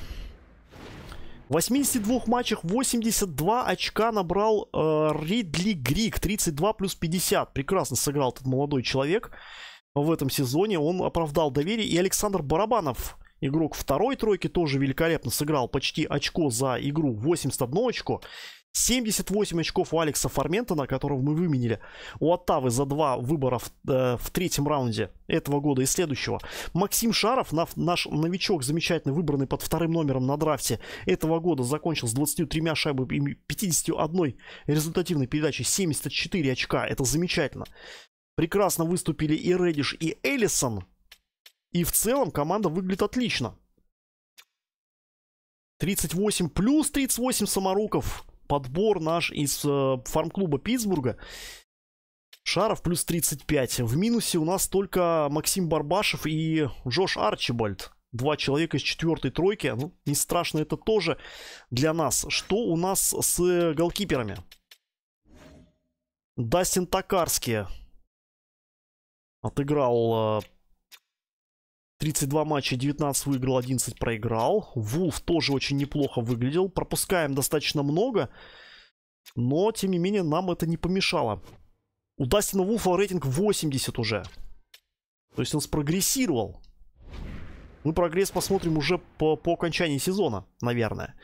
В 82 матчах 82 очка набрал э, Ридли Грик, 32 плюс 50. Прекрасно сыграл этот молодой человек в этом сезоне. Он оправдал доверие. И Александр Барабанов, игрок второй тройки, тоже великолепно сыграл почти очко за игру, 81 очко. 78 очков у Алекса Фарментона, которого мы выменили у Оттавы за два выбора в, э, в третьем раунде этого года и следующего. Максим Шаров, на, наш новичок, замечательно выбранный под вторым номером на драфте этого года, закончил с 23 шайбами и 51 результативной передачей 74 очка. Это замечательно. Прекрасно выступили и Редиш, и Эллисон. И в целом команда выглядит отлично. 38 плюс 38 саморуков подбор наш из э, фарм-клуба Питтсбурга. Шаров плюс 35. В минусе у нас только Максим Барбашев и Джош Арчибальд. Два человека из четвертой тройки. Ну, не страшно это тоже для нас. Что у нас с голкиперами? Дастин Токарский отыграл э, 32 матча, 19 выиграл, 11 проиграл. Вулф тоже очень неплохо выглядел. Пропускаем достаточно много, но, тем не менее, нам это не помешало. У Дастина Вулфа рейтинг 80 уже. То есть он спрогрессировал. Мы прогресс посмотрим уже по, по окончании сезона, наверное.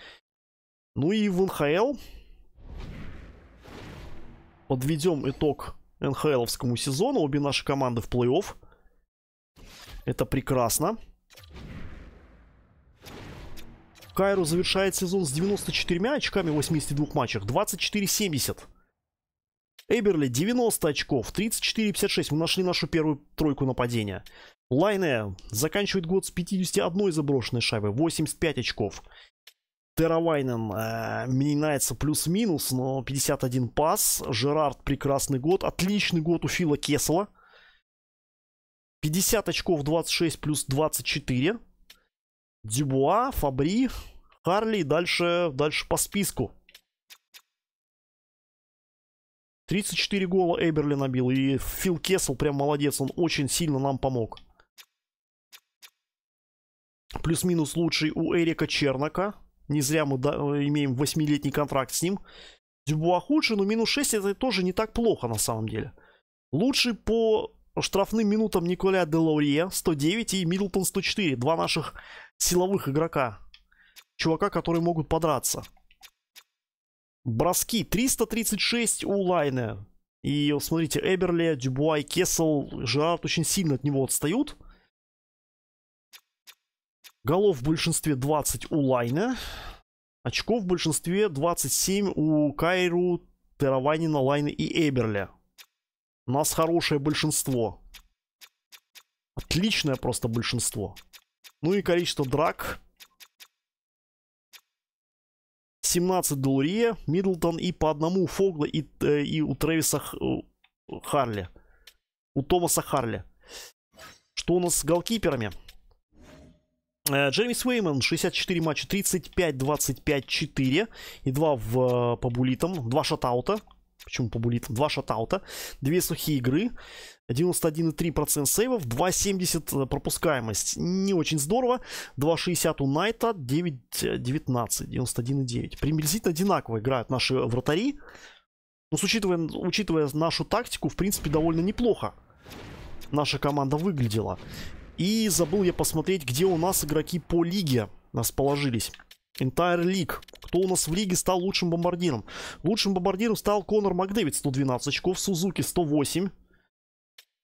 Ну и в НХЛ подведем итог НХЛовскому сезону. Обе наши команды в плей-офф. Это прекрасно. Кайру завершает сезон с 94 очками в 82 матчах. 24-70. Эберли 90 очков. 34-56. Мы нашли нашу первую тройку нападения. Лайне заканчивает год с 51 заброшенной шайбы. 85 очков. Теравайнен э, меняется плюс-минус, но 51 пас. Жерард прекрасный год. Отличный год у Фила Кесла. 50 очков 26 плюс 24. Дюбуа, Фабри, Харли. Дальше, дальше по списку. 34 гола Эберли набил. И Фил Кессел прям молодец. Он очень сильно нам помог. Плюс-минус лучший у Эрика Чернока. Не зря мы имеем 8-летний контракт с ним. Дюбуа худший, но минус 6 это тоже не так плохо на самом деле. Лучший по Штрафным минутам Николя Делаурье 109 и Миддлтон 104. Два наших силовых игрока. Чувака, которые могут подраться. Броски 336 у Лайна. И смотрите, Эберли, Дюбуай, Кессел, Жерард очень сильно от него отстают. Голов в большинстве 20 у Лайна. Очков в большинстве 27 у Кайру, Тераванина, Лайна и Эберля нас хорошее большинство. Отличное просто большинство. Ну и количество драк. 17 Делурье, Миддлтон и по одному у Фогла и, э, и у Трэвиса Харли. У Томаса Харли. Что у нас с голкиперами? Э, Джеймис Уэйман 64 матча, 35, 25, 4 и 2 в, э, по булитам, 2 шатаута, Почему побулит? Два шатаута, две сухие игры, 91,3% сейвов, 2,70 э, пропускаемость. Не очень здорово. 2,60 у Найта, 9,19, 91,9. Приблизительно одинаково играют наши вратари. Но ну, с учитывая, учитывая нашу тактику, в принципе, довольно неплохо наша команда выглядела. И забыл я посмотреть, где у нас игроки по лиге нас положились. Entire League. Кто у нас в лиге стал лучшим бомбардиром? Лучшим бомбардиром стал Конор Макдэвид, 112 очков, Сузуки 108.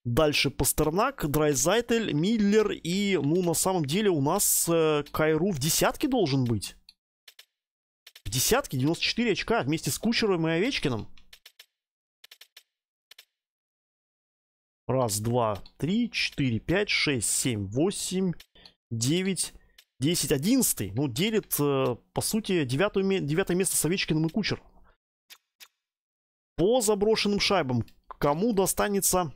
Дальше Пастернак, Драйзайтель, Миллер и, ну, на самом деле у нас э, Кайру в десятке должен быть. В десятке 94 очка вместе с Кучеровым и Овечкиным. Раз, два, три, четыре, пять, шесть, семь, восемь, девять, 10-11, ну, делит, э, по сути, 9, 9 место с Овечкиным и Кучер По заброшенным шайбам, кому достанется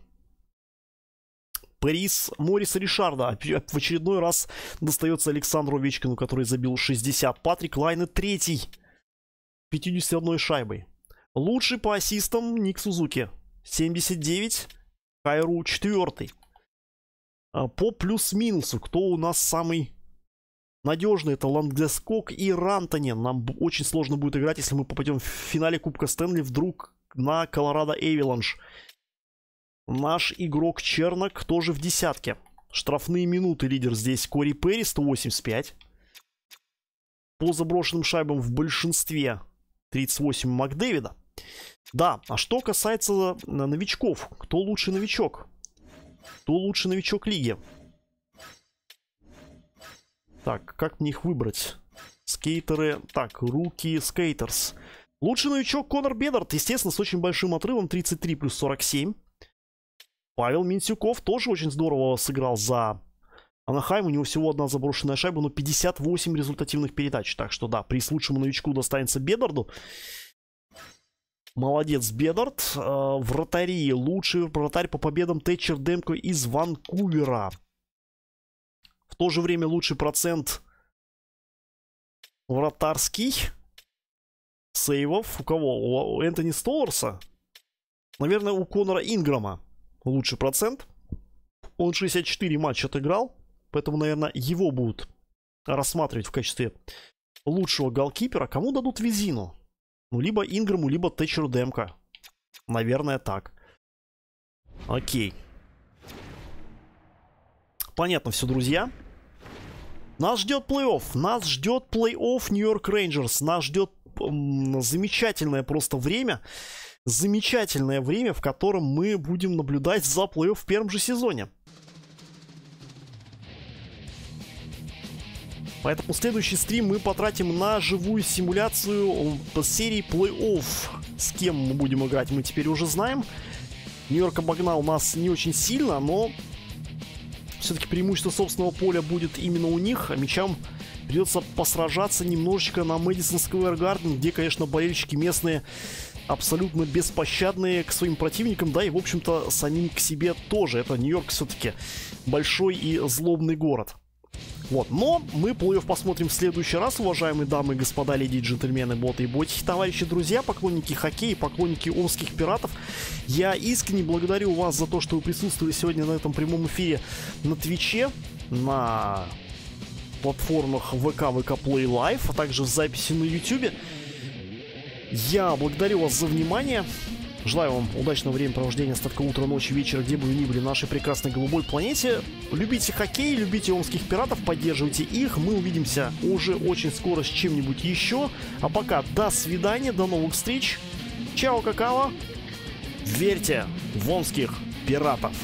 приз Мориса Ришарда. В очередной раз достается Александру Овечкину, который забил 60. Патрик Лайне третий. 51 шайбой. Лучший по ассистам Ник Сузуки. 79. Кайру четвертый. А, по плюс-минусу, кто у нас самый надежный. Это Лангдескок и Рантони. Нам очень сложно будет играть, если мы попадем в финале Кубка Стэнли вдруг на Колорадо Эвиланш. Наш игрок Чернок тоже в десятке. Штрафные минуты лидер здесь Кори Перри, 185. По заброшенным шайбам в большинстве 38 Макдэвида. Да, а что касается э, новичков, кто лучший новичок? Кто лучший новичок лиги? Так, как мне их выбрать? Скейтеры. Так, руки скейтерс. Лучший новичок Конор Бедарт, естественно, с очень большим отрывом. 33 плюс 47. Павел Минсюков тоже очень здорово сыграл за Анахайм. У него всего одна заброшенная шайба, но 58 результативных передач. Так что да, приз лучшему новичку достанется Бедарду. Молодец, Бедард. Э, вратари. Лучший вратарь по победам Тэтчер Демко из Ванкувера. В то же время лучший процент вратарский сейвов. У кого? У Энтони Столларса? Наверное, у Конора Инграма лучший процент. Он 64 матча отыграл, поэтому, наверное, его будут рассматривать в качестве лучшего голкипера. Кому дадут Визину? Ну, либо Инграму, либо Тэтчеру Демка. Наверное, так. Окей понятно все, друзья. Нас ждет плей-офф. Нас ждет плей-офф Нью-Йорк Рейнджерс. Нас ждет замечательное просто время. Замечательное время, в котором мы будем наблюдать за плей-офф в первом же сезоне. Поэтому следующий стрим мы потратим на живую симуляцию по серии плей-офф. С кем мы будем играть, мы теперь уже знаем. Нью-Йорк обогнал нас не очень сильно, но все-таки преимущество собственного поля будет именно у них, а мячам придется посражаться немножечко на Мэдисон Сквер Гарден, где, конечно, болельщики местные абсолютно беспощадные к своим противникам, да и, в общем-то, самим к себе тоже. Это Нью-Йорк все-таки большой и злобный город. Вот, но мы плей-офф посмотрим в следующий раз, уважаемые дамы и господа, леди и джентльмены, боты и ботики, товарищи, друзья, поклонники хоккея, поклонники омских пиратов. Я искренне благодарю вас за то, что вы присутствовали сегодня на этом прямом эфире на Твиче, на платформах ВК, ВК Play Live, а также в записи на Ютубе. Я благодарю вас за внимание. Желаю вам удачного времяпровождения, остатка утра, ночи, вечера, где бы вы ни были, нашей прекрасной голубой планете. Любите хоккей, любите омских пиратов, поддерживайте их. Мы увидимся уже очень скоро с чем-нибудь еще. А пока до свидания, до новых встреч. Чао, какао. Верьте в омских пиратов.